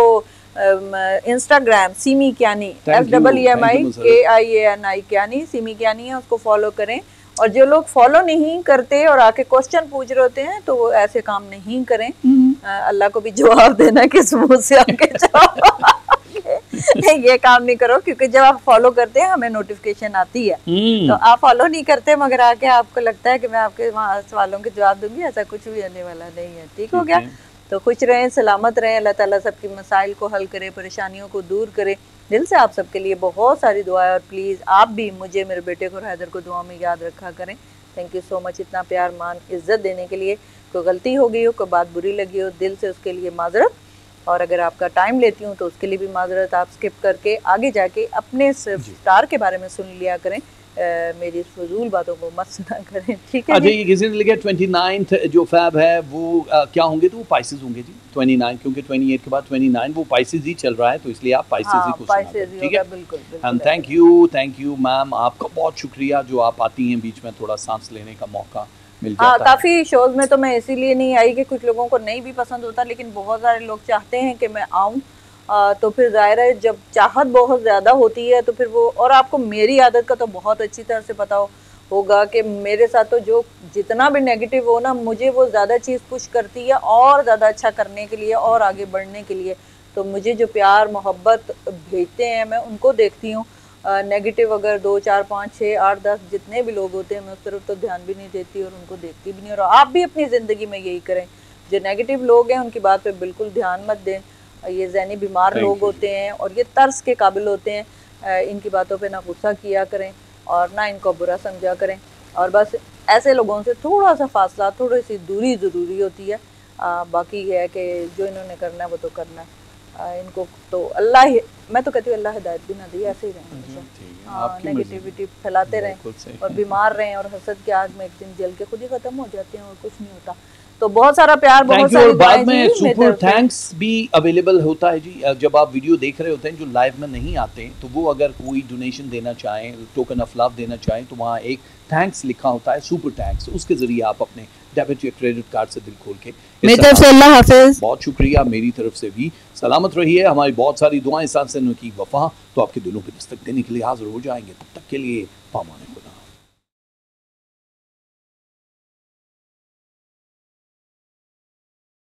इंस्टाग्राम सीमी क्यानी S double E M I K I A N I क्यानी semi क्यानी है उसको फॉलो करें और जो लोग फॉलो नहीं करते और आके क्वेश्चन पूछ रहे होते हैं तो वो ऐसे काम नहीं करें हम्म। अल्लाह को भी जवाब देना कि से आके नहीं ये काम नहीं करो क्योंकि जब आप फॉलो करते हैं हमें नोटिफिकेशन आती है हम्म। तो आप फॉलो नहीं करते मगर आके आपको लगता है कि मैं आपके वहाँ सवालों के जवाब दूंगी ऐसा कुछ भी आने वाला नहीं है ठीक हो गया तो खुश रहें सलामत रहें अल्लाह ताला सबके मसाइल को हल करे परेशानियों को दूर करे दिल से आप सबके लिए बहुत सारी दुआएं और प्लीज़ आप भी मुझे मेरे बेटे को और हैदर को दुआ में याद रखा करें थैंक यू सो मच इतना प्यार मान इज्जत देने के लिए कोई गलती हो गई हो कोई बात बुरी लगी हो दिल से उसके लिए माजरत और अगर आपका टाइम लेती हूँ तो उसके लिए भी माजरत आप स्किप करके आगे जाके अपने स्टार के बारे में सुन लिया करें मेरी फजूल बातों को मत सुना करें ठीक है अच्छा ये किसी ने लिखा ट्वेंटी नाइन्थ जो फैब है वो आ, क्या होंगे तो वो पाइसिस होंगे जी ट्वेंटी नाइन क्योंकि ट्वेंटी एट के बाद ट्वेंटी नाइन वो पाइसिस ही चल रहा है तो इसलिए आप पाइसिस हाँ, ही को सुना ठीक है बिल्कुल thank you thank you ma'am आपका बहुत शुक्रिया जो आप आती हैं बीच में थोड़ा सांस लेने का मौका हाँ, काफी शोज में तो मैं इसीलिए नहीं आई कि कुछ लोगों को नहीं भी पसंद होता लेकिन बहुत सारे लोग चाहते हैं कि मैं आऊँ तो फिर ज़ाहिर है जब चाहत बहुत ज़्यादा होती है तो फिर वो और आपको मेरी आदत का तो बहुत अच्छी तरह से पता हो होगा कि मेरे साथ तो जो जितना भी नेगेटिव हो ना मुझे वो ज़्यादा चीज़ पुश करती है और ज़्यादा अच्छा करने के लिए और आगे बढ़ने के लिए तो मुझे जो प्यार मोहब्बत भेजते हैं मैं उनको देखती हूँ नेगेटिव अगर दो चार पाँच छः आठ दस जितने भी लोग होते हैं मैं उस तरफ तो ध्यान भी नहीं देती और उनको देखती भी नहीं और आप भी अपनी ज़िंदगी में यही करें जो नेगेटिव लोग हैं उनकी बात पर बिल्कुल ध्यान मत दें ये जहनी बीमार लोग होते हैं और ये तर्स के काबिल होते हैं इनकी बातों पे ना गुस्सा किया करें और ना इनको बुरा समझा करें और बस ऐसे लोगों से थोड़ा सा फासला थोड़ी सी दूरी ज़रूरी होती है आ, बाकी यह है कि जो इन्होंने करना है वो तो करना है आ, इनको तो अल्लाह ही मैं तो कहती हूँ अल्लाह हिदायत भी ना दी ऐसे ही रहें नेगेटिविटी हम्म, हाँ, फैलाते रहें और बीमार रहें और हसद के आग में एक दिन जल के खुद ही ख़त्म हो जाते हैं और कुछ नहीं होता तो बहुत सारा प्यार बहुत सारी बाद में सुपर थैंक्स भी अवेलेबल होता है जी जब आप वीडियो देख रहे होते हैं जो लाइव में नहीं आते हैं तो वो अगर कोई डोनेशन देना चाहें टोकन ऑफ लव देना चाहें तो वहाँ एक थैंक्स लिखा होता है सुपर थैंक्स उसके जरिए आप अपने डेबिट या क्रेडिट कार्ड से दिल खोल के तरफ से अल्लाह हाफिज बहुत शुक्रिया मेरी तरफ से भी सलामत रहिए हमारी बहुत सारी दुआएं सांस की वफा तो आपके दिलों पे दस्तक देने के लिए हाजिर हो जाएंगे तब तक के लिए पामाने